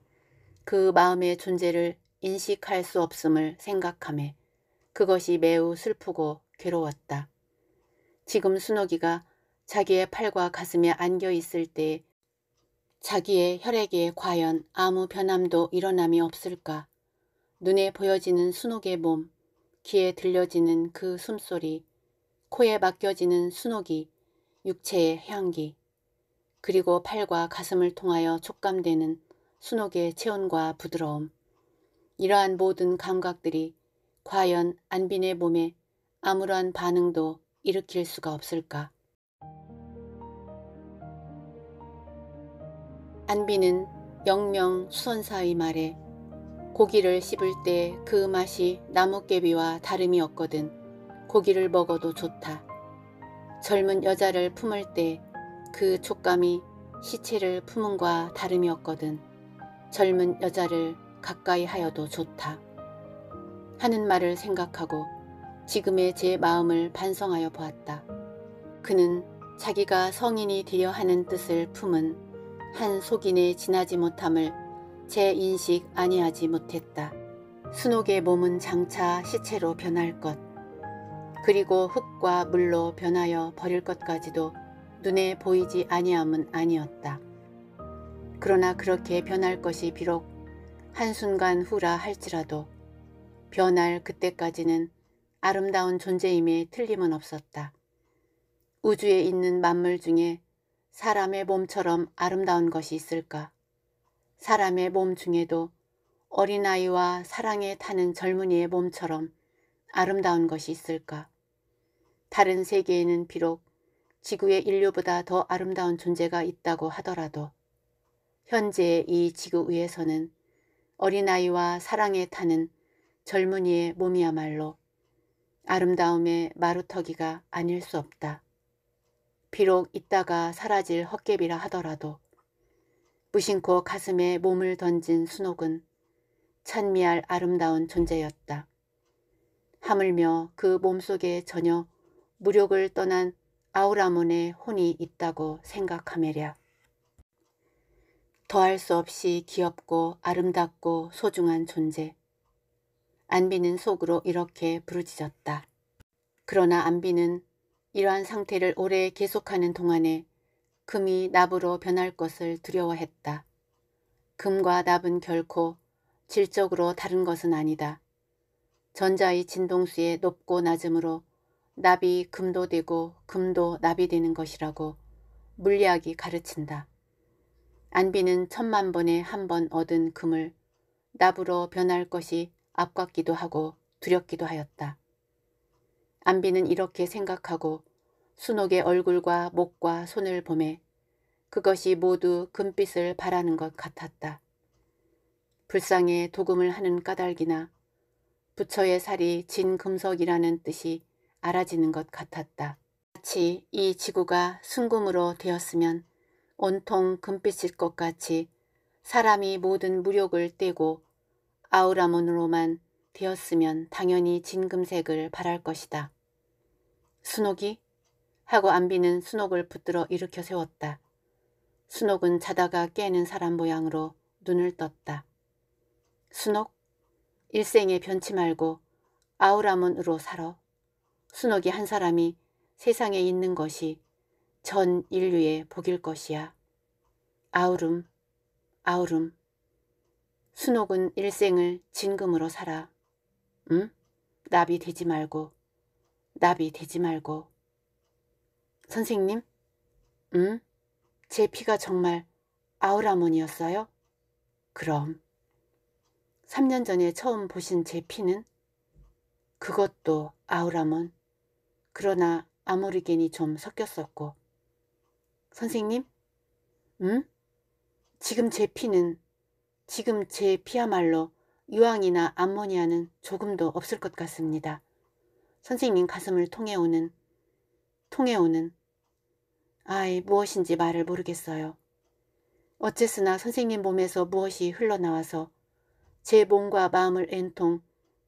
그 마음의 존재를 인식할 수 없음을 생각함에 그것이 매우 슬프고 괴로웠다. 지금 순옥이가 자기의 팔과 가슴에 안겨 있을 때 자기의 혈액에 과연 아무 변함도 일어남이 없을까. 눈에 보여지는 순옥의 몸, 귀에 들려지는 그 숨소리, 코에 맡겨지는 순옥이, 육체의 향기, 그리고 팔과 가슴을 통하여 촉감되는 순옥의 체온과 부드러움. 이러한 모든 감각들이 과연 안빈의 몸에 아무런 반응도 일으킬 수가 없을까. 안빈은 영명 수선사의 말에 고기를 씹을 때 그 맛이 나뭇개비와 다름이 없거든 고기를 먹어도 좋다. 젊은 여자를 품을 때그 촉감이 시체를 품은과다름이없거든 젊은 여자를 가까이 하여도 좋다. 하는 말을 생각하고 지금의 제 마음을 반성하여 보았다. 그는 자기가 성인이 되려 하는 뜻을 품은 한 속인에 지나지 못함을 제 인식 아니하지 못했다. 순옥의 몸은 장차 시체로 변할 것 그리고 흙과 물로 변하여 버릴 것까지도 눈에 보이지 아니함은 아니었다. 그러나 그렇게 변할 것이 비록 한순간 후라 할지라도 변할 그때까지는 아름다운 존재임에 틀림은 없었다. 우주에 있는 만물 중에 사람의 몸처럼 아름다운 것이 있을까? 사람의 몸 중에도 어린아이와 사랑에 타는 젊은이의 몸처럼 아름다운 것이 있을까? 다른 세계에는 비록 지구의 인류보다 더 아름다운 존재가 있다고 하더라도 현재이 지구 위에서는 어린아이와 사랑에 타는 젊은이의 몸이야말로 아름다움의 마루터기가 아닐 수 없다. 비록 있다가 사라질 헛개비라 하더라도 무심코 가슴에 몸을 던진 순옥은 찬미할 아름다운 존재였다. 하물며 그 몸속에 전혀 무력을 떠난 아우라몬의 혼이 있다고 생각하매랴. 더할 수 없이 귀엽고 아름답고 소중한 존재. 안비는 속으로 이렇게 부르짖었다. 그러나 안비는 이러한 상태를 오래 계속하는 동안에 금이 납으로 변할 것을 두려워했다. 금과 납은 결코 질적으로 다른 것은 아니다. 전자의 진동수의 높고 낮음으로 납이 금도 되고 금도 납이 되는 것이라고 물리학이 가르친다. 안비는 천만 번에 한 번 얻은 금을 납으로 변할 것이 아깝기도 하고 두렵기도 하였다. 안비는 이렇게 생각하고 순옥의 얼굴과 목과 손을 보매 그것이 모두 금빛을 바라는 것 같았다. 불상에 도금을 하는 까닭이나 부처의 살이 진금석이라는 뜻이 알아지는 것 같았다. 마치 이 지구가 순금으로 되었으면 온통 금빛일 것 같이 사람이 모든 무력을 떼고 아우라몬으로만 되었으면 당연히 진금색을 바랄 것이다. 순옥이? 하고 안비는 순옥을 붙들어 일으켜 세웠다. 순옥은 자다가 깨는 사람 모양으로 눈을 떴다. 순옥? 일생에 변치 말고 아우라몬으로 살아. 순옥이 한 사람이 세상에 있는 것이 전 인류의 복일 것이야. 아우름, 아우름. 순옥은 일생을 진금으로 살아. 응? 나비 되지 말고. 나비 되지 말고. 선생님? 응? 제 피가 정말 아우라몬이었어요? 그럼. 3년 전에 처음 보신 제 피는? 그것도 아우라몬. 그러나 아모르겐이 좀 섞였었고 선생님? 응? 지금 제 피는 지금 제 피야말로 유황이나 암모니아는 조금도 없을 것 같습니다. 선생님 가슴을 통해 오는 통해 오는 아이 무엇인지 말을 모르겠어요. 어째서나 선생님 몸에서 무엇이 흘러나와서 제 몸과 마음을 엔통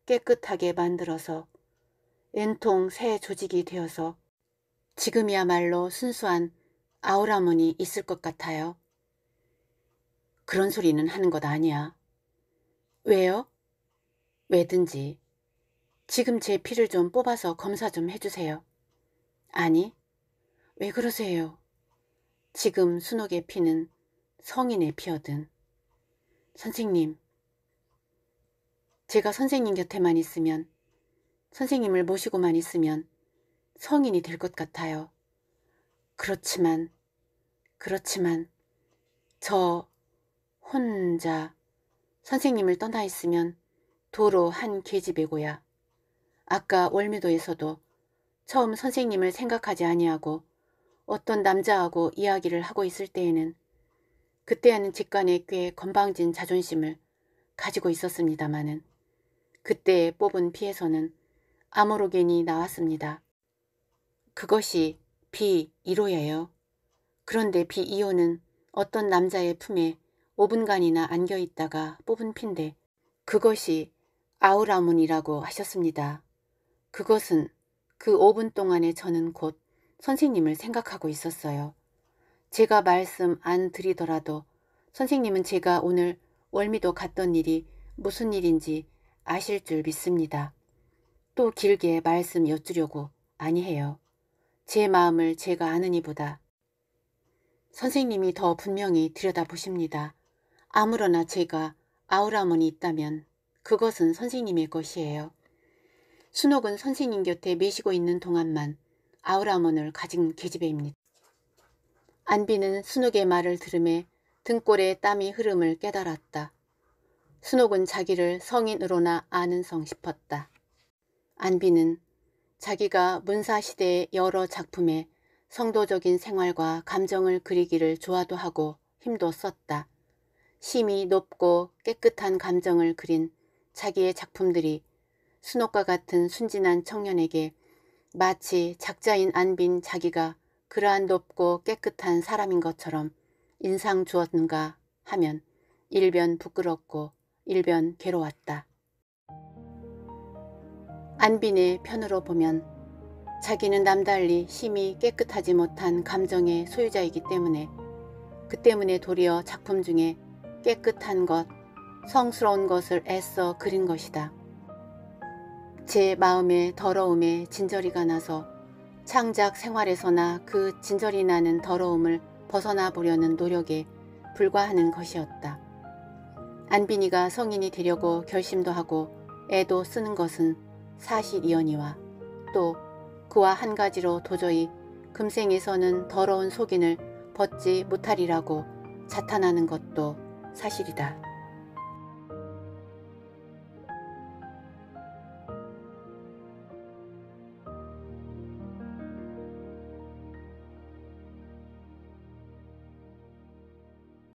깨끗하게 만들어서 엔통새 조직이 되어서 지금이야말로 순수한 아우라문이 있을 것 같아요. 그런 소리는 하는 것 아니야. 왜요? 왜든지 지금 제 피를 좀 뽑아서 검사 좀 해주세요. 아니, 왜 그러세요? 지금 순옥의 피는 성인의 피어든. 선생님, 제가 선생님 곁에만 있으면 선생님을 모시고만 있으면 성인이 될 것 같아요. 그렇지만, 그렇지만, 저 혼자 선생님을 떠나 있으면 도로 한 계집애고야. 아까 월미도에서도 처음 선생님을 생각하지 아니하고 어떤 남자하고 이야기를 하고 있을 때에는 그때에는 직관에 꽤 건방진 자존심을 가지고 있었습니다마는 그때 의 뽑은 피에서는 아모로겐이 나왔습니다. 그것이 B1호예요. 그런데 B2호는 어떤 남자의 품에 5분간이나 안겨 있다가 뽑은 핀데 그것이 아우라문이라고 하셨습니다. 그것은 그 5분 동안에 저는 곧 선생님을 생각하고 있었어요. 제가 말씀 안 드리더라도 선생님은 제가 오늘 월미도 갔던 일이 무슨 일인지 아실 줄 믿습니다. 또 길게 말씀 여쭈려고 아니해요. 제 마음을 제가 아느니보다. 선생님이 더 분명히 들여다보십니다. 아무러나 제가 아우라문이 있다면 그것은 선생님의 것이에요. 순옥은 선생님 곁에 매시고 있는 동안만 아우라문을 가진 계집애입니다. 안비는 순옥의 말을 들음에 등골에 땀이 흐름을 깨달았다. 순옥은 자기를 성인으로나 아는 성 싶었다. 안비는 자기가 문사시대의 여러 작품에 성도적인 생활과 감정을 그리기를 좋아도 하고 힘도 썼다. 심이 높고 깨끗한 감정을 그린 자기의 작품들이 순옥과 같은 순진한 청년에게 마치 작자인 안빈 자기가 그러한 높고 깨끗한 사람인 것처럼 인상 주었는가 하면 일변 부끄럽고 일변 괴로웠다. 안빈의 편으로 보면 자기는 남달리 힘이 깨끗하지 못한 감정의 소유자이기 때문에 그 때문에 도리어 작품 중에 깨끗한 것, 성스러운 것을 애써 그린 것이다. 제 마음의 더러움에 진저리가 나서 창작 생활에서나 그 진저리 나는 더러움을 벗어나 보려는 노력에 불과하는 것이었다. 안빈이가 성인이 되려고 결심도 하고 애도 쓰는 것은 사실이언니와또 그와 한 가지로 도저히 금생에서는 더러운 속인을 벗지 못하리라고 자탄하는 것도 사실이다.